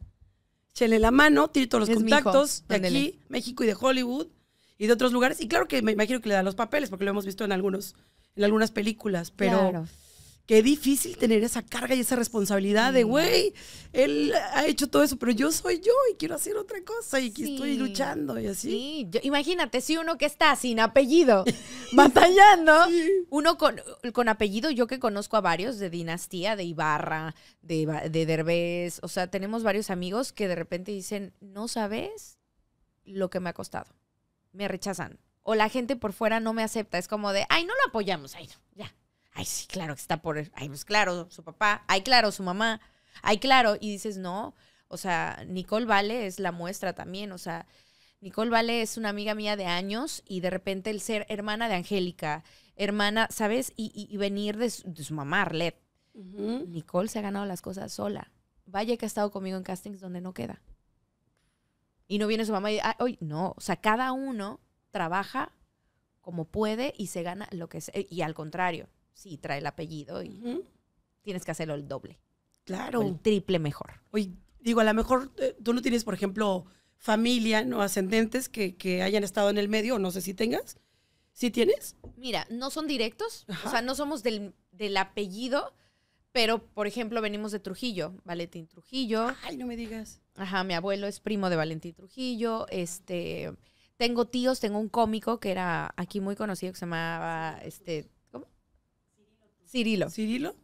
Chele la mano, tiene todos los contactos de aquí, México y de Hollywood y de otros lugares. Y claro que me imagino que le da los papeles, porque lo hemos visto en algunos, en algunas películas, pero qué difícil tener esa carga y esa responsabilidad de, mm. güey, él ha hecho todo eso, pero yo soy yo y quiero hacer otra cosa y estoy luchando y así. Sí, imagínate, si uno que está sin apellido, batallando, uno con, con, apellido, yo que conozco a varios de Dinastía, de Ibarra, de, de Derbez, o sea, tenemos varios amigos que de repente dicen, no sabes lo que me ha costado, me rechazan, o la gente por fuera no me acepta. Es como de, ay, no lo apoyamos, ahí no, ya ay, sí, claro que está por, ay, pues claro, su papá, ay, claro, su mamá, ay, claro, y dices, no, o sea, Nicole Vale es la muestra también, o sea, Nicole Vale es una amiga mía de años y de repente el ser hermana de Angélica, hermana, ¿sabes? Y, y, venir de su, mamá, Arlet. Nicole se ha ganado las cosas sola. Vaya que ha estado conmigo en castings donde no queda. Y no viene su mamá y dice, ah, hoy no, o sea, cada uno trabaja como puede y se gana lo que sea. Y al contrario, sí trae el apellido y tienes que hacerlo el doble. Claro. O el triple mejor. Oye, digo, a lo mejor eh, tú no tienes, por ejemplo, familia, o ascendentes que, hayan estado en el medio, no sé si tengas. ¿Sí tienes? Mira, no son directos, o sea, no somos del, del apellido, pero por ejemplo venimos de Trujillo, Valentín Trujillo. Ay, no me digas. Ajá, mi abuelo es primo de Valentín Trujillo, este, tengo tíos, tengo un cómico que era aquí muy conocido que se llamaba, este, Cirilo. ¿Cirilo?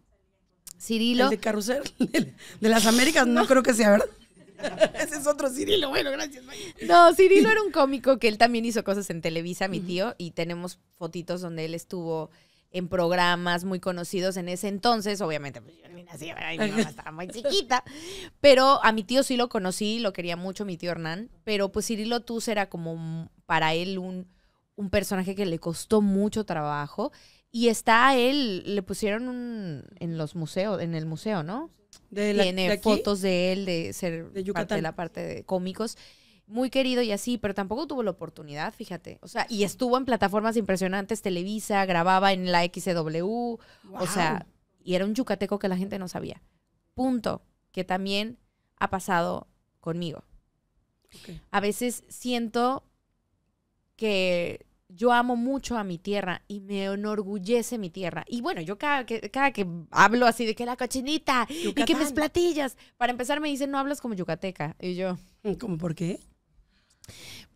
Cirilo. El de Carrusel, de, las Américas, no, creo que sea, ¿verdad? Ese es otro Cirilo, bueno, gracias. No, Cirilo era un cómico que él también hizo cosas en Televisa, mi tío, y tenemos fotitos donde él estuvo en programas muy conocidos en ese entonces, obviamente, pues yo ni nací, mi mamá estaba muy chiquita, pero a mi tío sí lo conocí, lo quería mucho mi tío Hernán, pero pues Cirilo Tus era como para él un, un personaje que le costó mucho trabajo y está él, le pusieron en los museos, en el museo, ¿no? De Tiene fotos de él, de ser parte de la parte de cómicos. Muy querido y así, pero tampoco tuvo la oportunidad, fíjate. O sea, y estuvo en plataformas impresionantes, Televisa, grababa en la XW, o sea, y era un yucateco que la gente no sabía. Punto, que también ha pasado conmigo. A veces siento que yo amo mucho a mi tierra y me enorgullece mi tierra. Y bueno, yo cada que, cada que hablo así de que la cochinita y que mis platillas, para empezar me dicen, no hablas como yucateca. Y yo... Mm, ¿Cómo por qué?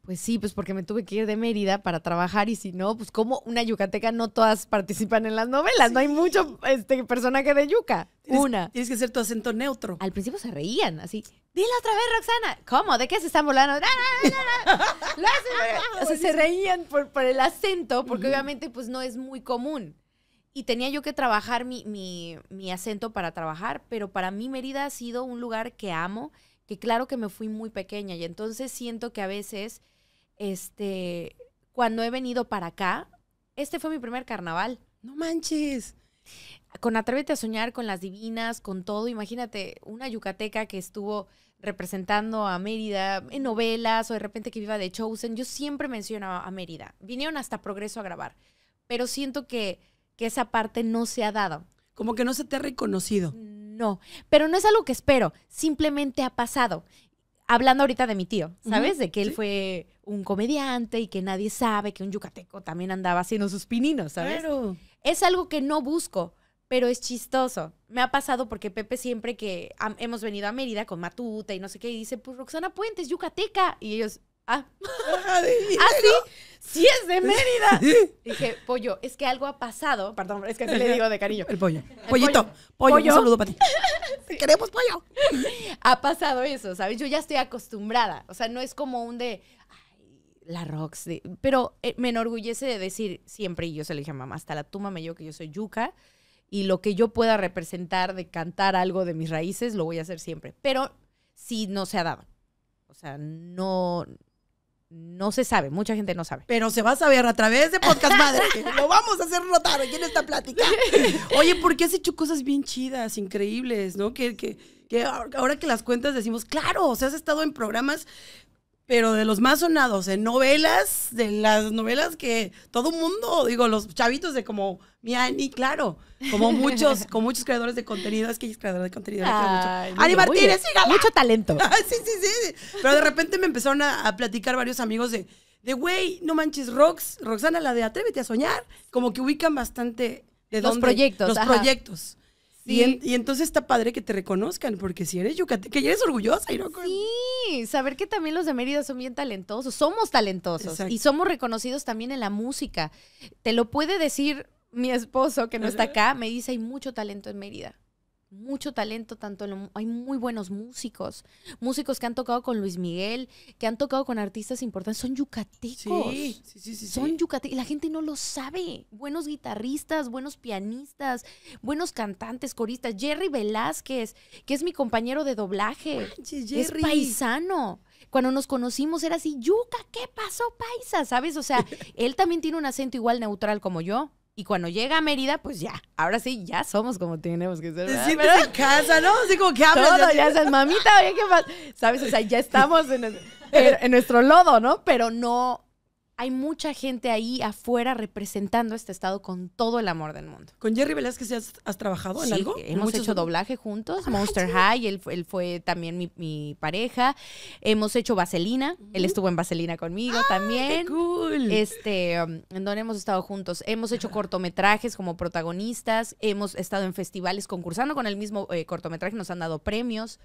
Pues sí, pues porque me tuve que ir de Mérida para trabajar y si no, pues como una yucateca no todas participan en las novelas, no hay mucho este personaje de yuca. Tienes, una. Tienes que ser tu acento neutro. Al principio se reían, así. Dile otra vez, Roxana. ¿Cómo? ¿De qué se están volando? Ah, o sea, se reían por, por el acento, porque obviamente pues no es muy común. Y tenía yo que trabajar mi, acento para trabajar, pero para mí Mérida ha sido un lugar que amo, que claro que me fui muy pequeña y entonces siento que a veces, este, cuando he venido para acá, este fue mi primer carnaval. No manches con Atrévete a Soñar, con las divinas, con todo. Imagínate una yucateca que estuvo representando a Mérida en novelas o de repente que viva de Chosen. Yo siempre mencionaba a Mérida. Vinieron hasta Progreso a grabar, pero siento que, que esa parte no se ha dado. Como que no se te ha reconocido. No, pero no es algo que espero, simplemente ha pasado. Hablando ahorita de mi tío, ¿sabes? De que él fue un comediante y que nadie sabe que un yucateco también andaba haciendo sus pininos, ¿sabes? Es algo que no busco, pero es chistoso. Me ha pasado porque Pepe siempre que hemos venido a Mérida con Matuta y no sé qué, y dice, pues Roxana Puentes, yucateca. Y ellos, ah, ¿Ah sí, sí es de Mérida. Dije, pollo, es que algo ha pasado. Perdón, es que así le digo de cariño. El pollo. Pollito, pollo, un saludo para ti. Queremos pollo. Ha pasado eso, ¿sabes? Yo ya estoy acostumbrada. O sea, no es como un de, la Rox. pero eh, me enorgullece de decir siempre, y yo se lo dije a mamá, hasta la tumba me yo que yo soy yuca y lo que yo pueda representar de cantar algo de mis raíces, lo voy a hacer siempre. Pero si sí, no se ha dado. O sea, no, no se sabe, mucha gente no sabe. Pero se va a saber a través de Podcast Madre. lo vamos a hacer notar aquí en esta plática. Oye, porque has hecho cosas bien chidas, increíbles, ¿no? Que, que, que ahora que las cuentas decimos, claro, o sea, has estado en programas pero de los más sonados en novelas, de las novelas que todo mundo, digo, los chavitos de como mi Ani, claro, como muchos, con muchos creadores de contenido, es que ella es creadora de contenido. mucho. Ani Martínez, sígala. Mucho talento. Ah, sí, sí, sí, Pero de repente me empezaron a, platicar varios amigos de, de güey, no manches, Rox, Roxana, la de Atrévete a Soñar, como que ubican bastante de los proyectos. Los proyectos. Y, entonces está padre que te reconozcan, porque si eres yucateca, que ya eres orgullosa, ¿no? Sí, saber que también los de Mérida son bien talentosos, somos talentosos y somos reconocidos también en la música. Te lo puede decir mi esposo, que no está acá, me dice, hay mucho talento en Mérida mucho talento, tanto hay muy buenos músicos, músicos que han tocado con Luis Miguel, que han tocado con artistas importantes, son yucatecos. Sí, sí, sí, Son yucatecos, la gente no lo sabe. Buenos guitarristas, buenos pianistas, buenos cantantes, coristas. Jerry Velázquez, que es mi compañero de doblaje, es paisano. Cuando nos conocimos era así, Yuca, ¿qué pasó, paisa? ¿Sabes? O sea, él también tiene un acento igual neutral como yo. Y cuando llega a Mérida, pues ya, ahora sí, ya somos como tenemos que ser. ¿verdad? Te en casa, ¿no? Así como que hablas. Todo, ya sabes, mamita, oye, ¿qué pasa? ¿Sabes? O sea, ya estamos en, en, nuestro lodo, ¿no? Pero no, hay mucha gente ahí afuera representando este estado con todo el amor del mundo. ¿Con Jerry Velázquez has, trabajado en sí, algo? Hemos hecho doblaje juntos, ah, Monster High, él, fue también mi, pareja. Hemos hecho Vaselina, él estuvo en Vaselina conmigo también. Qué cool! Este, um, en donde hemos estado juntos. Hemos hecho cortometrajes como protagonistas, hemos estado en festivales concursando con el mismo eh, cortometraje, nos han dado premios.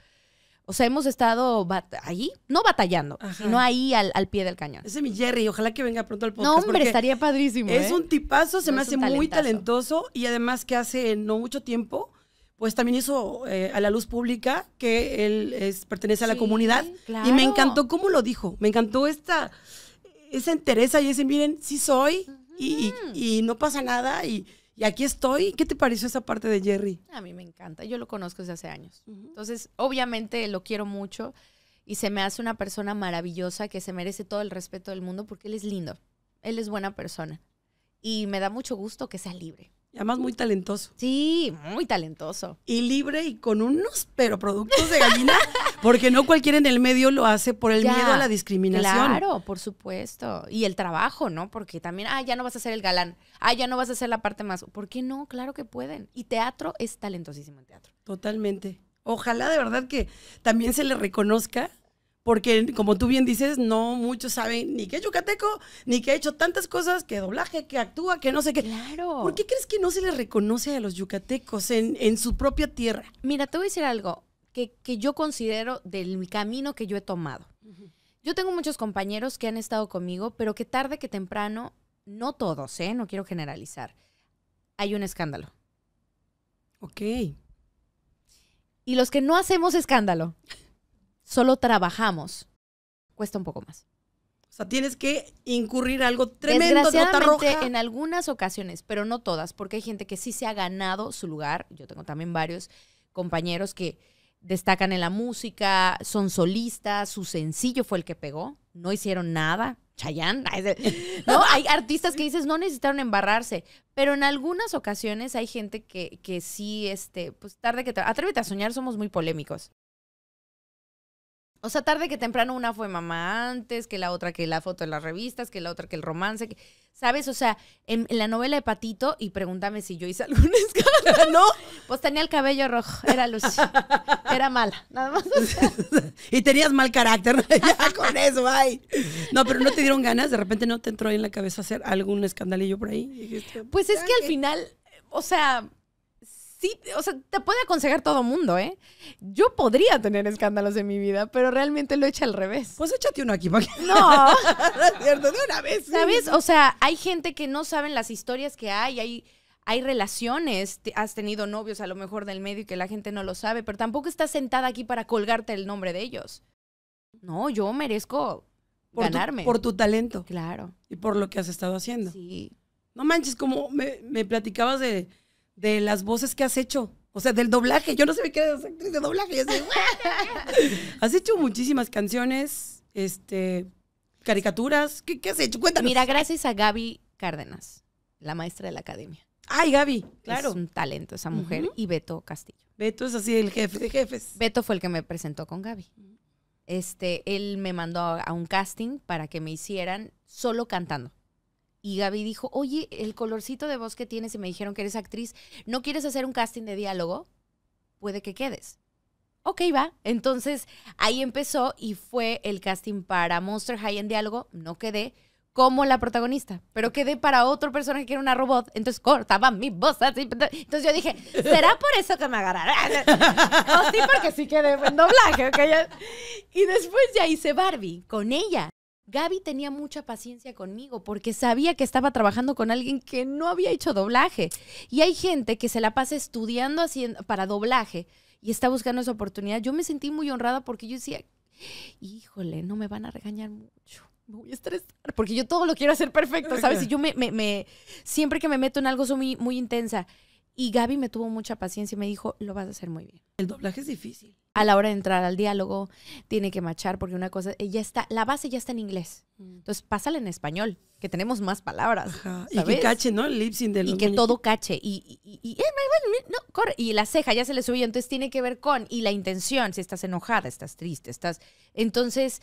O sea, hemos estado ahí, no batallando, no sino ahí al, al, pie del cañón. Ese es mi Jerry, ojalá que venga pronto al podcast. No, hombre, estaría padrísimo. Es ¿eh? un tipazo, se me hace muy talentoso y además que hace no mucho tiempo, pues también hizo eh, a la luz pública que él pertenece a la comunidad. Y me encantó cómo lo dijo, me encantó esta, esa entereza y ese, miren, sí soy y, y, y no pasa nada y y aquí estoy. ¿Qué te pareció esa parte de Jerry? A mí me encanta. Yo lo conozco desde hace años. Entonces, obviamente lo quiero mucho y se me hace una persona maravillosa que se merece todo el respeto del mundo porque él es lindo. Él es buena persona. Y me da mucho gusto que sea libre. Y además muy talentoso. Sí, muy talentoso. Y libre y con unos, pero productos de gallina, porque no cualquiera en el medio lo hace por el miedo a la discriminación. Claro, por supuesto. Y el trabajo, ¿no? Porque también, ah, ya no vas a ser el galán, ah, ya no vas a ser la parte más. ¿Por qué no? Claro que pueden. Y teatro es talentosísimo en teatro. Totalmente. Ojalá de verdad que también se le reconozca porque como tú bien dices, no muchos saben ni que es yucateco, ni que ha hecho tantas cosas, que doblaje, que actúa, que no sé qué. Claro. ¿Por qué crees que no se les reconoce a los yucatecos en, su propia tierra? Mira, te voy a decir algo que, yo considero del camino que yo he tomado. Yo tengo muchos compañeros que han estado conmigo, pero que tarde que temprano, no todos, ¿eh? No quiero generalizar. Hay un escándalo. Ok. Y los que no hacemos escándalo, solo trabajamos, cuesta un poco más. O sea, tienes que incurrir algo tremendo roja. en algunas ocasiones, pero no todas, porque hay gente que sí se ha ganado su lugar. Yo tengo también varios compañeros que destacan en la música, son solistas, su sencillo fue el que pegó, no hicieron nada. Chayán, no, hay artistas que dices no necesitaron embarrarse, pero en algunas ocasiones hay gente que, que sí, este, pues tarde que atrévete a soñar, somos muy polémicos. O sea, tarde que temprano una fue mamá antes, que la otra que la foto de las revistas, que la otra que el romance, que, ¿sabes? O sea, en, la novela de Patito, y pregúntame si yo hice algún escándalo, ¿no? Pues tenía el cabello rojo, era Lucy, era mala, nada más. y tenías mal carácter, con eso, ay. No, pero ¿no te dieron ganas? ¿De repente no te entró ahí en la cabeza hacer algún escandalillo por ahí? Pues es que al final, o sea sí, o sea, te puede aconsejar todo mundo, ¿eh? Yo podría tener escándalos en mi vida, pero realmente lo echa al revés. Pues échate uno aquí No. no es cierto, de una vez. ¿Sabes? O sea, hay gente que no saben las historias que hay, hay hay relaciones, has tenido novios a lo mejor del medio y que la gente no lo sabe, pero tampoco estás sentada aquí para colgarte el nombre de ellos. No, yo merezco ganarme. por tu talento. Claro. Y por lo que has estado haciendo. Sí. No manches, como me, me platicabas de, de las voces que has hecho. O sea, del doblaje. Yo no sé qué actriz de doblaje. has hecho muchísimas canciones, este, caricaturas. ¿Qué, has hecho? Cuéntanos. Mira, gracias a Gaby Cárdenas, la maestra de la academia. Ay, Gaby, claro. Es un talento esa mujer. Y Beto Castillo. Beto es así el jefe de jefes. Beto fue el que me presentó con Gaby. Este, él me mandó a un casting para que me hicieran solo cantando y Gaby dijo, oye, el colorcito de voz que tienes y me dijeron que eres actriz, ¿no quieres hacer un casting de diálogo? Puede que quedes. Ok, va. Entonces ahí empezó y fue el casting para Monster High en diálogo. No quedé como la protagonista, pero quedé para otro personaje que era una robot, entonces cortaba mi voz así. Entonces yo dije, ¿será por eso que me agarraron? o oh, sí, porque sí quedé en doblaje, Y después ya hice Barbie con ella. Gaby tenía mucha paciencia conmigo porque sabía que estaba trabajando con alguien que no había hecho doblaje. Y hay gente que se la pasa estudiando para doblaje y está buscando esa oportunidad. Yo me sentí muy honrada porque yo decía, híjole, no me van a regañar mucho. Me voy a estresar porque yo todo lo quiero hacer perfecto, ¿sabes? Y yo siempre que me meto en algo soy muy, muy intensa. Y Gaby me tuvo mucha paciencia y me dijo, lo vas a hacer muy bien. El doblaje es difícil a la hora de entrar al diálogo, tiene que machar, porque una cosa, ya está, la base ya está en inglés. Mm. Entonces, pásala en español, que tenemos más palabras. Y que cache, ¿no? El lip sync de los Y que todo cache. Y, y, eh, no, Y la ceja ya se le subió, entonces tiene que ver con, y la intención, si estás enojada, estás triste, estás. Entonces,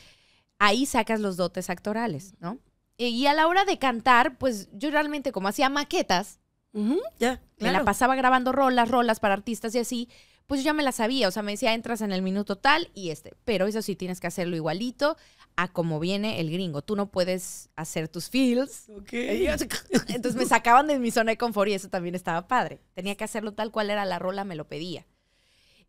ahí sacas los dotes actorales, ¿no? Y a la hora de cantar, pues yo realmente, como hacía maquetas, me la pasaba grabando rolas, rolas para artistas y así pues ya me la sabía. O sea, me decía, entras en el minuto tal y este. Pero eso sí tienes que hacerlo igualito a como viene el gringo. Tú no puedes hacer tus feels. Entonces me sacaban de mi zona de confort y eso también estaba padre. Tenía que hacerlo tal cual era la rola, me lo pedía.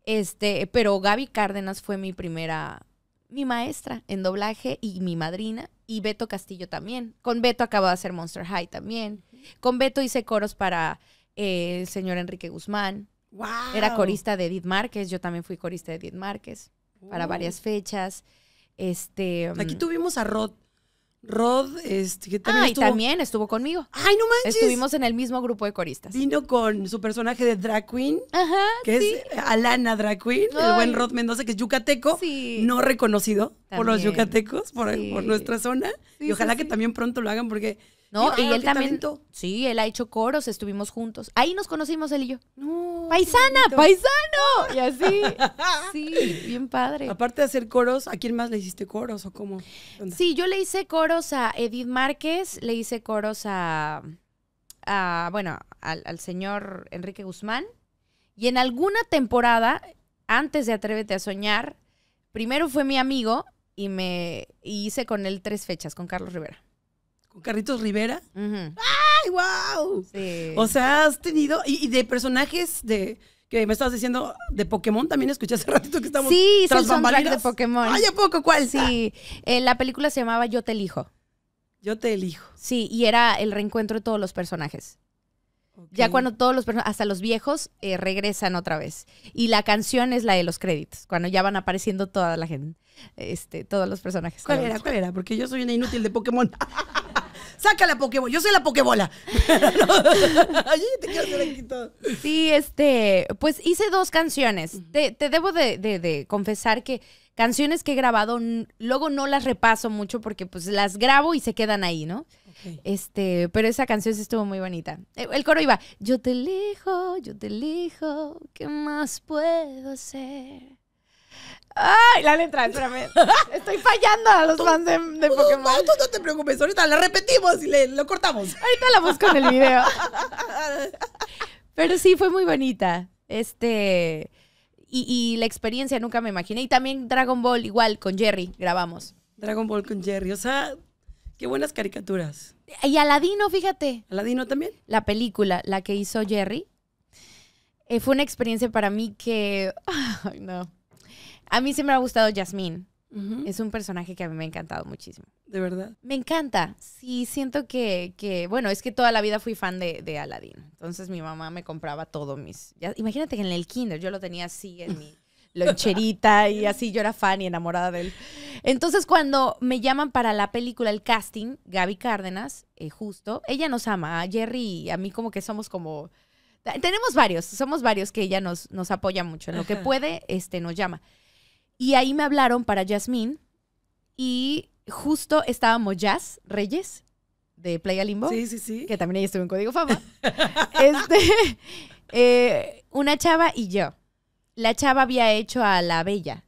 Este, pero Gaby Cárdenas fue mi primera, mi maestra en doblaje y mi madrina. Y Beto Castillo también. Con Beto acabo de hacer Monster High también. Con Beto hice coros para eh, el señor Enrique Guzmán. Era corista de Edith Márquez, yo también fui corista de Edith Márquez para uh. varias fechas. Este, mm, Aquí tuvimos a Rod. Rod, este, que también, ah, estuvo... también estuvo conmigo. ¡Ay, no manches! Estuvimos en el mismo grupo de coristas. Vino con su personaje de drag queen, que es Alana drag queen, el buen Rod Mendoza, que es yucateco, no reconocido por los yucatecos, por, por nuestra zona. y ojalá que también pronto lo hagan porque ¿no? y él también. Sí, él ha hecho coros, estuvimos juntos. Ahí nos conocimos él y yo. ¡Paisana! ¡Paisano! Y así. sí, bien padre. Aparte de hacer coros, ¿a quién más le hiciste coros o cómo? Sí, yo le hice coros a Edith Márquez, le hice coros a. bueno, al, señor Enrique Guzmán. Y en alguna temporada, antes de Atrévete a Soñar, primero fue mi amigo y me hice con él tres fechas, con Carlos Rivera. Carritos Rivera. ¡Ay, wow! Sí. O sea, has tenido. Y, de personajes de. Que me estabas diciendo de Pokémon también escuché hace ratito que estamos. Sí, tras de Pokémon. Ay, ¿a poco cuál? Sí. Eh, la película se llamaba Yo te elijo. Yo te elijo. Sí, y era el reencuentro de todos los personajes. Ya cuando todos los personajes, hasta los viejos, eh, regresan otra vez. Y la canción es la de los créditos, cuando ya van apareciendo toda la gente, este, todos los personajes. ¿Cuál era? ¿Cuál era? Porque yo soy una inútil de Pokémon. saca la Pokébola. Yo soy la pokebola! Allí te quedas hacer Sí, este, pues hice dos canciones. te, debo de, confesar que canciones que he grabado, luego no las repaso mucho porque pues las grabo y se quedan ahí, ¿no? Este, pero esa canción sí estuvo muy bonita. Eh, el, coro iba, yo te elijo, yo te elijo, ¿qué más puedo hacer? Ay, la letra, espérame. Estoy fallando a los fans de, Pokémon. No, no te preocupes, ahorita la repetimos y lo cortamos. Ahorita la busco en el video. Pero sí, fue muy bonita. Este. Y, la experiencia nunca me imaginé. Y también Dragon Ball, igual, con Jerry, grabamos. Dragon Ball con Jerry, o sea, qué buenas caricaturas. Y Aladino, fíjate. ¿Aladino también? La película, la que hizo Jerry. Eh, fue una experiencia para mí que. Ay, no a mí siempre me ha gustado Jasmine. Es un personaje que a mí me ha encantado muchísimo. ¿De verdad? Me encanta. Sí, siento que, bueno, es que toda la vida fui fan de, Aladdin. Entonces mi mamá me compraba todo mis... Ya, imagínate que en el kinder yo lo tenía así en mi loncherita y así yo era fan y enamorada de él. Entonces cuando me llaman para la película, el casting, Gaby Cárdenas, eh, justo, ella nos ama, a Jerry y a mí como que somos como... Tenemos varios, somos varios que ella nos, nos apoya mucho. En lo que puede, este, nos llama. Y ahí me hablaron para Jasmine y justo estábamos Jazz Reyes de Playa Limbo. Sí, sí, sí. Que también ahí estuvo en Código Fama. Este, eh, una chava y yo. La chava había hecho a la Bella,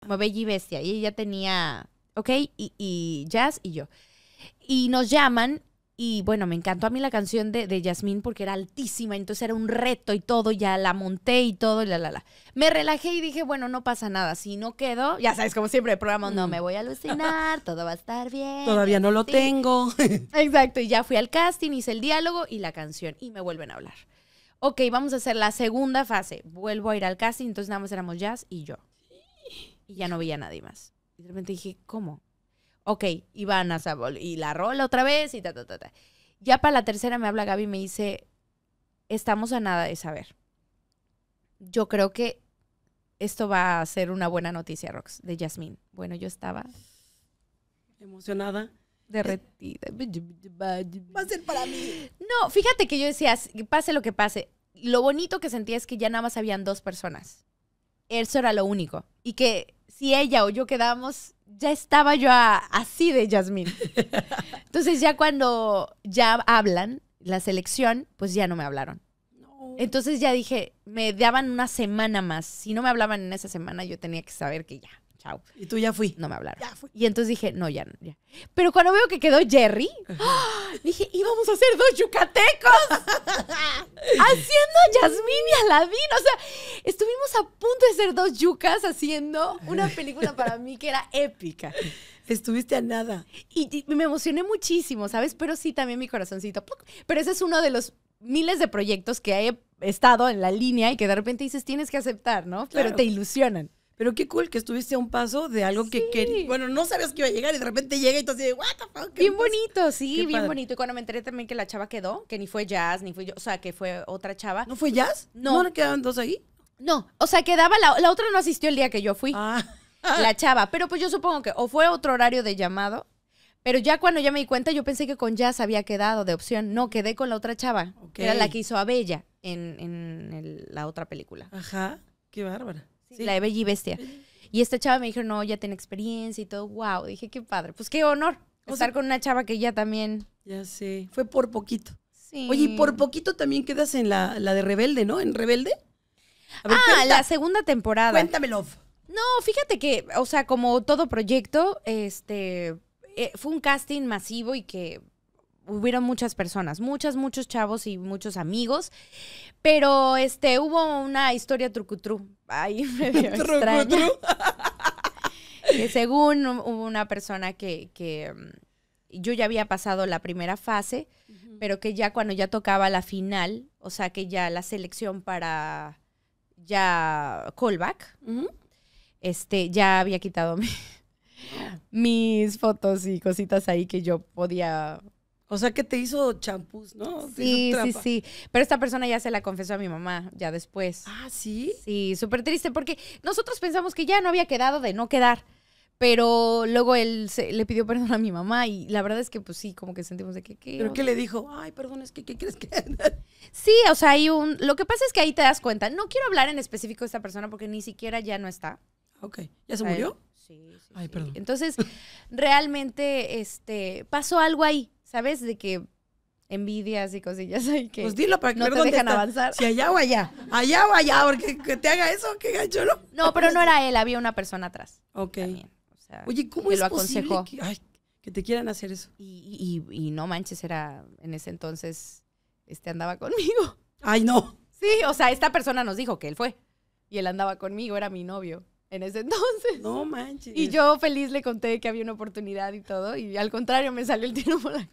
como Bella y Bestia, y ella tenía, ok, y, y Jazz y yo. Y nos llaman y bueno, me encantó a mí la canción de, de Yasmín porque era altísima, entonces era un reto y todo, ya la monté y todo, y la, la, la. Me relajé y dije, bueno, no pasa nada, si no quedo, ya sabes, como siempre, el programa, no me mm. voy a alucinar, todo va a estar bien. Todavía no lo tengo. Exacto, y ya fui al casting, hice el diálogo y la canción, y me vuelven a hablar. Ok, vamos a hacer la segunda fase, vuelvo a ir al casting, entonces nada más éramos Jazz y yo. Y ya no veía a nadie más. Y de repente dije, ¿cómo? ok, Ivana, y la rola otra vez y ta, ta, ta, ta. Ya para la tercera me habla Gaby y me dice, estamos a nada de saber. Yo creo que esto va a ser una buena noticia, Rox, de Yasmín. Bueno, yo estaba... Emocionada. Derretida. Va a ser para mí. No, fíjate que yo decía, pase lo que pase, lo bonito que sentía es que ya nada más habían dos personas. Eso era lo único. Y que si ella o yo quedamos ya estaba yo así de Yasmín. Entonces ya cuando ya hablan la selección, pues ya no me hablaron. Entonces ya dije, me daban una semana más. Si no me hablaban en esa semana, yo tenía que saber que ya. Y tú ya fui. No me hablaron. Y entonces dije, no, ya, ya. Pero cuando veo que quedó Jerry, dije, íbamos a hacer dos yucatecos haciendo Yasmín y Aladín. O sea, estuvimos a punto de ser dos yucas haciendo una película para mí que era épica. Estuviste a nada. Y, me emocioné muchísimo, ¿sabes? Pero sí, también mi corazoncito. Pero ese es uno de los miles de proyectos que he estado en la línea y que de repente dices, tienes que aceptar, ¿no? Pero te ilusionan. Pero qué cool que estuviste a un paso de algo que, quería. bueno, no sabías que iba a llegar y de repente llega y tú así de, what the Bien bonito, sí, bien bonito. Y cuando me enteré también que la chava quedó, que ni fue Jazz, ni fue yo, o sea, que fue otra chava. ¿No fue Jazz? No. ¿No quedaban dos ahí? No, o sea, quedaba, la, la otra no asistió el día que yo fui. Ah. La chava, pero pues yo supongo que o fue otro horario de llamado, pero ya cuando ya me di cuenta, yo pensé que con Jazz había quedado de opción. No, quedé con la otra chava, que era la que hizo a Bella en, en la otra película. Ajá, qué bárbara la de Bella y Bestia. Y esta chava me dijo, no, ya tiene experiencia y todo, wow. Dije, qué padre. Pues qué honor estar con una chava que ya también. Ya sé, fue por poquito. Sí. Oye, y por poquito también quedas en la, la de Rebelde, ¿no? ¿En Rebelde? A ah, la segunda temporada. Cuéntamelo. No, fíjate que, o sea, como todo proyecto, este, eh, fue un casting masivo y que hubieron muchas personas, muchas, muchos chavos y muchos amigos, pero este, hubo una historia trucutru, ahí medio extraña, que según hubo una persona que, que, mm, yo ya había pasado la primera fase, pero que ya cuando ya tocaba la final, o sea, que ya la selección para ya callback, este, ya había quitado mis fotos y cositas ahí que yo podía o sea, que te hizo champús, ¿no? Sí, sí, sí. Pero esta persona ya se la confesó a mi mamá, ya después. Ah, sí. Sí, súper triste, porque nosotros pensamos que ya no había quedado de no quedar. Pero luego él le pidió perdón a mi mamá y la verdad es que, pues sí, como que sentimos de que. ¿Pero qué le dijo? Ay, perdón, es que, ¿qué quieres que.? sí, o sea, hay un. Lo que pasa es que ahí te das cuenta. No quiero hablar en específico de esta persona porque ni siquiera ya no está. Ok. ¿Ya se murió? Sí, sí. Ay, perdón. Entonces, realmente, este. Pasó algo ahí ¿sabes? De que envidias y cosillas hay que pues dilo para que no te dejan avanzar. Si allá o allá, allá o allá, porque que te haga eso, que gancho. No, no pero no era él, había una persona atrás. Ok. Oye, ¿cómo es lo posible Que, te quieran hacer eso? y, y, no manches, era en ese entonces, este andaba conmigo. Ay, no. Sí, o sea, esta persona nos dijo que él fue y él andaba conmigo, era mi novio en ese entonces. No manches. Y yo feliz le conté que había una oportunidad y todo, y al contrario me salió el tiro por la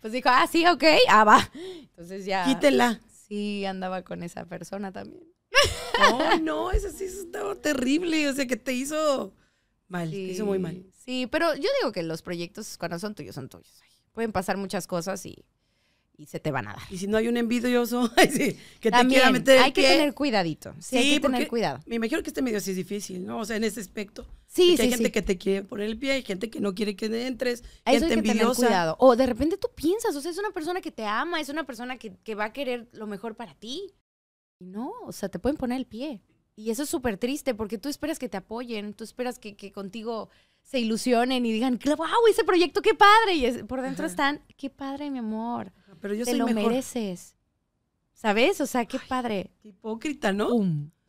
Pues dijo, ah, sí, ok, ah, va. Entonces ya. Quítela. Sí, andaba con esa persona también. No, no, eso sí eso estaba terrible, o sea, que te hizo mal, te hizo muy mal. Sí, pero yo digo que los proyectos cuando son tuyos, son tuyos. Pueden pasar muchas cosas y y se te van a dar. Y si no hay un envidioso que te quiera meter el hay que tener cuidadito. Sí, hay que tener cuidado. Me imagino que este medio es difícil, ¿no? O sea, en ese aspecto. Sí, sí, hay gente que te quiere poner el pie, hay gente que no quiere que entres, Hay gente hay que Tener cuidado. O de repente tú piensas, o sea, es una persona que te ama, es una persona que, va a querer lo mejor para ti. Y no, o sea, te pueden poner el pie. Y eso es súper triste porque tú esperas que te apoyen, tú esperas que, contigo se ilusionen y digan, wow, ese proyecto, qué padre. Y por dentro están, qué padre, mi amor pero yo te lo mereces. ¿Sabes? O sea, qué padre. hipócrita, ¿no?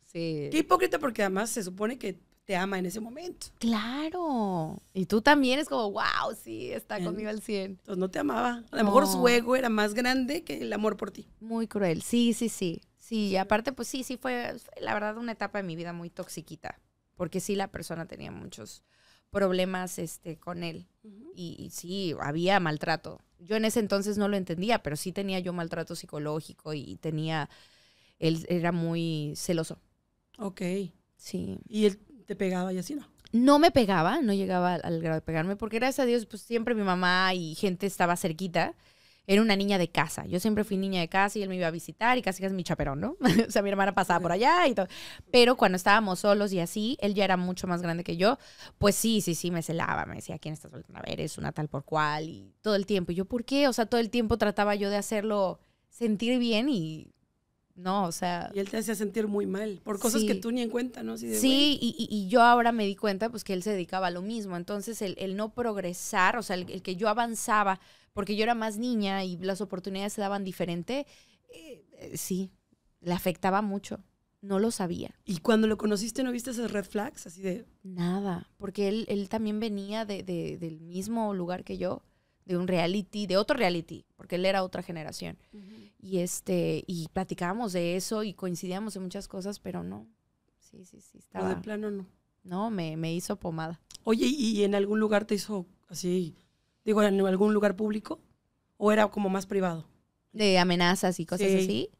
sí. Qué hipócrita porque además se supone que te ama en ese momento. Claro. Y tú también es como, wow, sí, está conmigo al 100. Entonces no te amaba. A lo mejor su ego era más grande que el amor por ti. Muy cruel. Sí, sí, sí. Sí, aparte, pues sí, sí fue, la verdad, una etapa de mi vida muy toxiquita. Porque sí, la persona tenía muchos problemas este, con él. y, sí, había maltrato. Yo en ese entonces no lo entendía, pero sí tenía yo maltrato psicológico y, tenía, él era muy celoso. Ok. Sí. ¿Y él te pegaba y así no? No me pegaba, no llegaba al, al grado de pegarme, porque gracias a Dios, pues siempre mi mamá y gente estaba cerquita era una niña de casa. Yo siempre fui niña de casa y él me iba a visitar y casi que es mi chaperón, ¿no? o sea, mi hermana pasaba por allá y todo. Pero cuando estábamos solos y así, él ya era mucho más grande que yo, pues sí, sí, sí, me celaba, me decía, ¿quién estás volviendo a ver? Es una tal por cual y todo el tiempo. Y yo, ¿por qué? O sea, todo el tiempo trataba yo de hacerlo sentir bien y no, o sea... Y él te hacía sentir muy mal por cosas que tú ni en cuenta, ¿no? sí, y, yo ahora me di cuenta pues que él se dedicaba a lo mismo, entonces el, no progresar, o sea, el, que yo avanzaba, porque yo era más niña y las oportunidades se daban diferente, eh, eh, sí, le afectaba mucho. No lo sabía. ¿Y cuando lo conociste no viste esas red flags así de...? Nada, porque él, también venía de, del mismo lugar que yo de un reality, de otro reality, porque él era otra generación. Y este, y platicábamos de eso y coincidíamos en muchas cosas, pero no. Sí, sí, sí, estaba. No, de plano no. No, me, hizo pomada. Oye, ¿y en algún lugar te hizo así? Digo, ¿en algún lugar público? ¿O era como más privado? De amenazas y cosas así.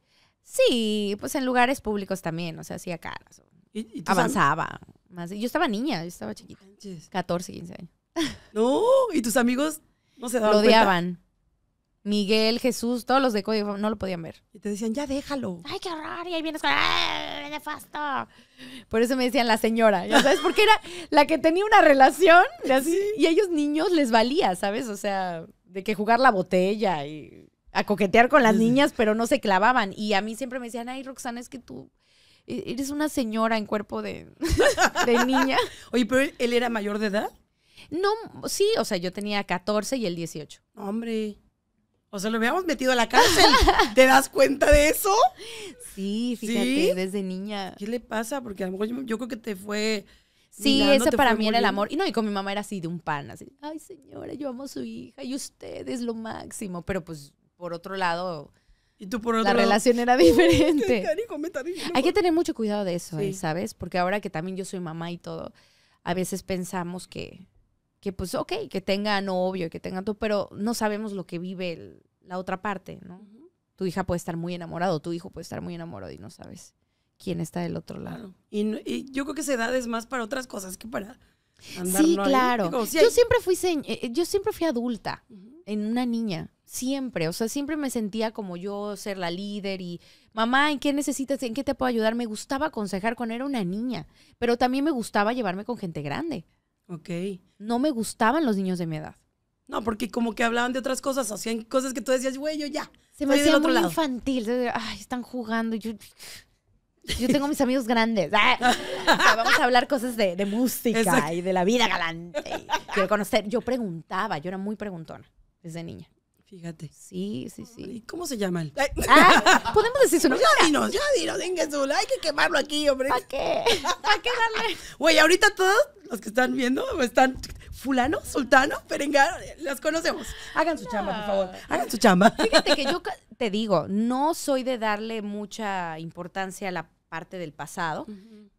Sí, pues en lugares públicos también, o sea, hacía caras. avanzaba. Más. Yo estaba niña, yo estaba chiquita. 14, 15 años. No, ¿y tus amigos no se lo cuenta. odiaban. Miguel, Jesús, todos los de código no lo podían ver. Y te decían, ya déjalo. Ay, qué horror, y ahí vienes con ¡Ay, nefasto. Por eso me decían la señora, ya sabes, porque era la que tenía una relación y así, y a ellos niños les valía, ¿sabes? O sea, de que jugar la botella y a coquetear con las niñas, pero no se clavaban. Y a mí siempre me decían, ay, Roxana, es que tú e-, eres una señora en cuerpo de, de niña. Oye, pero él era mayor de edad. No, sí, o sea, yo tenía 14 y el 18. Hombre. O sea, lo habíamos metido a la cárcel. ¿Te das cuenta de eso? Sí, fíjate, desde niña. ¿Qué le pasa? Porque a lo mejor yo, creo que te fue. Sí, ese para mí era el amor. Y no, y con mi mamá era así de un pan, así, ay señora, yo amo a su hija y usted es lo máximo. Pero pues, por otro lado, ¿Y tú por otro la relación era diferente. Hay que tener mucho cuidado de eso, ¿eh? ¿sabes? Porque ahora que también yo soy mamá y todo, a veces pensamos que, que pues ok, que tenga novio, que tengan todo, pero no sabemos lo que vive la otra parte, ¿no? Tu hija puede estar muy enamorado, tu hijo puede estar muy enamorado y no sabes quién está del otro lado. Y, yo creo que esa edad es más para otras cosas que para Sí, claro. Yo siempre fui eh, eh, yo siempre fui adulta en una niña, siempre, o sea, siempre me sentía como yo ser la líder y mamá, ¿en qué necesitas? ¿En qué te puedo ayudar? Me gustaba aconsejar cuando era una niña, pero también me gustaba llevarme con gente grande. Ok. No me gustaban los niños de mi edad. No, porque como que hablaban de otras cosas, hacían cosas que tú decías, güey, yo ya. Se me hacía muy infantil. Ay, están jugando. Yo, yo tengo mis amigos grandes. Ah, ah, vamos a hablar cosas de, música y de la vida galante. Quiero conocer. Yo preguntaba, yo era muy preguntona desde niña. Fíjate. Sí, sí, sí. cómo se llama él? Ah, podemos decir su nombre. Ya dinos, ya dinos, venga, su, hay que quemarlo aquí, hombre. ¿Para qué? ¿Para qué darle? Güey, ahorita todos los que están viendo están fulano, sultano, perengar, las conocemos. Hagan su chamba, por favor. Hagan su chamba. Fíjate que yo te digo, no soy de darle mucha importancia a la parte del pasado,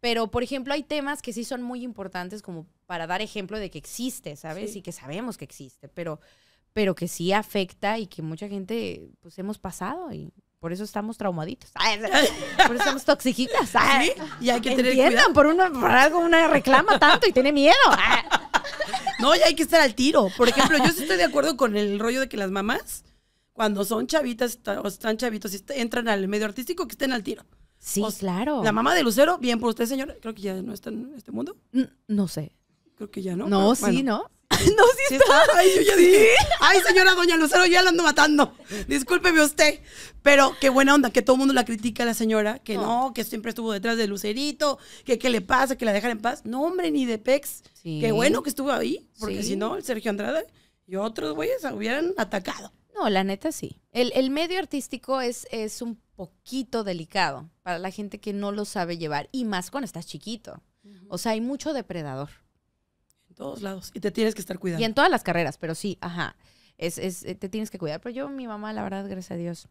pero por ejemplo hay temas que sí son muy importantes como para dar ejemplo de que existe, ¿sabes? Y que sabemos que existe, pero pero que sí afecta y que mucha gente pues hemos pasado y por eso estamos traumaditos. Por eso estamos toxiquitas. Ah, y hay que tener cuidado. por, una, por algo una reclama tanto y tiene miedo. Ah. No, y hay que estar al tiro. Por ejemplo, yo estoy de acuerdo con el rollo de que las mamás, cuando son chavitas o están chavitos y entran al medio artístico, que estén al tiro. Sí, claro. La mamá de Lucero, bien por usted, señora, Creo que ya no está en este mundo. No, sé. Creo que ya no. No, sí, ¿no? no, sí, está? Ay, yo ya dije. Ay, señora Doña Lucero, ya la ando matando. Discúlpeme usted. Pero qué buena onda, que todo el mundo la critica a la señora, que no. que siempre estuvo detrás de Lucerito, que qué le pasa, que la dejan en paz. No, hombre, ni de Pex. Sí. Qué bueno que estuvo ahí, porque si no, el Sergio Andrade y otros güeyes hubieran atacado. No, la neta sí. El, medio artístico es, es un poquito delicado para la gente que no lo sabe llevar, y más cuando estás chiquito. O sea, hay mucho depredador todos lados. Y te tienes que estar cuidando. Y en todas las carreras, pero sí, ajá. Es, es, eh, te tienes que cuidar. Pero yo, mi mamá, la verdad, gracias a Dios,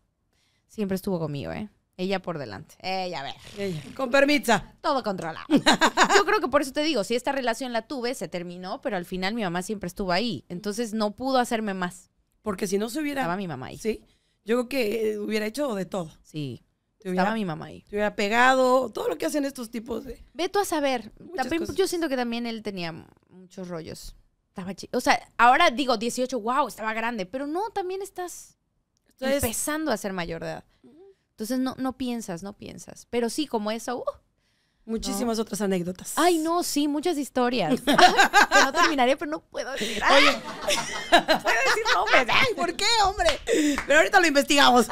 siempre estuvo conmigo, ¿eh? Ella por delante. Ella, a ver. Ella. Con permisa. Todo controlado. Yo creo que por eso te digo, si esta relación la tuve, se terminó, pero al final mi mamá siempre estuvo ahí. Entonces no pudo hacerme más. Porque si no se hubiera... Estaba mi mamá ahí. Sí. Yo creo que eh, hubiera hecho de todo. Sí. Estaba mi mamá ahí. Te hubiera pegado, todo lo que hacen estos tipos de... Ve tú a saber. También, yo siento que también él tenía muchos rollos. Estaba chido. O sea, ahora digo 18, wow, estaba grande. Pero no, también estás empezando a ser mayor de edad. Entonces no, no piensas, no piensas. Pero sí, como eso, uh, Muchísimas otras anécdotas. Ay, no, sí, muchas historias. no terminaré, pero no puedo decir. Oye, puedo decir Ay, ¿por qué, hombre? Pero ahorita lo investigamos.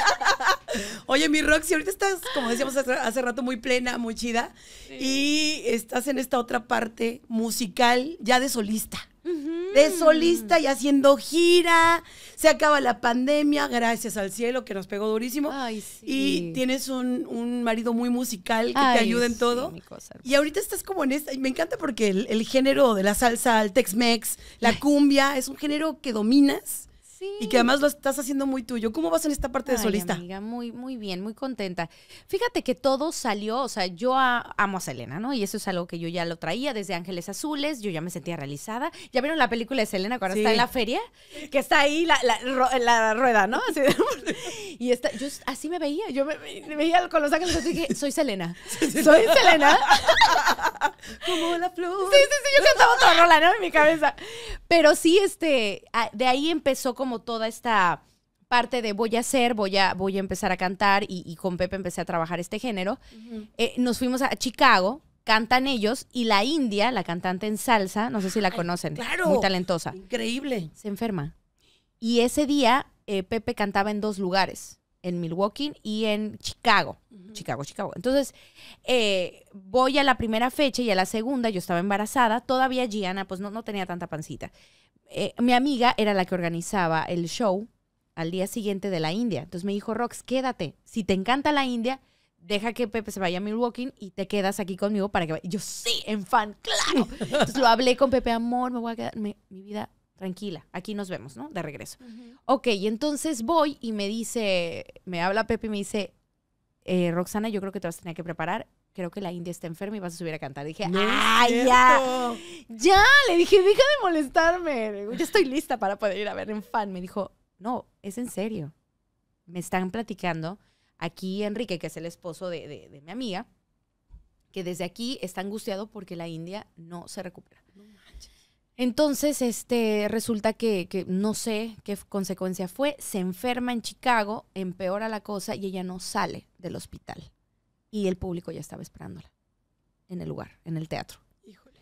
Oye, mi Roxy, ahorita estás, como decíamos hace, rato, muy plena, muy chida. Y estás en esta otra parte musical, ya de solista de solista y haciendo gira. Se acaba la pandemia, gracias al cielo que nos pegó durísimo. Y tienes un, un, marido muy musical que te ayuda en todo. y ahorita estás como en esta, y me encanta porque el, el género de la salsa, el Tex-Mex, la cumbia, es un género que dominas y que además lo estás haciendo muy tuyo. ¿Cómo vas en esta parte de solista? muy, muy bien, muy contenta. Fíjate que todo salió, o sea, yo amo a Selena, ¿no? Y eso es algo que yo ya lo traía desde Ángeles Azules, yo ya me sentía realizada. ¿Ya vieron la película de Selena cuando está en la feria? Que está ahí la, la, rueda, ¿no? y está, yo así me veía, yo me, veía con los Ángeles así y soy Selena, soy Selena. Como la flor. Sí, sí, sí, yo cantaba otra rola, ¿no? En mi cabeza. Pero sí, este, de ahí empezó como toda esta parte de voy a hacer, voy a, voy a empezar a cantar y, con Pepe empecé a trabajar este género. Eh, nos fuimos a Chicago, cantan ellos y la India, la cantante en salsa, no sé si la conocen, muy talentosa. Increíble. Se enferma. Y ese día eh, Pepe cantaba en dos lugares, en Milwaukee y en Chicago. Chicago, Chicago. Entonces, eh, voy a la primera fecha y a la segunda, yo estaba embarazada, todavía Gianna pues no, no tenía tanta pancita. Eh, mi amiga era la que organizaba el show al día siguiente de la India. Entonces me dijo, Rox, quédate. Si te encanta la India, deja que Pepe se vaya a Milwaukee y te quedas aquí conmigo para que... yo, sí, en fan, claro. Entonces lo hablé con Pepe, amor, me voy a quedar, mi vida, tranquila, aquí nos vemos, ¿no? De regreso. Ok, y entonces voy y me dice, me habla Pepe y me dice, eh, Roxana, yo creo que te vas a tener que preparar creo que la India está enferma y vas a subir a cantar. Dije, ¡ah, ya! ¡Ya! Le dije, deja de molestarme. Yo estoy lista para poder ir a ver en fan. Me dijo, no, es en serio. Me están platicando aquí Enrique, que es el esposo de, mi amiga, que desde aquí está angustiado porque la India no se recupera. Entonces, este, resulta que, que no sé qué consecuencia fue, se enferma en Chicago, empeora la cosa y ella no sale del hospital y el público ya estaba esperándola en el lugar, en el teatro. Híjole.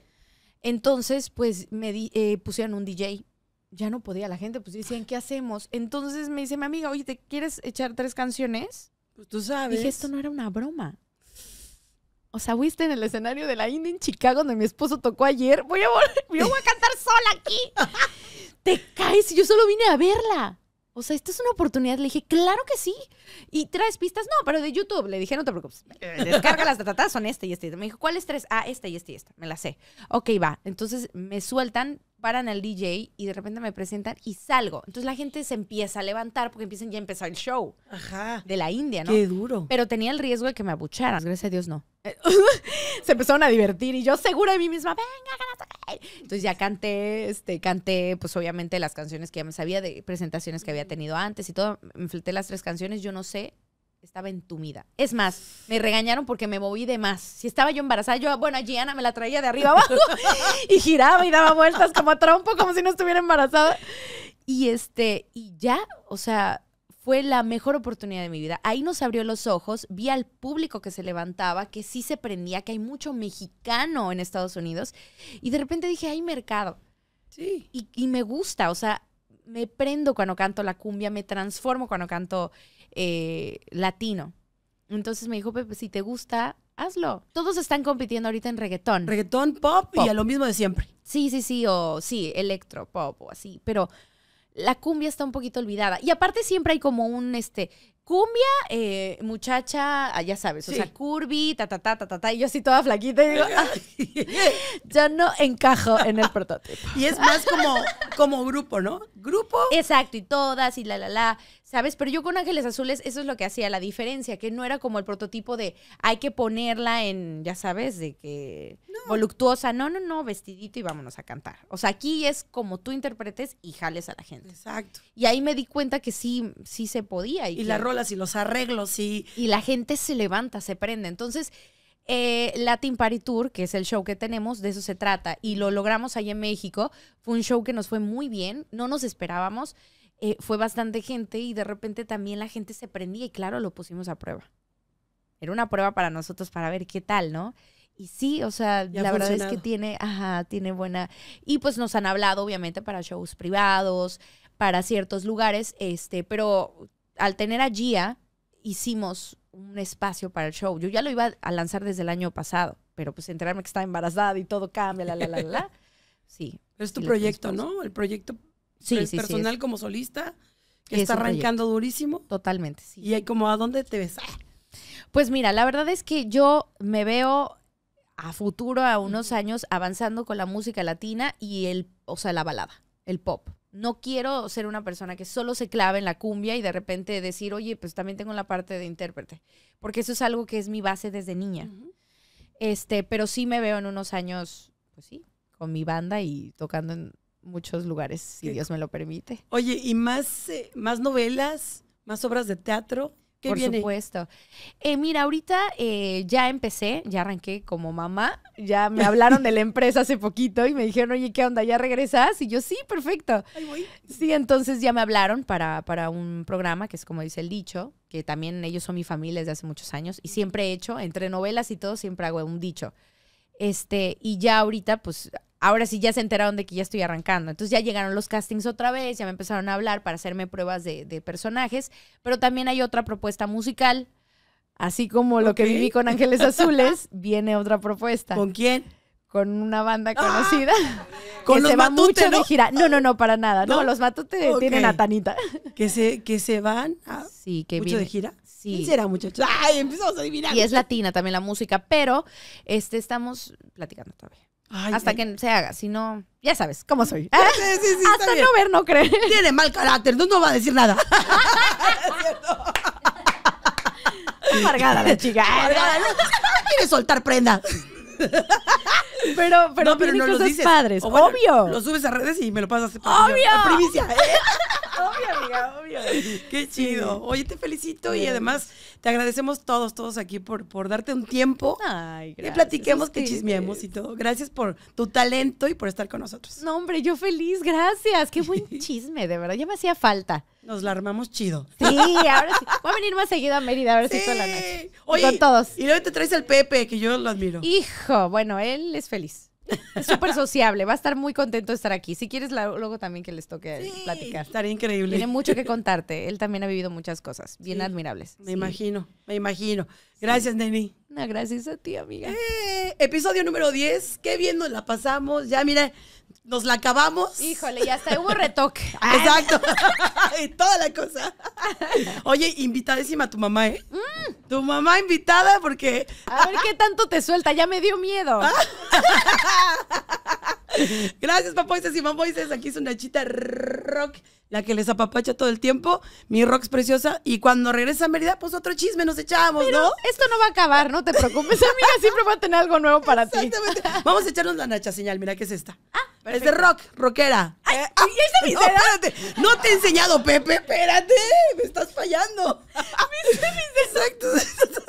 Entonces, pues me eh, pusieron un DJ. Ya no podía la gente, pues decían, ¿qué hacemos? Entonces me dice mi amiga, oye, ¿te quieres echar tres canciones? Pues tú sabes. Dije, esto no era una broma. O sea, ¿viste en el escenario de la India en Chicago donde mi esposo tocó ayer? Voy a, yo voy a cantar sola aquí. Te caes, yo solo vine a verla. O sea, esta es una oportunidad. Le dije, claro que sí. Y traes pistas, no, pero de YouTube. Le dije, no te preocupes. Eh, Descarga las tatatas, son este, este y este. Me dijo, ¿cuáles tres? Ah, esta y esta y esta. Me las sé. Ok, va. Entonces me sueltan paran al DJ y de repente me presentan y salgo. Entonces la gente se empieza a levantar porque empiezan ya a empezar el show. Ajá. De la India, ¿no? Qué duro. Pero tenía el riesgo de que me abucharan. Gracias a Dios no. se empezaron a divertir y yo segura de mí misma, venga, Entonces ya canté, este, canté pues obviamente las canciones que ya me sabía de presentaciones que había tenido antes y todo. Me fleté las tres canciones, yo no sé estaba entumida. Es más, me regañaron porque me moví de más. Si estaba yo embarazada, yo, bueno, a Gianna me la traía de arriba abajo y giraba y daba vueltas como a trompo, como si no estuviera embarazada. Y este, y ya, o sea, fue la mejor oportunidad de mi vida. Ahí nos abrió los ojos, vi al público que se levantaba, que sí se prendía, que hay mucho mexicano en Estados Unidos. Y de repente dije, hay mercado. Sí. Y, y me gusta, o sea, me prendo cuando canto la cumbia, me transformo cuando canto eh, latino. Entonces me dijo, Pepe, si te gusta, hazlo. Todos están compitiendo ahorita en reggaetón. Reggaetón, pop, y a lo mismo de siempre. Sí, sí, sí, o sí, electro, pop o así, pero la cumbia está un poquito olvidada. Y aparte siempre hay como un, este, cumbia, eh, muchacha, ah, ya sabes, o sea, curvy, ta, ta, ta, ta, ta, y yo así toda flaquita y digo, ya no encajo en el prototipo. Y es más como, como grupo, ¿no? Grupo. Exacto, y todas, y la, la, la. ¿Sabes? Pero yo con Ángeles Azules, eso es lo que hacía la diferencia, que no era como el prototipo de hay que ponerla en, ya sabes, de que voluptuosa. No, no, no, vestidito y vámonos a cantar. O sea, aquí es como tú interpretes y jales a la gente. Exacto. Y ahí me di cuenta que sí, sí se podía. Y, las rolas y los arreglos y... Y la gente se levanta, se prende. Entonces, la eh, Latin Tour, que es el show que tenemos, de eso se trata. Y lo logramos ahí en México. Fue un show que nos fue muy bien, no nos esperábamos. Eh, fue bastante gente y de repente también la gente se prendía y claro, lo pusimos a prueba. Era una prueba para nosotros para ver qué tal, ¿no? Y sí, o sea, la verdad es que tiene, ajá, tiene buena. Y pues nos han hablado, obviamente, para shows privados, para ciertos lugares, este, pero al tener a Gia, hicimos un espacio para el show. Yo ya lo iba a lanzar desde el año pasado, pero pues enterarme que estaba embarazada y todo cambia, la, la, la, la. Sí. Es tu proyecto, ¿no? El proyecto sí, personal como solista, que está arrancando durísimo. Totalmente, sí. Y hay como, ¿a dónde te ves? Ah. Pues mira, la verdad es que yo me veo a futuro, a unos años, avanzando con la música latina y el, o sea, la balada, el pop. No quiero ser una persona que solo se clave en la cumbia y de repente decir, oye, pues también tengo la parte de intérprete, porque eso es algo que es mi base desde niña. Este, pero sí me veo en unos años, pues sí, con mi banda y tocando en muchos lugares, si Dios me lo permite. Oye, ¿y más, eh, más novelas, más obras de teatro? ¿Qué Por supuesto. Eh, mira, ahorita eh, ya empecé, ya arranqué como mamá. Ya me hablaron de la empresa hace poquito y me dijeron, oye, ¿qué onda? ¿Ya regresas? Y yo, sí, perfecto. Sí, entonces ya me hablaron para, para un programa que es como dice el dicho, que también ellos son mi familia desde hace muchos años y siempre he hecho, entre novelas y todo, siempre hago un dicho. Este, y ya ahorita, pues ahora sí ya se enteraron de que ya estoy arrancando. Entonces ya llegaron los castings otra vez, ya me empezaron a hablar para hacerme pruebas de, personajes, pero también hay otra propuesta musical. Así como lo que viví con Ángeles Azules, viene otra propuesta. ¿Con quién? Con una banda ¡Ah! conocida. con se mucho de gira. No, no, no, para nada. No, los matute tienen a Tanita. Que se, que se van a sí, que mucho de gira. Sí. ¿Quién será, muchachos? Ay, empezamos a adivinar. Y es latina también la música, pero este, estamos platicando todavía hasta eh. que se haga, si no, ya sabes cómo soy. Sí, sí, sí, hasta no ver, no creer. Tiene mal carácter, no, no va a decir nada. Amargada la chica. Amargada, quiere soltar prenda. pero pero, no, pero no cosas padres, obvio. Lo subes a redes y me lo pasas. ¡Obvio! primicia, ¿eh? obvio, amiga, obvio. Qué chido. Oye, te felicito y además te agradecemos todos, todos aquí por, por darte un tiempo. Ay, gracias. Que platiquemos, que chismeemos y todo. Gracias por tu talento y por estar con nosotros. No, hombre, yo feliz, gracias. Qué buen chisme, de verdad. Ya me hacía falta. Nos la armamos chido. Sí, ahora sí. Voy a venir más seguido a Mérida a ver si toda la noche. Oye, con todos. Y luego te traes al Pepe, que yo lo admiro. Hijo, bueno, él es feliz. Es súper sociable, va a estar muy contento de estar aquí. Si quieres, luego también que les toque platicar. Estaría increíble. Tiene mucho que contarte. Él también ha vivido muchas cosas bien admirables. Me imagino, me imagino. Gracias, Neni. No, gracias a ti, amiga. Eh, episodio número 10. Qué bien nos la pasamos. Ya, mira, nos la acabamos. Híjole, ya está, hubo retoque. Exacto. toda la cosa. Oye, invitadísima tu mamá, ¿eh? Mm. Tu mamá invitada porque... A ver qué tanto te suelta, ya me dio miedo. Gracias, Papoises y Mamoises. Aquí es una chita rock, la que les apapacha todo el tiempo. Mi rock es preciosa. Y cuando regresa a Mérida, pues otro chisme nos echamos, ¿no? Esto no va a acabar, no te preocupes. Amiga, siempre va a tener algo nuevo para ti. Vamos a echarnos la nacha señal. Mira, ¿qué es esta? Ah, es de rock, rockera. Ay, eh, ah, no, espérate. no te he enseñado, Pepe. Espérate, me estás fallando. Exacto.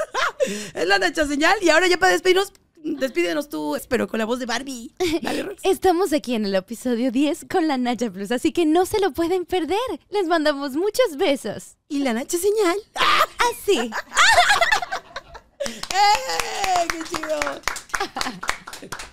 Es la nacha señal. Y ahora ya para despedirnos, despídenos tú, espero con la voz de Barbie. Estamos aquí en el episodio 10 con la Nacha Plus, así que no se lo pueden perder. Les mandamos muchos besos. ¿Y la Nacha señal? ¡Ah! Así. ¡Eh! ¡Qué chido!